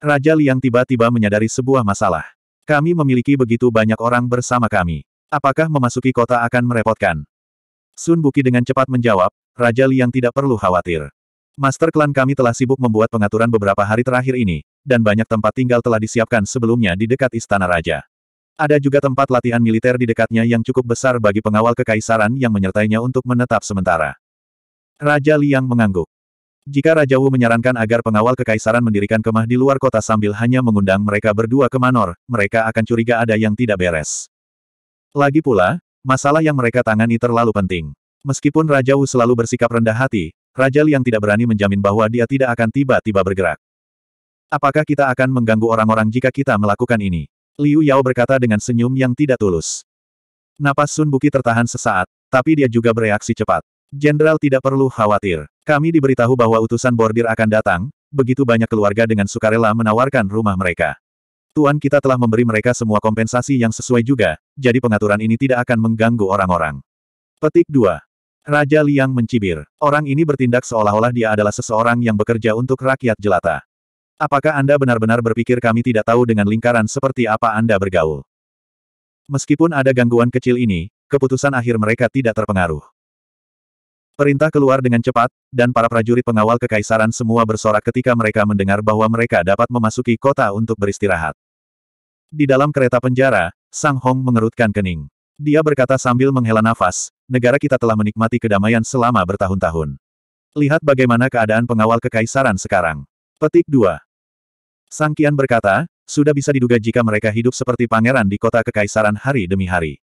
Raja Liang tiba-tiba menyadari sebuah masalah. Kami memiliki begitu banyak orang bersama kami. Apakah memasuki kota akan merepotkan? Sun Buki dengan cepat menjawab, Raja Liang tidak perlu khawatir. Master klan kami telah sibuk membuat pengaturan beberapa hari terakhir ini, dan banyak tempat tinggal telah disiapkan sebelumnya di dekat istana raja. Ada juga tempat latihan militer di dekatnya yang cukup besar bagi pengawal kekaisaran yang menyertainya untuk menetap sementara. Raja Liang mengangguk. Jika Raja Wu menyarankan agar pengawal kekaisaran mendirikan kemah di luar kota sambil hanya mengundang mereka berdua ke Manor, mereka akan curiga ada yang tidak beres. Lagi pula, masalah yang mereka tangani terlalu penting. Meskipun Raja Wu selalu bersikap rendah hati, Raja Liang tidak berani menjamin bahwa dia tidak akan tiba-tiba bergerak. Apakah kita akan mengganggu orang-orang jika kita melakukan ini? Liu Yao berkata dengan senyum yang tidak tulus. Napas Sun Buki tertahan sesaat, tapi dia juga bereaksi cepat. Jenderal tidak perlu khawatir. Kami diberitahu bahwa utusan bordir akan datang, begitu banyak keluarga dengan sukarela menawarkan rumah mereka. Tuan kita telah memberi mereka semua kompensasi yang sesuai juga, jadi pengaturan ini tidak akan mengganggu orang-orang. Petik 2. Raja Liang mencibir. Orang ini bertindak seolah-olah dia adalah seseorang yang bekerja untuk rakyat jelata. Apakah Anda benar-benar berpikir kami tidak tahu dengan lingkaran seperti apa Anda bergaul? Meskipun ada gangguan kecil ini, keputusan akhir mereka tidak terpengaruh. Perintah keluar dengan cepat, dan para prajurit pengawal kekaisaran semua bersorak ketika mereka mendengar bahwa mereka dapat memasuki kota untuk beristirahat. Di dalam kereta penjara, Sang Hong mengerutkan kening. Dia berkata sambil menghela nafas, negara kita telah menikmati kedamaian selama bertahun-tahun. Lihat bagaimana keadaan pengawal kekaisaran sekarang. Petik 2. Sang Kian berkata, sudah bisa diduga jika mereka hidup seperti pangeran di kota kekaisaran hari demi hari.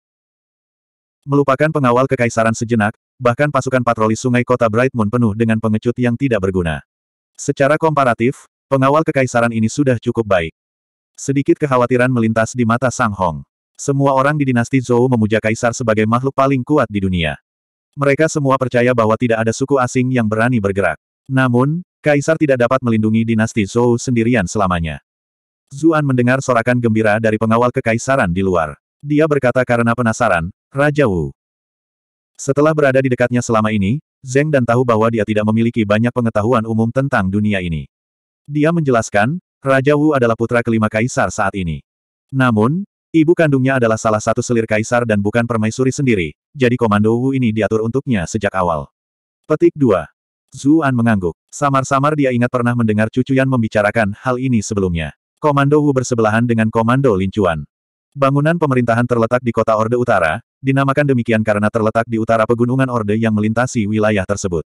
Melupakan pengawal kekaisaran sejenak, bahkan pasukan patroli sungai kota Bright Moon penuh dengan pengecut yang tidak berguna. Secara komparatif, pengawal kekaisaran ini sudah cukup baik. Sedikit kekhawatiran melintas di mata Sang Hong. Semua orang di dinasti Zhou memuja kaisar sebagai makhluk paling kuat di dunia. Mereka semua percaya bahwa tidak ada suku asing yang berani bergerak. Namun, kaisar tidak dapat melindungi dinasti Zhou sendirian selamanya. Zuan mendengar sorakan gembira dari pengawal kekaisaran di luar. Dia berkata karena penasaran, Raja Wu. Setelah berada di dekatnya selama ini, Zeng dan tahu bahwa dia tidak memiliki banyak pengetahuan umum tentang dunia ini. Dia menjelaskan, Raja Wu adalah putra kelima kaisar saat ini. Namun, ibu kandungnya adalah salah satu selir kaisar dan bukan permaisuri sendiri, jadi komando Wu ini diatur untuknya sejak awal. Petik 2. Zuan mengangguk. Samar-samar dia ingat pernah mendengar Cucu Yan membicarakan hal ini sebelumnya. Komando Wu bersebelahan dengan Komando Lincuan. Bangunan pemerintahan terletak di kota Orde Utara, dinamakan demikian karena terletak di utara pegunungan Orde yang melintasi wilayah tersebut.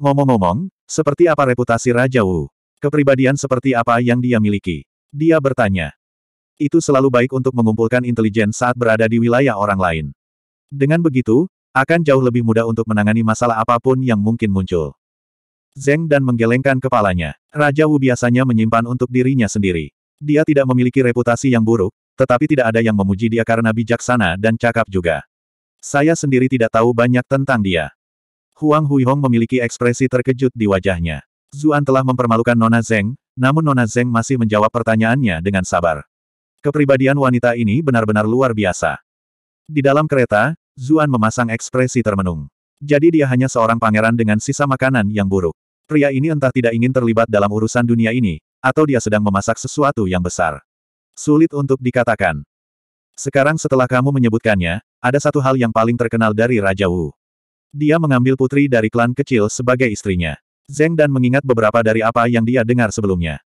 Ngomong-ngomong, seperti apa reputasi Raja Wu? Kepribadian seperti apa yang dia miliki? Dia bertanya. Itu selalu baik untuk mengumpulkan intelijen saat berada di wilayah orang lain. Dengan begitu, akan jauh lebih mudah untuk menangani masalah apapun yang mungkin muncul. Zeng dan menggelengkan kepalanya. Raja Wu biasanya menyimpan untuk dirinya sendiri. Dia tidak memiliki reputasi yang buruk, tetapi tidak ada yang memuji dia karena bijaksana dan cakap juga. Saya sendiri tidak tahu banyak tentang dia. Huang Huihong memiliki ekspresi terkejut di wajahnya. Zuan telah mempermalukan Nona Zeng, namun Nona Zeng masih menjawab pertanyaannya dengan sabar. Kepribadian wanita ini benar-benar luar biasa. Di dalam kereta, Zuan memasang ekspresi termenung. Jadi dia hanya seorang pangeran dengan sisa makanan yang buruk. Pria ini entah tidak ingin terlibat dalam urusan dunia ini, atau dia sedang memasak sesuatu yang besar. Sulit untuk dikatakan. Sekarang setelah kamu menyebutkannya, ada satu hal yang paling terkenal dari Raja Wu. Dia mengambil putri dari klan kecil sebagai istrinya. Zeng Dan mengingat beberapa dari apa yang dia dengar sebelumnya.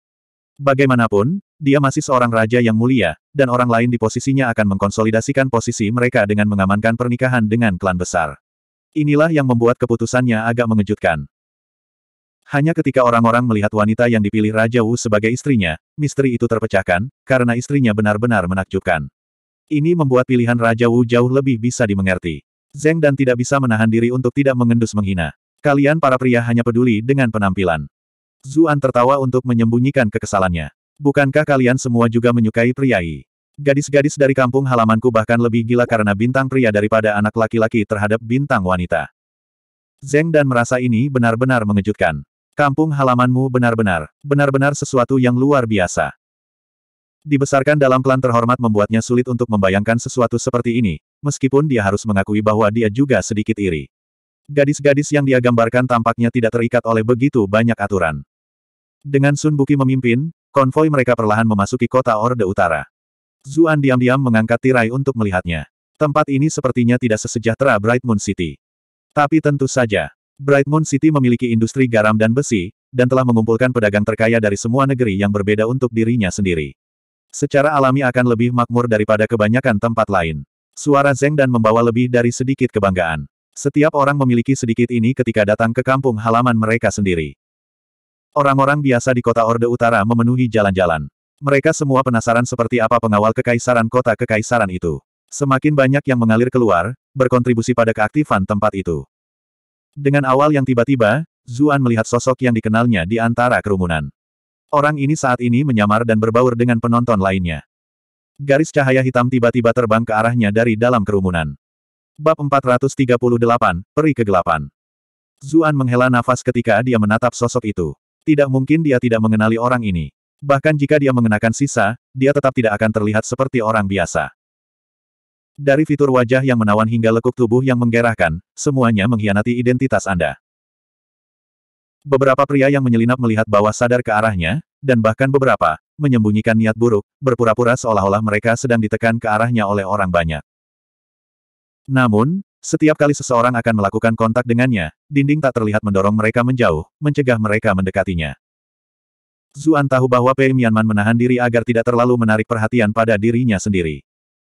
Bagaimanapun, dia masih seorang raja yang mulia, dan orang lain di posisinya akan mengkonsolidasikan posisi mereka dengan mengamankan pernikahan dengan klan besar. Inilah yang membuat keputusannya agak mengejutkan. Hanya ketika orang-orang melihat wanita yang dipilih Raja Wu sebagai istrinya, misteri itu terpecahkan, karena istrinya benar-benar menakjubkan. Ini membuat pilihan Raja Wu jauh lebih bisa dimengerti. Zeng dan tidak bisa menahan diri untuk tidak mengendus menghina. Kalian para pria hanya peduli dengan penampilan. Zuan tertawa untuk menyembunyikan kekesalannya. Bukankah kalian semua juga menyukai priai? Gadis-gadis dari kampung halamanku bahkan lebih gila karena bintang pria daripada anak laki-laki terhadap bintang wanita. Zeng dan merasa ini benar-benar mengejutkan. Kampung halamanmu benar-benar, benar-benar sesuatu yang luar biasa. Dibesarkan dalam klan terhormat membuatnya sulit untuk membayangkan sesuatu seperti ini, meskipun dia harus mengakui bahwa dia juga sedikit iri gadis-gadis yang dia gambarkan tampaknya tidak terikat oleh begitu banyak aturan. Dengan Sun Buki memimpin, konvoi mereka perlahan memasuki kota Orde Utara. Zuan diam-diam mengangkat tirai untuk melihatnya. Tempat ini sepertinya tidak sesejahtera Bright Moon City. Tapi tentu saja, Bright Moon City memiliki industri garam dan besi, dan telah mengumpulkan pedagang terkaya dari semua negeri yang berbeda untuk dirinya sendiri. Secara alami akan lebih makmur daripada kebanyakan tempat lain. Suara Zeng dan membawa lebih dari sedikit kebanggaan. Setiap orang memiliki sedikit ini ketika datang ke kampung halaman mereka sendiri. Orang-orang biasa di kota Orde Utara memenuhi jalan-jalan. Mereka semua penasaran seperti apa pengawal kekaisaran kota kekaisaran itu. Semakin banyak yang mengalir keluar, berkontribusi pada keaktifan tempat itu. Dengan awal yang tiba-tiba, Zuan melihat sosok yang dikenalnya di antara kerumunan. Orang ini saat ini menyamar dan berbaur dengan penonton lainnya. Garis cahaya hitam tiba-tiba terbang ke arahnya dari dalam kerumunan. Bab 438, Peri Kegelapan. Zuan menghela nafas ketika dia menatap sosok itu. Tidak mungkin dia tidak mengenali orang ini. Bahkan jika dia mengenakan sisa, dia tetap tidak akan terlihat seperti orang biasa. Dari fitur wajah yang menawan hingga lekuk tubuh yang menggerahkan, semuanya mengkhianati identitas Anda. Beberapa pria yang menyelinap melihat bawah sadar ke arahnya, dan bahkan beberapa, menyembunyikan niat buruk, berpura-pura seolah-olah mereka sedang ditekan ke arahnya oleh orang banyak. Namun, setiap kali seseorang akan melakukan kontak dengannya, dinding tak terlihat mendorong mereka menjauh, mencegah mereka mendekatinya. Zuan tahu bahwa Pei Mianman menahan diri agar tidak terlalu menarik perhatian pada dirinya sendiri.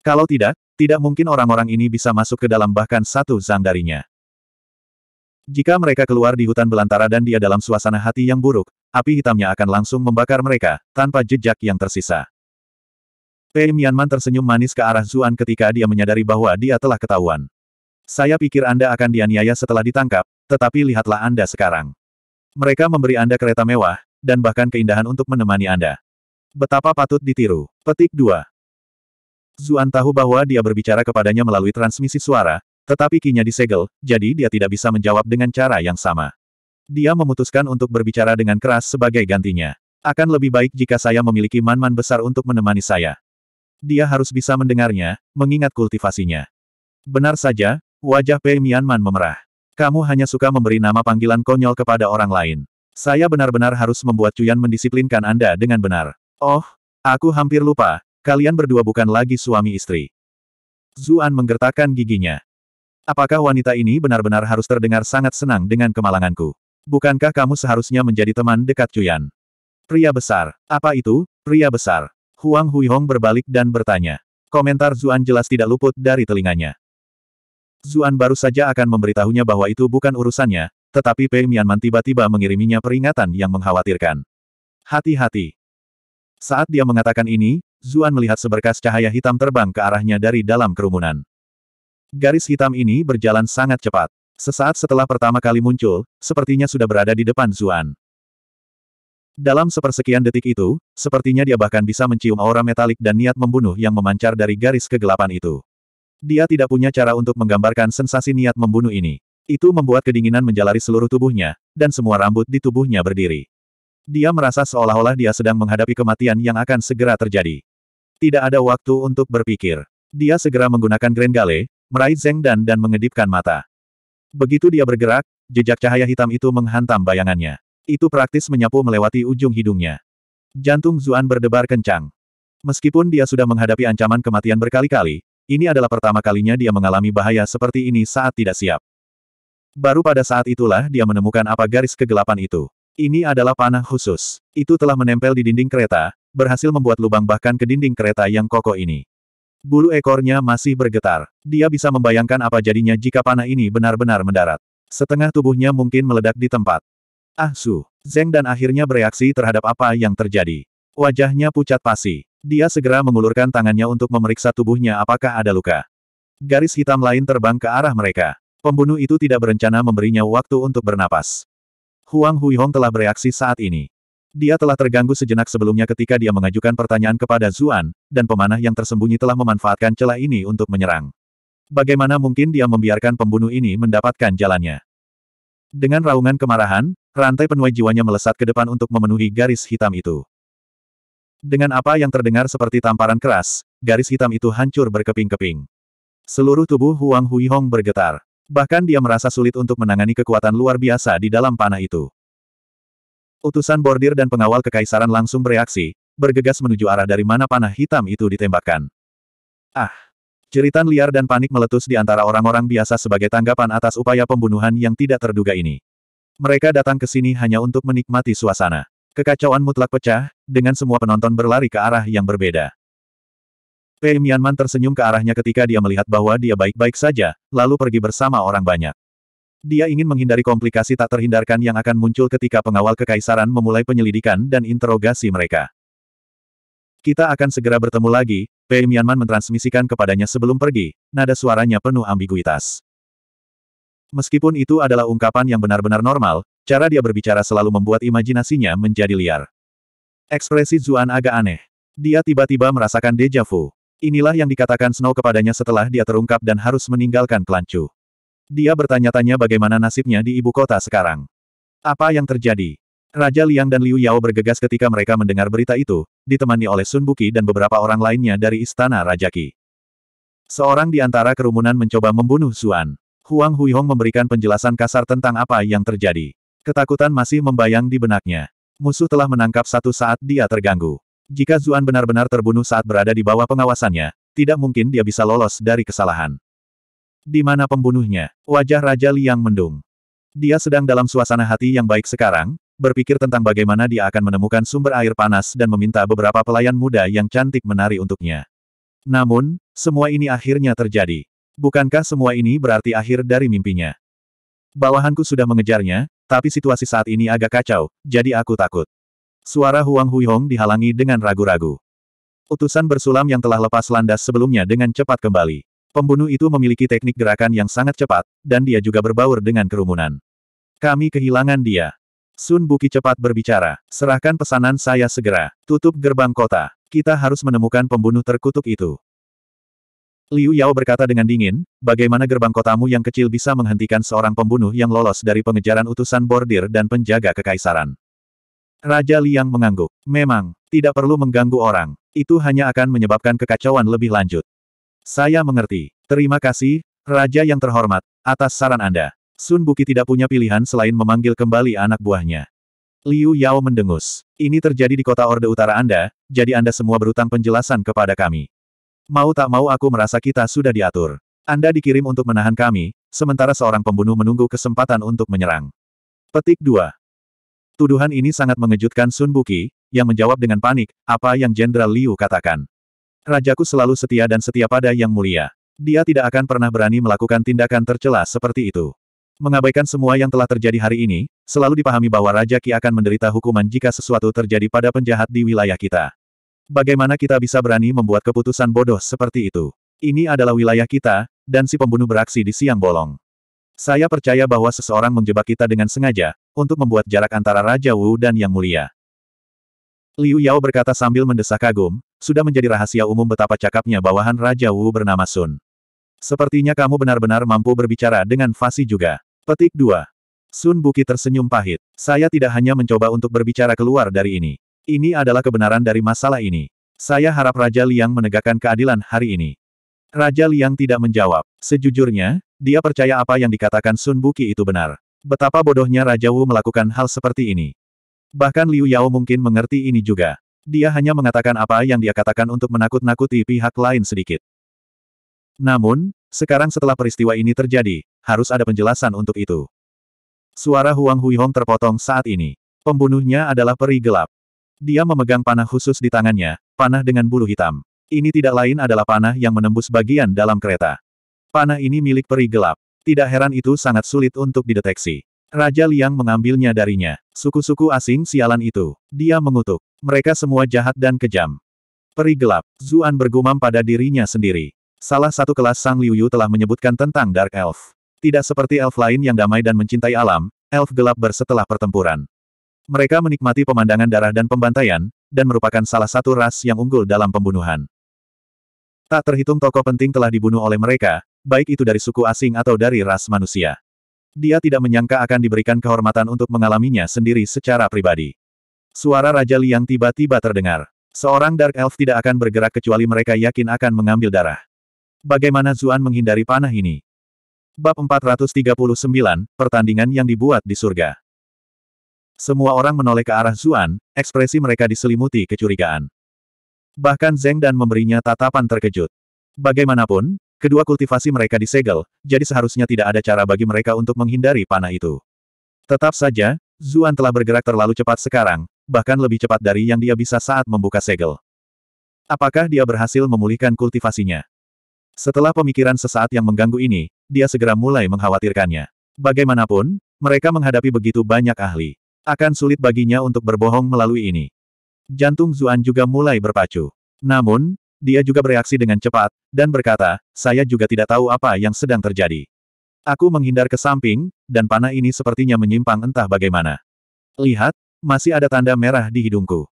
Kalau tidak, tidak mungkin orang-orang ini bisa masuk ke dalam bahkan satu zang darinya. Jika mereka keluar di hutan belantara dan dia dalam suasana hati yang buruk, api hitamnya akan langsung membakar mereka, tanpa jejak yang tersisa. Pei Mianman tersenyum manis ke arah Zuan ketika dia menyadari bahwa dia telah ketahuan. Saya pikir Anda akan dianiaya setelah ditangkap, tetapi lihatlah Anda sekarang. Mereka memberi Anda kereta mewah, dan bahkan keindahan untuk menemani Anda. Betapa patut ditiru. Petik 2. Zuan tahu bahwa dia berbicara kepadanya melalui transmisi suara, tetapi kinya disegel, jadi dia tidak bisa menjawab dengan cara yang sama. Dia memutuskan untuk berbicara dengan keras sebagai gantinya. Akan lebih baik jika saya memiliki man-man besar untuk menemani saya dia harus bisa mendengarnya, mengingat kultivasinya. Benar saja, wajah Pei Mianman memerah. Kamu hanya suka memberi nama panggilan konyol kepada orang lain. Saya benar-benar harus membuat Cuyan mendisiplinkan Anda dengan benar. Oh, aku hampir lupa, kalian berdua bukan lagi suami istri. Zuan menggertakkan giginya. Apakah wanita ini benar-benar harus terdengar sangat senang dengan kemalanganku? Bukankah kamu seharusnya menjadi teman dekat Cuyan? Pria besar. Apa itu, pria besar? Huang Hong berbalik dan bertanya. Komentar Zuan jelas tidak luput dari telinganya. Zuan baru saja akan memberitahunya bahwa itu bukan urusannya, tetapi Pei Mianman tiba-tiba mengiriminya peringatan yang mengkhawatirkan. Hati-hati. Saat dia mengatakan ini, Zuan melihat seberkas cahaya hitam terbang ke arahnya dari dalam kerumunan. Garis hitam ini berjalan sangat cepat. Sesaat setelah pertama kali muncul, sepertinya sudah berada di depan Zuan. Dalam sepersekian detik itu, sepertinya dia bahkan bisa mencium aura metalik dan niat membunuh yang memancar dari garis kegelapan itu. Dia tidak punya cara untuk menggambarkan sensasi niat membunuh ini. Itu membuat kedinginan menjalari seluruh tubuhnya, dan semua rambut di tubuhnya berdiri. Dia merasa seolah-olah dia sedang menghadapi kematian yang akan segera terjadi. Tidak ada waktu untuk berpikir. Dia segera menggunakan Grand Gale, meraih Zeng Dan dan mengedipkan mata. Begitu dia bergerak, jejak cahaya hitam itu menghantam bayangannya. Itu praktis menyapu melewati ujung hidungnya. Jantung Zuan berdebar kencang. Meskipun dia sudah menghadapi ancaman kematian berkali-kali, ini adalah pertama kalinya dia mengalami bahaya seperti ini saat tidak siap. Baru pada saat itulah dia menemukan apa garis kegelapan itu. Ini adalah panah khusus. Itu telah menempel di dinding kereta, berhasil membuat lubang bahkan ke dinding kereta yang kokoh ini. Bulu ekornya masih bergetar. Dia bisa membayangkan apa jadinya jika panah ini benar-benar mendarat. Setengah tubuhnya mungkin meledak di tempat. Ah Su, Zeng dan akhirnya bereaksi terhadap apa yang terjadi. Wajahnya pucat pasi. Dia segera mengulurkan tangannya untuk memeriksa tubuhnya apakah ada luka. Garis hitam lain terbang ke arah mereka. Pembunuh itu tidak berencana memberinya waktu untuk bernapas. Huang Huihong telah bereaksi saat ini. Dia telah terganggu sejenak sebelumnya ketika dia mengajukan pertanyaan kepada Zuan, dan pemanah yang tersembunyi telah memanfaatkan celah ini untuk menyerang. Bagaimana mungkin dia membiarkan pembunuh ini mendapatkan jalannya? Dengan raungan kemarahan, Rantai penuai jiwanya melesat ke depan untuk memenuhi garis hitam itu. Dengan apa yang terdengar seperti tamparan keras, garis hitam itu hancur berkeping-keping. Seluruh tubuh Huang Huihong bergetar. Bahkan dia merasa sulit untuk menangani kekuatan luar biasa di dalam panah itu. Utusan bordir dan pengawal kekaisaran langsung bereaksi, bergegas menuju arah dari mana panah hitam itu ditembakkan. Ah! Ceritan liar dan panik meletus di antara orang-orang biasa sebagai tanggapan atas upaya pembunuhan yang tidak terduga ini. Mereka datang ke sini hanya untuk menikmati suasana. Kekacauan mutlak pecah, dengan semua penonton berlari ke arah yang berbeda. Pei Mianman tersenyum ke arahnya ketika dia melihat bahwa dia baik-baik saja, lalu pergi bersama orang banyak. Dia ingin menghindari komplikasi tak terhindarkan yang akan muncul ketika pengawal kekaisaran memulai penyelidikan dan interogasi mereka. Kita akan segera bertemu lagi, Pei Mianman mentransmisikan kepadanya sebelum pergi, nada suaranya penuh ambiguitas. Meskipun itu adalah ungkapan yang benar-benar normal, cara dia berbicara selalu membuat imajinasinya menjadi liar. Ekspresi Zuan agak aneh. Dia tiba-tiba merasakan deja vu. Inilah yang dikatakan Snow kepadanya setelah dia terungkap dan harus meninggalkan Klancu. Dia bertanya-tanya bagaimana nasibnya di ibu kota sekarang. Apa yang terjadi? Raja Liang dan Liu Yao bergegas ketika mereka mendengar berita itu, ditemani oleh Sun Buki dan beberapa orang lainnya dari istana Raja Qi. Seorang di antara kerumunan mencoba membunuh Zuan. Huang Huihong memberikan penjelasan kasar tentang apa yang terjadi. Ketakutan masih membayang di benaknya. Musuh telah menangkap satu saat dia terganggu. Jika Zuan benar-benar terbunuh saat berada di bawah pengawasannya, tidak mungkin dia bisa lolos dari kesalahan. Di mana pembunuhnya? Wajah Raja Liang mendung. Dia sedang dalam suasana hati yang baik sekarang, berpikir tentang bagaimana dia akan menemukan sumber air panas dan meminta beberapa pelayan muda yang cantik menari untuknya. Namun, semua ini akhirnya terjadi. Bukankah semua ini berarti akhir dari mimpinya? Bawahanku sudah mengejarnya, tapi situasi saat ini agak kacau, jadi aku takut. Suara Huang Huihong dihalangi dengan ragu-ragu. Utusan bersulam yang telah lepas landas sebelumnya dengan cepat kembali. Pembunuh itu memiliki teknik gerakan yang sangat cepat, dan dia juga berbaur dengan kerumunan. Kami kehilangan dia. Sun Buki cepat berbicara. Serahkan pesanan saya segera. Tutup gerbang kota. Kita harus menemukan pembunuh terkutuk itu. Liu Yao berkata dengan dingin, bagaimana gerbang kotamu yang kecil bisa menghentikan seorang pembunuh yang lolos dari pengejaran utusan bordir dan penjaga kekaisaran. Raja Liang mengangguk. Memang, tidak perlu mengganggu orang. Itu hanya akan menyebabkan kekacauan lebih lanjut. Saya mengerti. Terima kasih, Raja yang terhormat, atas saran Anda. Sun Buki tidak punya pilihan selain memanggil kembali anak buahnya. Liu Yao mendengus. Ini terjadi di kota Orde Utara Anda, jadi Anda semua berutang penjelasan kepada kami. Mau tak mau aku merasa kita sudah diatur. Anda dikirim untuk menahan kami, sementara seorang pembunuh menunggu kesempatan untuk menyerang. Petik 2. Tuduhan ini sangat mengejutkan Sun Buki, yang menjawab dengan panik, apa yang Jenderal Liu katakan. Rajaku selalu setia dan setia pada Yang Mulia. Dia tidak akan pernah berani melakukan tindakan tercela seperti itu. Mengabaikan semua yang telah terjadi hari ini, selalu dipahami bahwa Raja Ki akan menderita hukuman jika sesuatu terjadi pada penjahat di wilayah kita. Bagaimana kita bisa berani membuat keputusan bodoh seperti itu? Ini adalah wilayah kita, dan si pembunuh beraksi di siang bolong. Saya percaya bahwa seseorang menjebak kita dengan sengaja, untuk membuat jarak antara Raja Wu dan Yang Mulia. Liu Yao berkata sambil mendesak kagum, sudah menjadi rahasia umum betapa cakapnya bawahan Raja Wu bernama Sun. Sepertinya kamu benar-benar mampu berbicara dengan fasih juga. Petik 2. Sun Buki tersenyum pahit. Saya tidak hanya mencoba untuk berbicara keluar dari ini. Ini adalah kebenaran dari masalah ini. Saya harap Raja Liang menegakkan keadilan hari ini. Raja Liang tidak menjawab. Sejujurnya, dia percaya apa yang dikatakan Sun Buki itu benar. Betapa bodohnya Raja Wu melakukan hal seperti ini. Bahkan Liu Yao mungkin mengerti ini juga. Dia hanya mengatakan apa yang dia katakan untuk menakut-nakuti pihak lain sedikit. Namun, sekarang setelah peristiwa ini terjadi, harus ada penjelasan untuk itu. Suara Huang Huihong terpotong saat ini. Pembunuhnya adalah peri gelap. Dia memegang panah khusus di tangannya, panah dengan bulu hitam. Ini tidak lain adalah panah yang menembus bagian dalam kereta. Panah ini milik peri gelap. Tidak heran itu sangat sulit untuk dideteksi. Raja Liang mengambilnya darinya. Suku-suku asing sialan itu. Dia mengutuk. Mereka semua jahat dan kejam. Peri gelap. Zuan bergumam pada dirinya sendiri. Salah satu kelas Sang Liu Yu telah menyebutkan tentang Dark Elf. Tidak seperti elf lain yang damai dan mencintai alam, elf gelap bersetelah pertempuran. Mereka menikmati pemandangan darah dan pembantaian, dan merupakan salah satu ras yang unggul dalam pembunuhan. Tak terhitung tokoh penting telah dibunuh oleh mereka, baik itu dari suku asing atau dari ras manusia. Dia tidak menyangka akan diberikan kehormatan untuk mengalaminya sendiri secara pribadi. Suara Raja Liang tiba-tiba terdengar. Seorang Dark Elf tidak akan bergerak kecuali mereka yakin akan mengambil darah. Bagaimana Zuan menghindari panah ini? Bab 439, Pertandingan yang dibuat di surga. Semua orang menoleh ke arah Zuan, ekspresi mereka diselimuti kecurigaan. Bahkan Zeng dan memberinya tatapan terkejut. Bagaimanapun, kedua kultivasi mereka disegel, jadi seharusnya tidak ada cara bagi mereka untuk menghindari panah itu. Tetap saja, Zuan telah bergerak terlalu cepat sekarang, bahkan lebih cepat dari yang dia bisa saat membuka segel. Apakah dia berhasil memulihkan kultivasinya? Setelah pemikiran sesaat yang mengganggu ini, dia segera mulai mengkhawatirkannya. Bagaimanapun, mereka menghadapi begitu banyak ahli. Akan sulit baginya untuk berbohong melalui ini. Jantung Zuan juga mulai berpacu. Namun, dia juga bereaksi dengan cepat, dan berkata, saya juga tidak tahu apa yang sedang terjadi. Aku menghindar ke samping, dan panah ini sepertinya menyimpang entah bagaimana. Lihat, masih ada tanda merah di hidungku.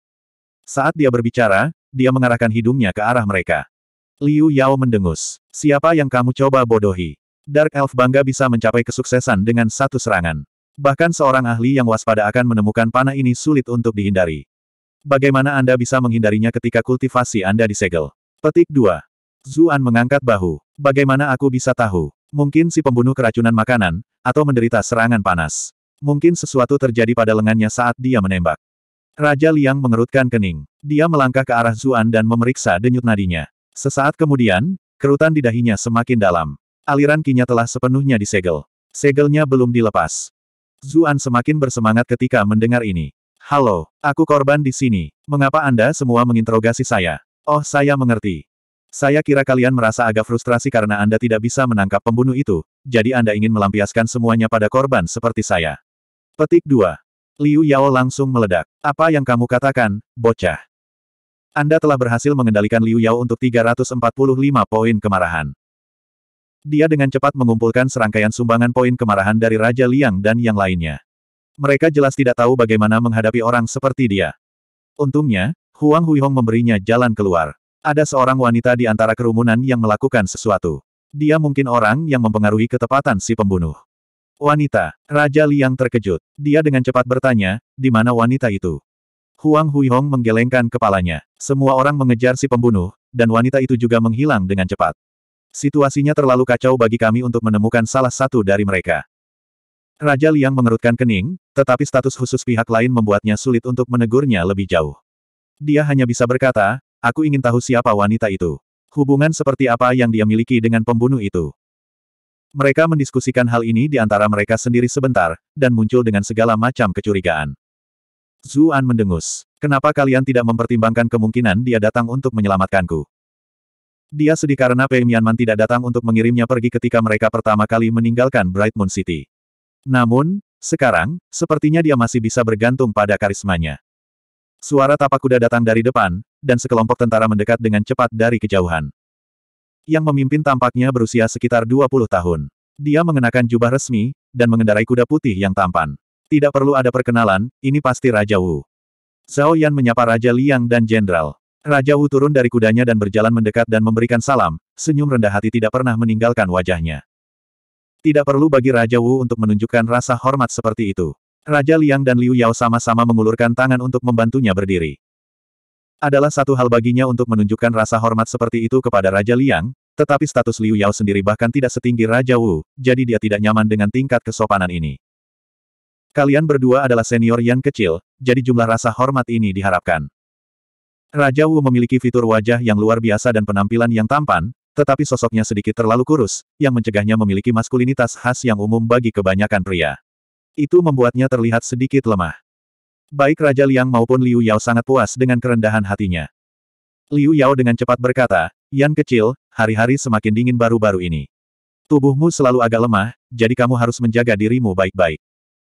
Saat dia berbicara, dia mengarahkan hidungnya ke arah mereka. Liu Yao mendengus. Siapa yang kamu coba bodohi? Dark Elf bangga bisa mencapai kesuksesan dengan satu serangan. Bahkan seorang ahli yang waspada akan menemukan panah ini sulit untuk dihindari. Bagaimana Anda bisa menghindarinya ketika kultivasi Anda disegel? Petik 2. Zuan mengangkat bahu. Bagaimana aku bisa tahu? Mungkin si pembunuh keracunan makanan, atau menderita serangan panas. Mungkin sesuatu terjadi pada lengannya saat dia menembak. Raja Liang mengerutkan kening. Dia melangkah ke arah Zuan dan memeriksa denyut nadinya. Sesaat kemudian, kerutan di dahinya semakin dalam. Aliran kinya telah sepenuhnya disegel. Segelnya belum dilepas. Zuan semakin bersemangat ketika mendengar ini. Halo, aku korban di sini. Mengapa Anda semua menginterogasi saya? Oh, saya mengerti. Saya kira kalian merasa agak frustrasi karena Anda tidak bisa menangkap pembunuh itu, jadi Anda ingin melampiaskan semuanya pada korban seperti saya. Petik 2. Liu Yao langsung meledak. Apa yang kamu katakan, bocah? Anda telah berhasil mengendalikan Liu Yao untuk 345 poin kemarahan. Dia dengan cepat mengumpulkan serangkaian sumbangan poin kemarahan dari Raja Liang dan yang lainnya. Mereka jelas tidak tahu bagaimana menghadapi orang seperti dia. Untungnya, Huang Huihong memberinya jalan keluar. Ada seorang wanita di antara kerumunan yang melakukan sesuatu. Dia mungkin orang yang mempengaruhi ketepatan si pembunuh. Wanita, Raja Liang terkejut. Dia dengan cepat bertanya, di mana wanita itu? Huang Huihong menggelengkan kepalanya. Semua orang mengejar si pembunuh, dan wanita itu juga menghilang dengan cepat. Situasinya terlalu kacau bagi kami untuk menemukan salah satu dari mereka. Raja Liang mengerutkan kening, tetapi status khusus pihak lain membuatnya sulit untuk menegurnya lebih jauh. Dia hanya bisa berkata, aku ingin tahu siapa wanita itu. Hubungan seperti apa yang dia miliki dengan pembunuh itu. Mereka mendiskusikan hal ini di antara mereka sendiri sebentar, dan muncul dengan segala macam kecurigaan. Zuan mendengus. Kenapa kalian tidak mempertimbangkan kemungkinan dia datang untuk menyelamatkanku? Dia sedih karena Pei Mianman tidak datang untuk mengirimnya pergi ketika mereka pertama kali meninggalkan Bright Moon City. Namun, sekarang, sepertinya dia masih bisa bergantung pada karismanya. Suara tapak kuda datang dari depan, dan sekelompok tentara mendekat dengan cepat dari kejauhan. Yang memimpin tampaknya berusia sekitar 20 tahun. Dia mengenakan jubah resmi, dan mengendarai kuda putih yang tampan. Tidak perlu ada perkenalan, ini pasti Raja Wu. Zhao Yan menyapa Raja Liang dan Jenderal. Raja Wu turun dari kudanya dan berjalan mendekat dan memberikan salam, senyum rendah hati tidak pernah meninggalkan wajahnya. Tidak perlu bagi Raja Wu untuk menunjukkan rasa hormat seperti itu. Raja Liang dan Liu Yao sama-sama mengulurkan tangan untuk membantunya berdiri. Adalah satu hal baginya untuk menunjukkan rasa hormat seperti itu kepada Raja Liang, tetapi status Liu Yao sendiri bahkan tidak setinggi Raja Wu, jadi dia tidak nyaman dengan tingkat kesopanan ini. Kalian berdua adalah senior yang kecil, jadi jumlah rasa hormat ini diharapkan. Raja Wu memiliki fitur wajah yang luar biasa dan penampilan yang tampan, tetapi sosoknya sedikit terlalu kurus, yang mencegahnya memiliki maskulinitas khas yang umum bagi kebanyakan pria. Itu membuatnya terlihat sedikit lemah. Baik Raja Liang maupun Liu Yao sangat puas dengan kerendahan hatinya. Liu Yao dengan cepat berkata, Yan kecil, hari-hari semakin dingin baru-baru ini. Tubuhmu selalu agak lemah, jadi kamu harus menjaga dirimu baik-baik.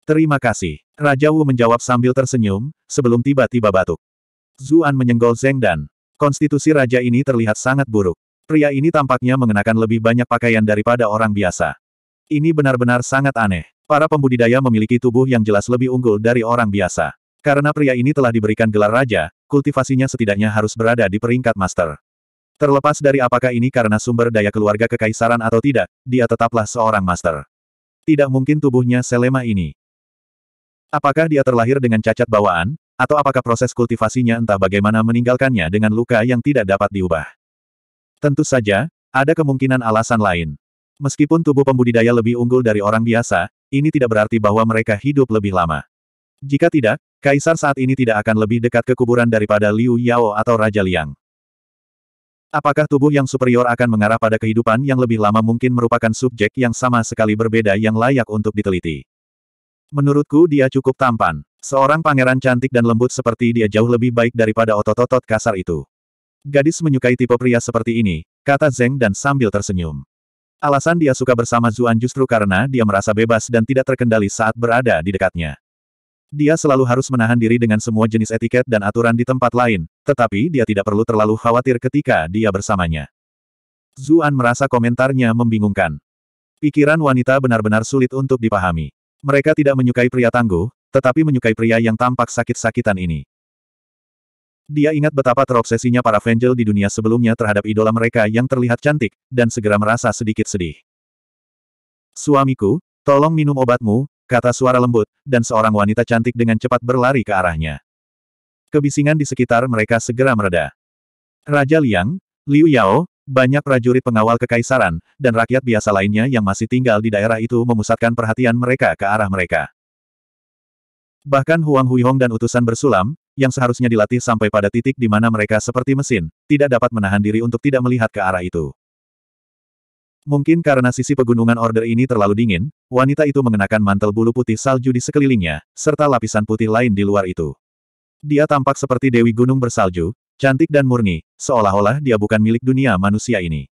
Terima kasih. Raja Wu menjawab sambil tersenyum, sebelum tiba-tiba batuk. Zuan menyenggol Zeng Dan. Konstitusi raja ini terlihat sangat buruk. Pria ini tampaknya mengenakan lebih banyak pakaian daripada orang biasa. Ini benar-benar sangat aneh. Para pembudidaya memiliki tubuh yang jelas lebih unggul dari orang biasa. Karena pria ini telah diberikan gelar raja, kultivasinya setidaknya harus berada di peringkat master. Terlepas dari apakah ini karena sumber daya keluarga kekaisaran atau tidak, dia tetaplah seorang master. Tidak mungkin tubuhnya selema ini. Apakah dia terlahir dengan cacat bawaan, atau apakah proses kultivasinya entah bagaimana meninggalkannya dengan luka yang tidak dapat diubah. Tentu saja, ada kemungkinan alasan lain. Meskipun tubuh pembudidaya lebih unggul dari orang biasa, ini tidak berarti bahwa mereka hidup lebih lama. Jika tidak, Kaisar saat ini tidak akan lebih dekat ke kuburan daripada Liu Yao atau Raja Liang. Apakah tubuh yang superior akan mengarah pada kehidupan yang lebih lama mungkin merupakan subjek yang sama sekali berbeda yang layak untuk diteliti? Menurutku dia cukup tampan. Seorang pangeran cantik dan lembut seperti dia jauh lebih baik daripada otot-otot kasar itu. Gadis menyukai tipe pria seperti ini, kata Zeng dan sambil tersenyum. Alasan dia suka bersama Zuan justru karena dia merasa bebas dan tidak terkendali saat berada di dekatnya. Dia selalu harus menahan diri dengan semua jenis etiket dan aturan di tempat lain, tetapi dia tidak perlu terlalu khawatir ketika dia bersamanya. Zuan merasa komentarnya membingungkan. Pikiran wanita benar-benar sulit untuk dipahami. Mereka tidak menyukai pria tangguh, tetapi menyukai pria yang tampak sakit-sakitan ini. Dia ingat betapa terobsesinya para Vangel di dunia sebelumnya terhadap idola mereka yang terlihat cantik, dan segera merasa sedikit sedih. Suamiku, tolong minum obatmu, kata suara lembut, dan seorang wanita cantik dengan cepat berlari ke arahnya. Kebisingan di sekitar mereka segera mereda. Raja Liang, Liu Yao, banyak prajurit pengawal kekaisaran, dan rakyat biasa lainnya yang masih tinggal di daerah itu memusatkan perhatian mereka ke arah mereka. Bahkan Huang Huihong dan utusan bersulam, yang seharusnya dilatih sampai pada titik di mana mereka seperti mesin, tidak dapat menahan diri untuk tidak melihat ke arah itu. Mungkin karena sisi pegunungan order ini terlalu dingin, wanita itu mengenakan mantel bulu putih salju di sekelilingnya, serta lapisan putih lain di luar itu. Dia tampak seperti Dewi Gunung bersalju, cantik dan murni, seolah-olah dia bukan milik dunia manusia ini.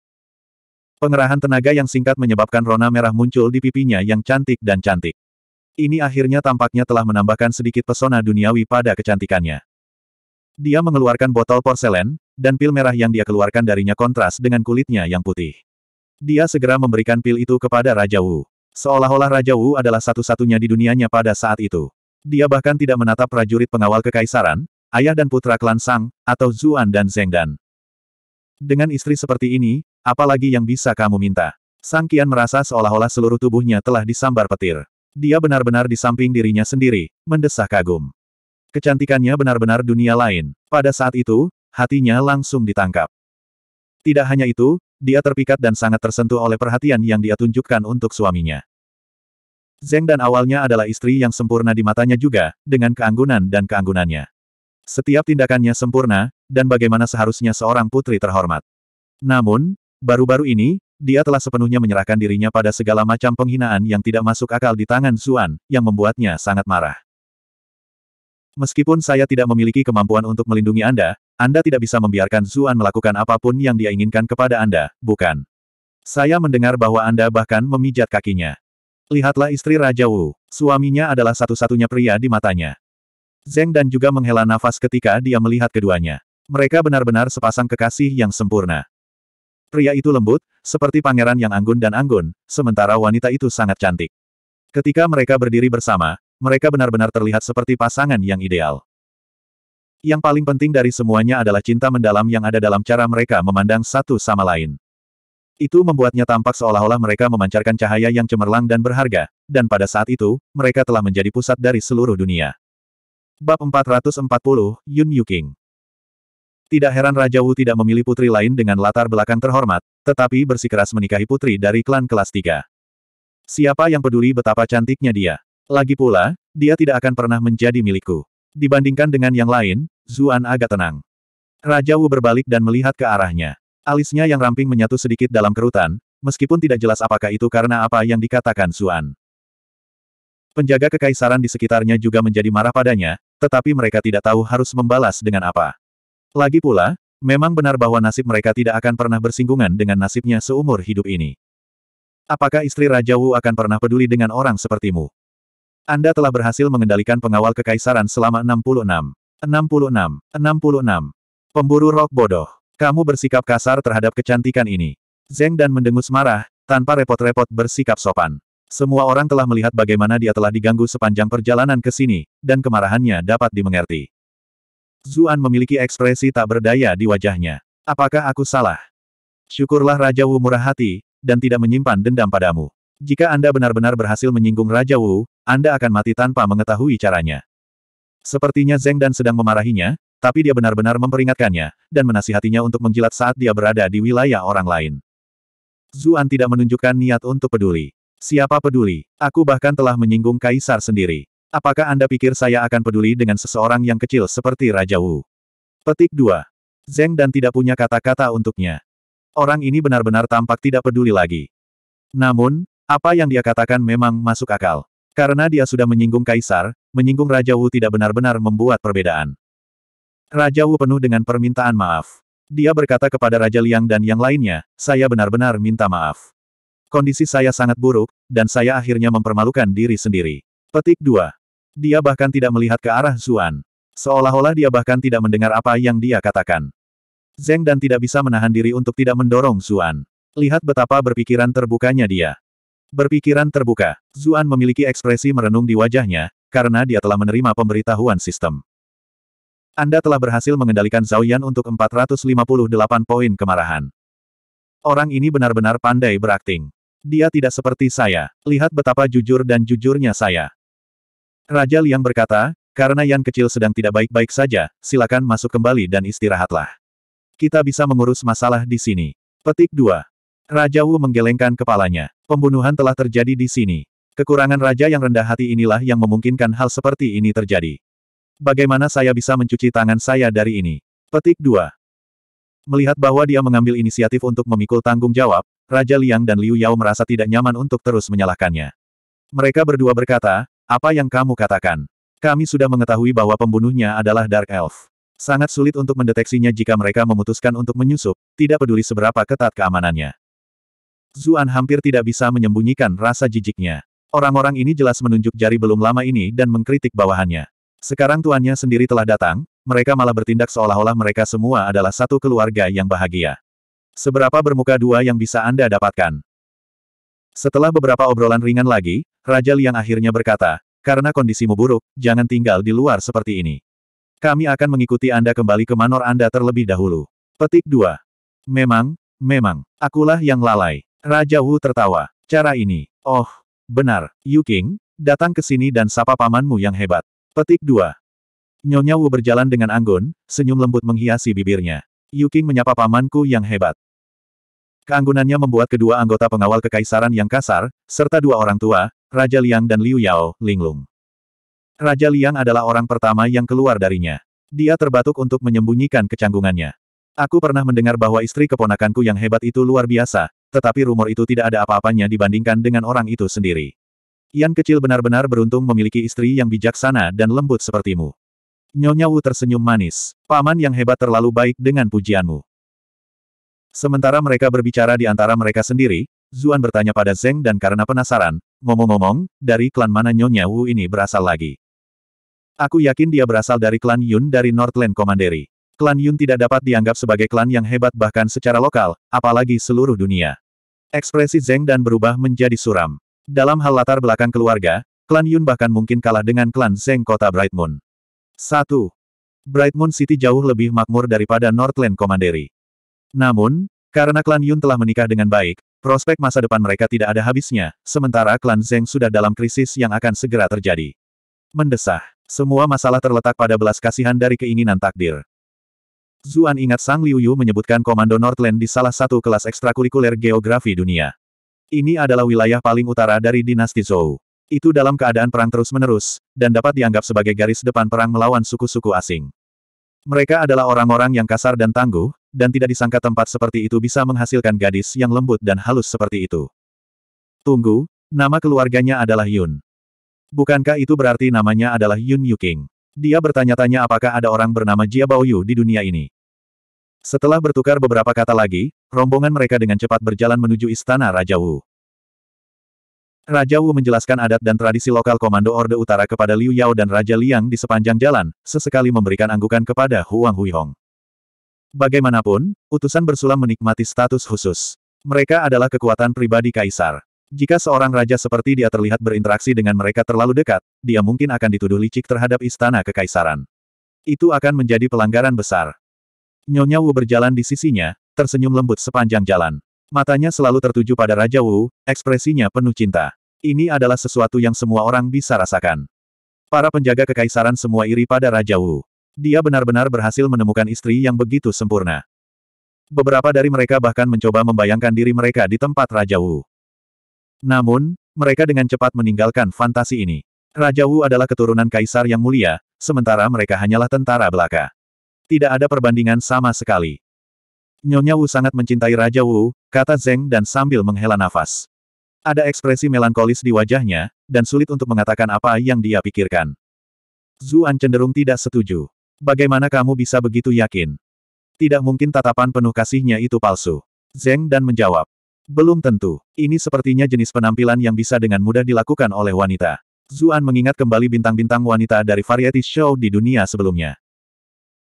Pengerahan tenaga yang singkat menyebabkan rona merah muncul di pipinya yang cantik dan cantik. Ini akhirnya tampaknya telah menambahkan sedikit pesona duniawi pada kecantikannya. Dia mengeluarkan botol porselen, dan pil merah yang dia keluarkan darinya kontras dengan kulitnya yang putih. Dia segera memberikan pil itu kepada Raja Wu. Seolah-olah Raja Wu adalah satu-satunya di dunianya pada saat itu. Dia bahkan tidak menatap prajurit pengawal kekaisaran, ayah dan putra klan Sang, atau Zuan dan Zengdan. Dengan istri seperti ini, apalagi yang bisa kamu minta? Sang Kian merasa seolah-olah seluruh tubuhnya telah disambar petir. Dia benar-benar di samping dirinya sendiri, mendesah kagum. Kecantikannya benar-benar dunia lain. Pada saat itu, hatinya langsung ditangkap. Tidak hanya itu, dia terpikat dan sangat tersentuh oleh perhatian yang dia tunjukkan untuk suaminya. Zeng dan awalnya adalah istri yang sempurna di matanya juga, dengan keanggunan dan keanggunannya. Setiap tindakannya sempurna, dan bagaimana seharusnya seorang putri terhormat. Namun, baru-baru ini, dia telah sepenuhnya menyerahkan dirinya pada segala macam penghinaan yang tidak masuk akal di tangan Zuan, yang membuatnya sangat marah. Meskipun saya tidak memiliki kemampuan untuk melindungi Anda, Anda tidak bisa membiarkan Zuan melakukan apapun yang dia inginkan kepada Anda, bukan? Saya mendengar bahwa Anda bahkan memijat kakinya. Lihatlah istri Raja Wu, suaminya adalah satu-satunya pria di matanya. Zeng dan juga menghela nafas ketika dia melihat keduanya. Mereka benar-benar sepasang kekasih yang sempurna. Pria itu lembut, seperti pangeran yang anggun dan anggun, sementara wanita itu sangat cantik. Ketika mereka berdiri bersama, mereka benar-benar terlihat seperti pasangan yang ideal. Yang paling penting dari semuanya adalah cinta mendalam yang ada dalam cara mereka memandang satu sama lain. Itu membuatnya tampak seolah-olah mereka memancarkan cahaya yang cemerlang dan berharga, dan pada saat itu, mereka telah menjadi pusat dari seluruh dunia. Bab 440, Yun Yuking Tidak heran Raja Wu tidak memilih putri lain dengan latar belakang terhormat, tetapi bersikeras menikahi putri dari klan kelas 3. Siapa yang peduli betapa cantiknya dia? Lagi pula, dia tidak akan pernah menjadi milikku. Dibandingkan dengan yang lain, Zuan agak tenang. Raja Wu berbalik dan melihat ke arahnya. Alisnya yang ramping menyatu sedikit dalam kerutan, meskipun tidak jelas apakah itu karena apa yang dikatakan Zuan. Penjaga kekaisaran di sekitarnya juga menjadi marah padanya, tetapi mereka tidak tahu harus membalas dengan apa. Lagi pula, Memang benar bahwa nasib mereka tidak akan pernah bersinggungan dengan nasibnya seumur hidup ini. Apakah istri Raja Wu akan pernah peduli dengan orang sepertimu? Anda telah berhasil mengendalikan pengawal kekaisaran selama 66. 66. 66. Pemburu rok bodoh. Kamu bersikap kasar terhadap kecantikan ini. Zeng dan mendengus marah, tanpa repot-repot bersikap sopan. Semua orang telah melihat bagaimana dia telah diganggu sepanjang perjalanan ke sini, dan kemarahannya dapat dimengerti. Zuan memiliki ekspresi tak berdaya di wajahnya. Apakah aku salah? Syukurlah Raja Wu murah hati, dan tidak menyimpan dendam padamu. Jika Anda benar-benar berhasil menyinggung Raja Wu, Anda akan mati tanpa mengetahui caranya. Sepertinya Zeng Dan sedang memarahinya, tapi dia benar-benar memperingatkannya, dan menasihatinya untuk menjilat saat dia berada di wilayah orang lain. Zuan tidak menunjukkan niat untuk peduli. Siapa peduli? Aku bahkan telah menyinggung Kaisar sendiri. Apakah Anda pikir saya akan peduli dengan seseorang yang kecil seperti Raja Wu? Petik 2. Zeng dan tidak punya kata-kata untuknya. Orang ini benar-benar tampak tidak peduli lagi. Namun, apa yang dia katakan memang masuk akal. Karena dia sudah menyinggung Kaisar, menyinggung Raja Wu tidak benar-benar membuat perbedaan. Raja Wu penuh dengan permintaan maaf. Dia berkata kepada Raja Liang dan yang lainnya, saya benar-benar minta maaf. Kondisi saya sangat buruk, dan saya akhirnya mempermalukan diri sendiri. Petik 2. Dia bahkan tidak melihat ke arah Zuan. Seolah-olah dia bahkan tidak mendengar apa yang dia katakan. Zeng dan tidak bisa menahan diri untuk tidak mendorong Zuan. Lihat betapa berpikiran terbukanya dia. Berpikiran terbuka, Zuan memiliki ekspresi merenung di wajahnya, karena dia telah menerima pemberitahuan sistem. Anda telah berhasil mengendalikan Zhaoyan untuk 458 poin kemarahan. Orang ini benar-benar pandai berakting. Dia tidak seperti saya. Lihat betapa jujur dan jujurnya saya. Raja Liang berkata, karena yang kecil sedang tidak baik-baik saja, silakan masuk kembali dan istirahatlah. Kita bisa mengurus masalah di sini. Petik 2. Raja Wu menggelengkan kepalanya. Pembunuhan telah terjadi di sini. Kekurangan raja yang rendah hati inilah yang memungkinkan hal seperti ini terjadi. Bagaimana saya bisa mencuci tangan saya dari ini? Petik 2. Melihat bahwa dia mengambil inisiatif untuk memikul tanggung jawab, Raja Liang dan Liu Yao merasa tidak nyaman untuk terus menyalahkannya. Mereka berdua berkata, apa yang kamu katakan? Kami sudah mengetahui bahwa pembunuhnya adalah Dark Elf. Sangat sulit untuk mendeteksinya jika mereka memutuskan untuk menyusup, tidak peduli seberapa ketat keamanannya. Zuan hampir tidak bisa menyembunyikan rasa jijiknya. Orang-orang ini jelas menunjuk jari belum lama ini dan mengkritik bawahannya. Sekarang tuannya sendiri telah datang, mereka malah bertindak seolah-olah mereka semua adalah satu keluarga yang bahagia. Seberapa bermuka dua yang bisa Anda dapatkan? Setelah beberapa obrolan ringan lagi, Raja Liang akhirnya berkata, karena kondisimu buruk, jangan tinggal di luar seperti ini. Kami akan mengikuti Anda kembali ke manor Anda terlebih dahulu. Petik 2. Memang, memang, akulah yang lalai. Raja Wu tertawa. Cara ini. Oh, benar, Yu King, datang ke sini dan sapa pamanmu yang hebat. Petik 2. Nyonya Wu berjalan dengan anggun, senyum lembut menghiasi bibirnya. Yu King menyapa pamanku yang hebat. Keanggunannya membuat kedua anggota pengawal kekaisaran yang kasar, serta dua orang tua, Raja Liang dan Liu Yao, linglung. Raja Liang adalah orang pertama yang keluar darinya. Dia terbatuk untuk menyembunyikan kecanggungannya. Aku pernah mendengar bahwa istri keponakanku yang hebat itu luar biasa, tetapi rumor itu tidak ada apa-apanya dibandingkan dengan orang itu sendiri. Yang kecil benar-benar beruntung memiliki istri yang bijaksana dan lembut sepertimu. Nyonya Wu tersenyum manis. Paman yang hebat terlalu baik dengan pujianmu. Sementara mereka berbicara di antara mereka sendiri, Zuan bertanya pada Zeng dan karena penasaran, ngomong-ngomong, dari klan mana Nyonya Wu ini berasal lagi? Aku yakin dia berasal dari klan Yun dari Northland Commandery. Klan Yun tidak dapat dianggap sebagai klan yang hebat bahkan secara lokal, apalagi seluruh dunia. Ekspresi Zeng dan berubah menjadi suram. Dalam hal latar belakang keluarga, klan Yun bahkan mungkin kalah dengan klan Zeng kota Bright Moon. 1. Bright Moon City jauh lebih makmur daripada Northland Commandery. Namun, karena klan Yun telah menikah dengan baik, prospek masa depan mereka tidak ada habisnya, sementara klan Zeng sudah dalam krisis yang akan segera terjadi. Mendesah, semua masalah terletak pada belas kasihan dari keinginan takdir. Zuan ingat Sang Liu Yu menyebutkan Komando Northland di salah satu kelas ekstrakurikuler geografi dunia. Ini adalah wilayah paling utara dari dinasti Zhou. Itu dalam keadaan perang terus-menerus, dan dapat dianggap sebagai garis depan perang melawan suku-suku asing. Mereka adalah orang-orang yang kasar dan tangguh, dan tidak disangka tempat seperti itu bisa menghasilkan gadis yang lembut dan halus seperti itu. Tunggu, nama keluarganya adalah Yun. Bukankah itu berarti namanya adalah Yun Yuking? Dia bertanya-tanya apakah ada orang bernama Jia Baoyu di dunia ini. Setelah bertukar beberapa kata lagi, rombongan mereka dengan cepat berjalan menuju istana Raja Wu. Raja Wu menjelaskan adat dan tradisi lokal Komando Orde Utara kepada Liu Yao dan Raja Liang di sepanjang jalan, sesekali memberikan anggukan kepada Huang Huihong. Bagaimanapun, utusan bersulam menikmati status khusus. Mereka adalah kekuatan pribadi kaisar. Jika seorang raja seperti dia terlihat berinteraksi dengan mereka terlalu dekat, dia mungkin akan dituduh licik terhadap istana kekaisaran. Itu akan menjadi pelanggaran besar. Nyonya Wu berjalan di sisinya, tersenyum lembut sepanjang jalan. Matanya selalu tertuju pada Raja Wu, ekspresinya penuh cinta. Ini adalah sesuatu yang semua orang bisa rasakan. Para penjaga kekaisaran semua iri pada Raja Wu. Dia benar-benar berhasil menemukan istri yang begitu sempurna. Beberapa dari mereka bahkan mencoba membayangkan diri mereka di tempat Raja Wu. Namun, mereka dengan cepat meninggalkan fantasi ini. Raja Wu adalah keturunan kaisar yang mulia, sementara mereka hanyalah tentara belaka. Tidak ada perbandingan sama sekali. Nyonya Wu sangat mencintai Raja Wu, kata Zeng dan sambil menghela nafas. Ada ekspresi melankolis di wajahnya, dan sulit untuk mengatakan apa yang dia pikirkan. Zuan cenderung tidak setuju. Bagaimana kamu bisa begitu yakin? Tidak mungkin tatapan penuh kasihnya itu palsu. Zeng dan menjawab. Belum tentu. Ini sepertinya jenis penampilan yang bisa dengan mudah dilakukan oleh wanita. Zuan mengingat kembali bintang-bintang wanita dari variety show di dunia sebelumnya.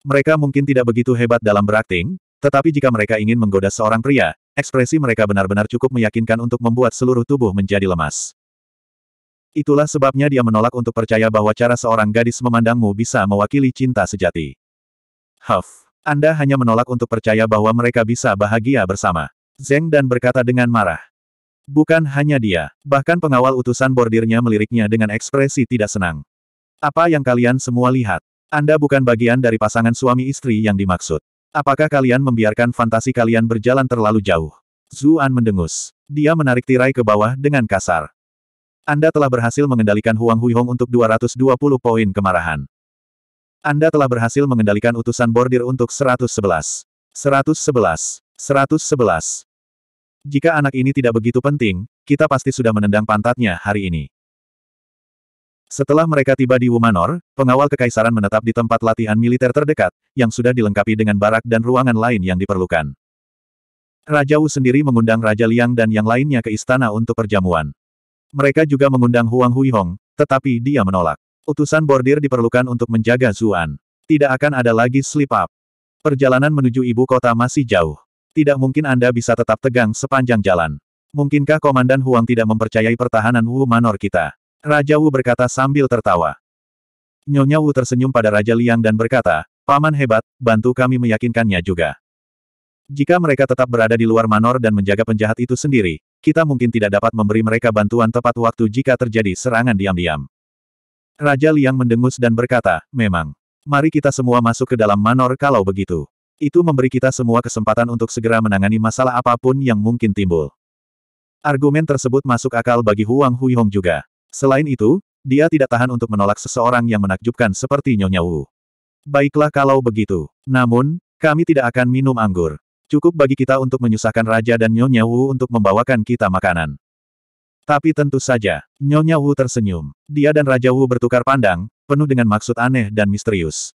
Mereka mungkin tidak begitu hebat dalam berakting, tetapi jika mereka ingin menggoda seorang pria, ekspresi mereka benar-benar cukup meyakinkan untuk membuat seluruh tubuh menjadi lemas. Itulah sebabnya dia menolak untuk percaya bahwa cara seorang gadis memandangmu bisa mewakili cinta sejati. Huff, Anda hanya menolak untuk percaya bahwa mereka bisa bahagia bersama. Zeng dan berkata dengan marah. Bukan hanya dia, bahkan pengawal utusan bordirnya meliriknya dengan ekspresi tidak senang. Apa yang kalian semua lihat? Anda bukan bagian dari pasangan suami istri yang dimaksud. Apakah kalian membiarkan fantasi kalian berjalan terlalu jauh? Zuan mendengus. Dia menarik tirai ke bawah dengan kasar. Anda telah berhasil mengendalikan Huang Huihong untuk 220 poin kemarahan. Anda telah berhasil mengendalikan utusan bordir untuk 111. 111. 111. Jika anak ini tidak begitu penting, kita pasti sudah menendang pantatnya hari ini. Setelah mereka tiba di Wumanor, pengawal kekaisaran menetap di tempat latihan militer terdekat, yang sudah dilengkapi dengan barak dan ruangan lain yang diperlukan. Raja Wu sendiri mengundang Raja Liang dan yang lainnya ke istana untuk perjamuan. Mereka juga mengundang Huang Huihong, tetapi dia menolak. Utusan bordir diperlukan untuk menjaga Zuan. Tidak akan ada lagi slip up. Perjalanan menuju ibu kota masih jauh. Tidak mungkin Anda bisa tetap tegang sepanjang jalan. Mungkinkah Komandan Huang tidak mempercayai pertahanan Wu Manor kita? Raja Wu berkata sambil tertawa. Nyonya Wu tersenyum pada Raja Liang dan berkata, Paman hebat, bantu kami meyakinkannya juga. Jika mereka tetap berada di luar Manor dan menjaga penjahat itu sendiri, kita mungkin tidak dapat memberi mereka bantuan tepat waktu jika terjadi serangan diam-diam. Raja Liang mendengus dan berkata, memang. Mari kita semua masuk ke dalam manor kalau begitu. Itu memberi kita semua kesempatan untuk segera menangani masalah apapun yang mungkin timbul. Argumen tersebut masuk akal bagi Huang Huihong juga. Selain itu, dia tidak tahan untuk menolak seseorang yang menakjubkan seperti Nyonya Wu. Baiklah kalau begitu. Namun, kami tidak akan minum anggur. Cukup bagi kita untuk menyusahkan Raja dan Nyonya Wu untuk membawakan kita makanan. Tapi tentu saja, Nyonya Wu tersenyum. Dia dan Raja Wu bertukar pandang, penuh dengan maksud aneh dan misterius.